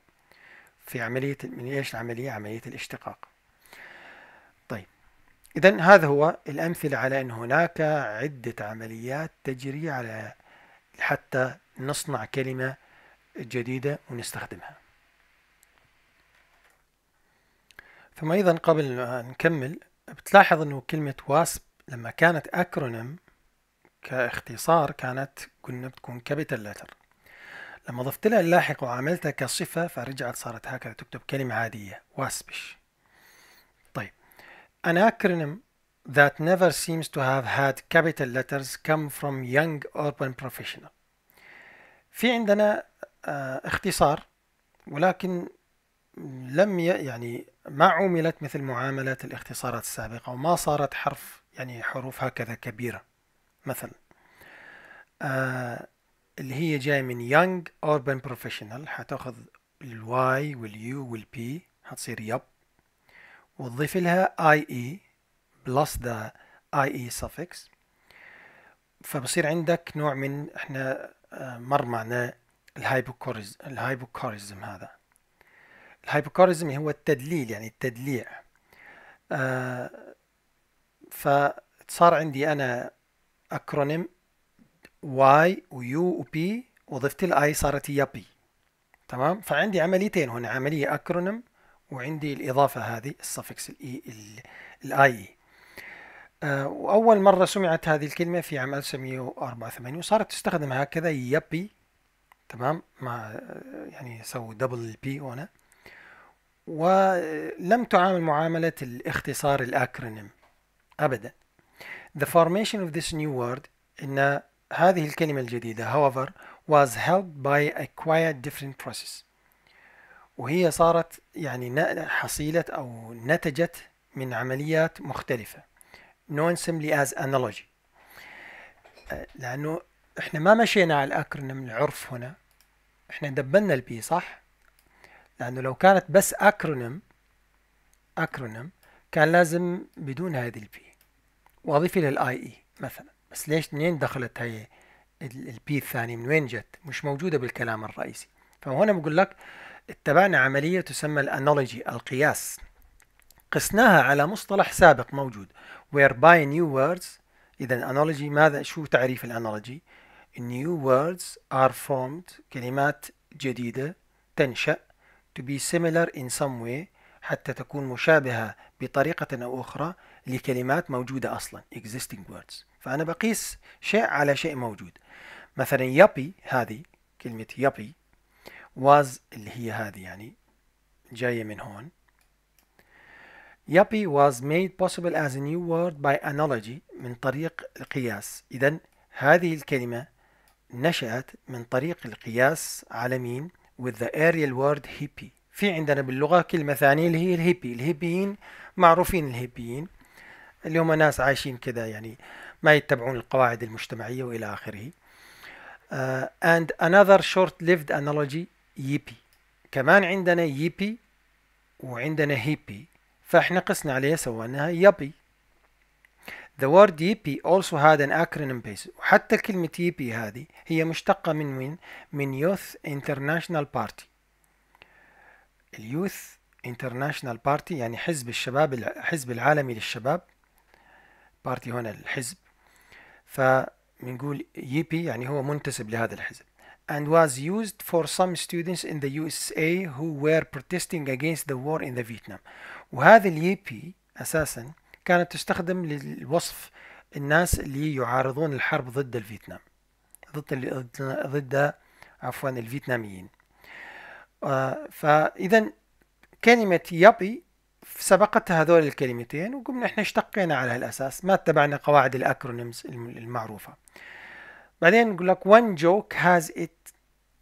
في عملية من ايش العملية عملية الاشتقاق إذا هذا هو الأمثلة على أن هناك عدة عمليات تجري على حتى نصنع كلمة جديدة ونستخدمها ثم أيضا قبل ما نكمل بتلاحظ أنه كلمة واسب لما كانت أكرونيم كاختصار كانت قلنا بتكون كابيتال لتر لما ضفت لها اللاحق وعملتها كصفة فرجعت صارت هكذا تكتب كلمة عادية واسبش An acronym that never seems to have had capital letters come from young urban professional. في عندنا آه، اختصار ولكن لم يعني ما عُملت مثل معاملة الاختصارات السابقة وما صارت حرف يعني حروف هكذا كبيرة مثلا آه اللي هي جاية من young urban professional حتاخذ الواي واليو والبي حتصير يب وتضيف لها IE plus the IE suffix فبصير عندك نوع من احنا آه، مر معنا الهايبوكوريزم هذا الهايبوكوريزم هو التدليل يعني التدليع آه، فصار عندي انا اكرونيم واي ويو وبي وضفت الاي صارت بي تمام فعندي عمليتين هنا عملية اكرونيم وعندي الإضافة هذه السفكس الإي الآي وأول مرة سمعت هذه الكلمة في عام 1984 وصارت تستخدم هكذا يبي تمام مع آه، يعني سووا دبل البي هنا ولم تعامل معاملة الاختصار الأكرونيم أبدا The formation of this new word إن هذه الكلمة الجديدة however was helped by a quite different process وهي صارت يعني حصيلة أو نتجت من عمليات مختلفة known simply as analogy أه، لأنه إحنا ما مشينا على الأكرونيم العرف هنا إحنا دبلنا البي صح؟ لأنه لو كانت بس أكرونيم أكرونيم كان لازم بدون هذه البي وأضيف إلى الآي إي e مثلا بس ليش منين دخلت هي البي الثانية من وين جت؟ مش موجودة بالكلام الرئيسي فهنا بقول لك اتبعنا عملية تسمى الأنالوجي القياس قسناها على مصطلح سابق موجود whereby new words إذا analogy ماذا شو تعريف الانالوجي؟ new words are formed كلمات جديدة تنشأ to be similar in some way حتى تكون مشابهة بطريقة أو أخرى لكلمات موجودة أصلا existing words فأنا بقيس شيء على شيء موجود مثلا يبي هذه كلمة يبي was اللي هي هذه يعني جاية من هون Yuppie was made possible as a new word by analogy من طريق القياس إذا هذه الكلمة نشأت من طريق القياس على مين with the aerial word hippie في عندنا باللغة كلمة ثانية اللي هي الهيبي الهيبيين معروفين الهيبيين اللي هم ناس عايشين كذا يعني ما يتبعون القواعد المجتمعية وإلى آخره uh, and another short-lived analogy يبي كمان عندنا يبي وعندنا هيبي فاحنا قسنا عليها سويناها يبي The word يبي also had an acronym base وحتى كلمة يبي هذه هي مشتقة من وين؟ من Youth International Party اليوث International بارتي يعني حزب الشباب الحزب العالمي للشباب بارتي هنا الحزب فبنقول يبي يعني هو منتسب لهذا الحزب and was used for some students in the USA who were protesting against the war in the Vietnam وهذا اليي EP أساسا كانت تستخدم للوصف الناس اللي يعارضون الحرب ضد الفيتنام ضد ضد عفوا الفيتناميين آه فإذا كلمة يبي سبقت هذول الكلمتين وقمنا احنا اشتقينا على هالأساس ما اتبعنا قواعد الأكرونيمز المعروفة آه بعدين يقول لك one joke has it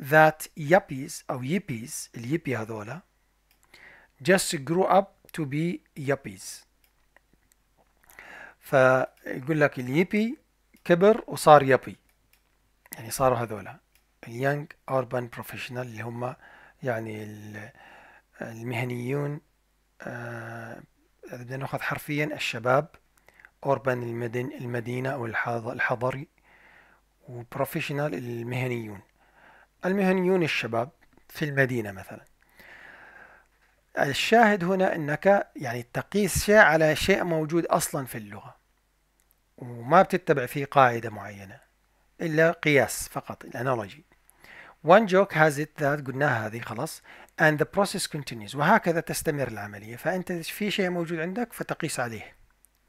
that yuppies أو yippies اليبي هذولا just grew up to be yuppies فيقول لك اليبي كبر وصار يبي يعني صاروا هذولا اليانج أوربان بروفيشنال اللي هم يعني المهنيون آه، بدنا ناخذ حرفيا الشباب أوربان المدينة أو الحضري وبروفيشنال المهنيون المهنيون الشباب في المدينة مثلا الشاهد هنا انك يعني تقيس شيء على شيء موجود اصلا في اللغة وما بتتبع فيه قاعدة معينة الا قياس فقط الانالوجي one joke has it that قلناها هذه خلاص and the process continues وهكذا تستمر العملية فأنت في شيء موجود عندك فتقيس عليه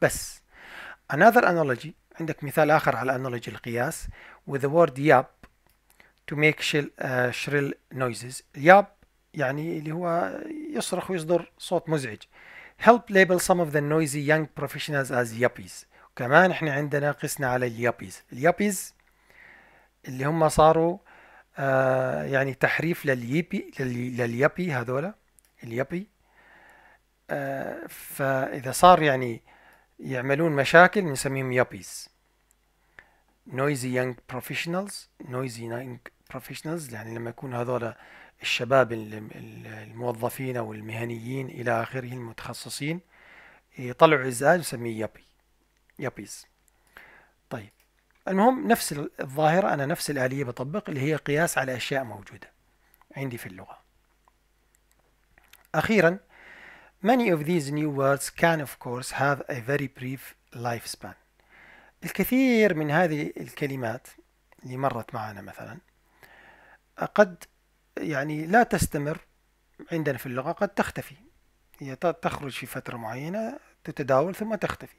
بس another analogy عندك مثال آخر على أنالوجي القياس with the word yap to make shrill, uh, shrill noises yap يعني اللي هو يصرخ ويصدر صوت مزعج help label some of the noisy young professionals as yuppies وكمان احنا عندنا قسنا على اليابيز اليابيز اللي هم صاروا آه يعني تحريف لليبي لليابي هذولا اليابي آه uh, فاذا صار يعني يعملون مشاكل نسميهم يابيز نويزي يانج بروفيشنالز نويزي يانج بروفيشنالز يعني لما يكون هذول الشباب الموظفين او المهنيين الى اخره المتخصصين يطلعوا ازعاج نسميه يابي يابيز طيب المهم نفس الظاهره انا نفس الاليه بطبق اللي هي قياس على اشياء موجوده عندي في اللغه اخيرا Many of these new words can of course have a very brief lifespan. الكثير من هذه الكلمات اللي مرت معنا مثلا قد يعني لا تستمر عندنا في اللغة قد تختفي هي تخرج في فترة معينة تتداول ثم تختفي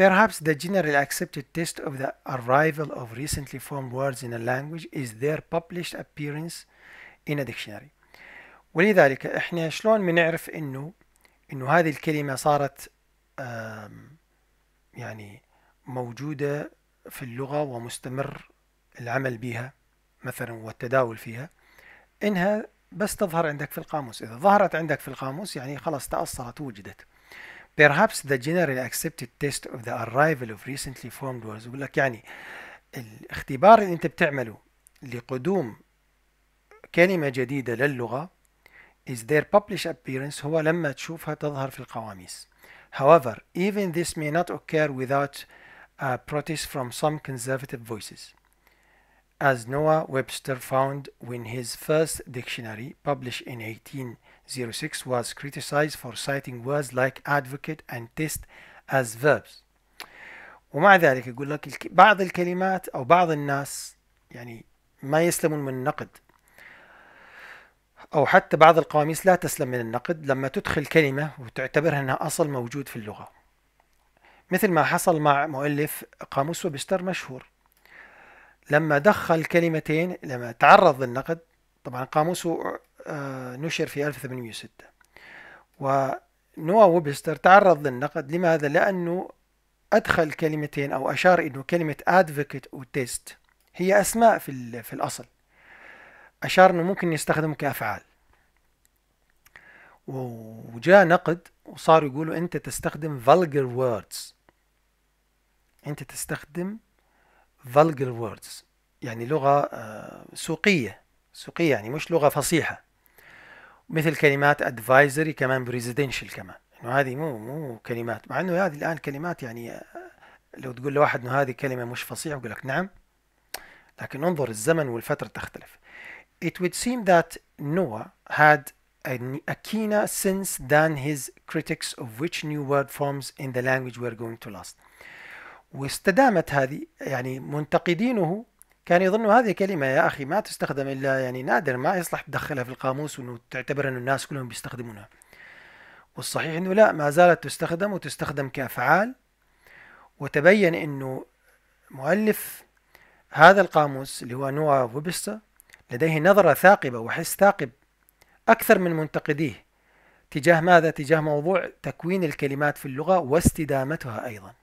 Perhaps the generally accepted test of the arrival of recently formed words in a language is their published appearance in a dictionary ولذلك احنا شلون بنعرف انه انه هذه الكلمة صارت يعني موجودة في اللغة ومستمر العمل بها مثلا والتداول فيها انها بس تظهر عندك في القاموس اذا ظهرت عندك في القاموس يعني خلاص تأثرت وجدت perhaps the generally accepted test of the arrival of recently formed words يقول لك يعني الاختبار اللي انت بتعمله لقدوم كلمة جديدة للغة is their published appearance هو لما تشوفها تظهر في القواميس. However, even this may not occur without a uh, protest from some conservative voices. As Noah Webster found when his first dictionary, published in 1806, was criticized for citing words like advocate and test as verbs. ومع ذلك يقول لك بعض الكلمات أو بعض الناس يعني ما يسلمون من النقد أو حتى بعض القواميس لا تسلم من النقد لما تدخل كلمة وتعتبرها أنها أصل موجود في اللغة مثل ما حصل مع مؤلف قاموس وبستر مشهور لما دخل كلمتين لما تعرض للنقد طبعا قاموسه آه، نشر في 1806 ونوا وبستر تعرض للنقد لماذا؟ لأنه أدخل كلمتين أو أشار إنه كلمة advocate وتيست هي أسماء في, في الأصل أشار أنه ممكن يستخدمه كأفعال وجاء نقد وصار يقولوا أنت تستخدم vulgar words أنت تستخدم vulgar words يعني لغة آه، سوقية سوقية يعني مش لغة فصيحة مثل كلمات advisory كمان presidential كمان انه هذه مو مو كلمات مع انه هذه الان كلمات يعني آه، لو تقول لواحد انه هذه كلمه مش فصيحه يقول لك نعم لكن انظر الزمن والفتره تختلف it would seem that Noah had a, a keener sense than his critics of which new word forms in the language we're going to last. واستدامت هذه يعني منتقدينه كان يظنوا هذه كلمة يا أخي ما تستخدم إلا يعني نادر ما يصلح تدخلها في القاموس وأنه تعتبر أن الناس كلهم بيستخدمونها والصحيح أنه لا ما زالت تستخدم وتستخدم كأفعال وتبين أنه مؤلف هذا القاموس اللي هو نوع وبستر لديه نظرة ثاقبة وحس ثاقب أكثر من منتقديه تجاه ماذا؟ تجاه موضوع تكوين الكلمات في اللغة واستدامتها أيضا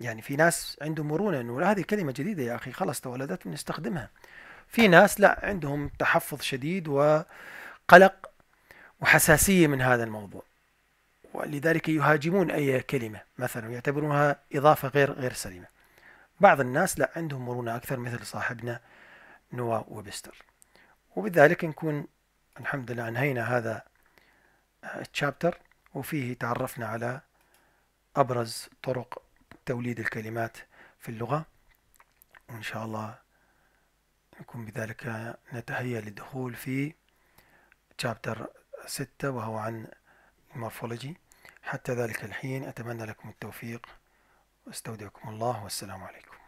يعني في ناس عندهم مرونة أنه هذه كلمة جديدة يا أخي خلاص تولدت نستخدمها في ناس لا عندهم تحفظ شديد وقلق وحساسية من هذا الموضوع ولذلك يهاجمون أي كلمة مثلا ويعتبرونها إضافة غير غير سليمة بعض الناس لا عندهم مرونة أكثر مثل صاحبنا نوا وبستر وبذلك نكون الحمد لله أنهينا هذا التشابتر آه، وفيه تعرفنا على أبرز طرق توليد الكلمات في اللغة وإن شاء الله نكون بذلك نتهيأ للدخول في تشابتر ستة وهو عن المورفولوجي حتى ذلك الحين أتمنى لكم التوفيق واستودعكم الله والسلام عليكم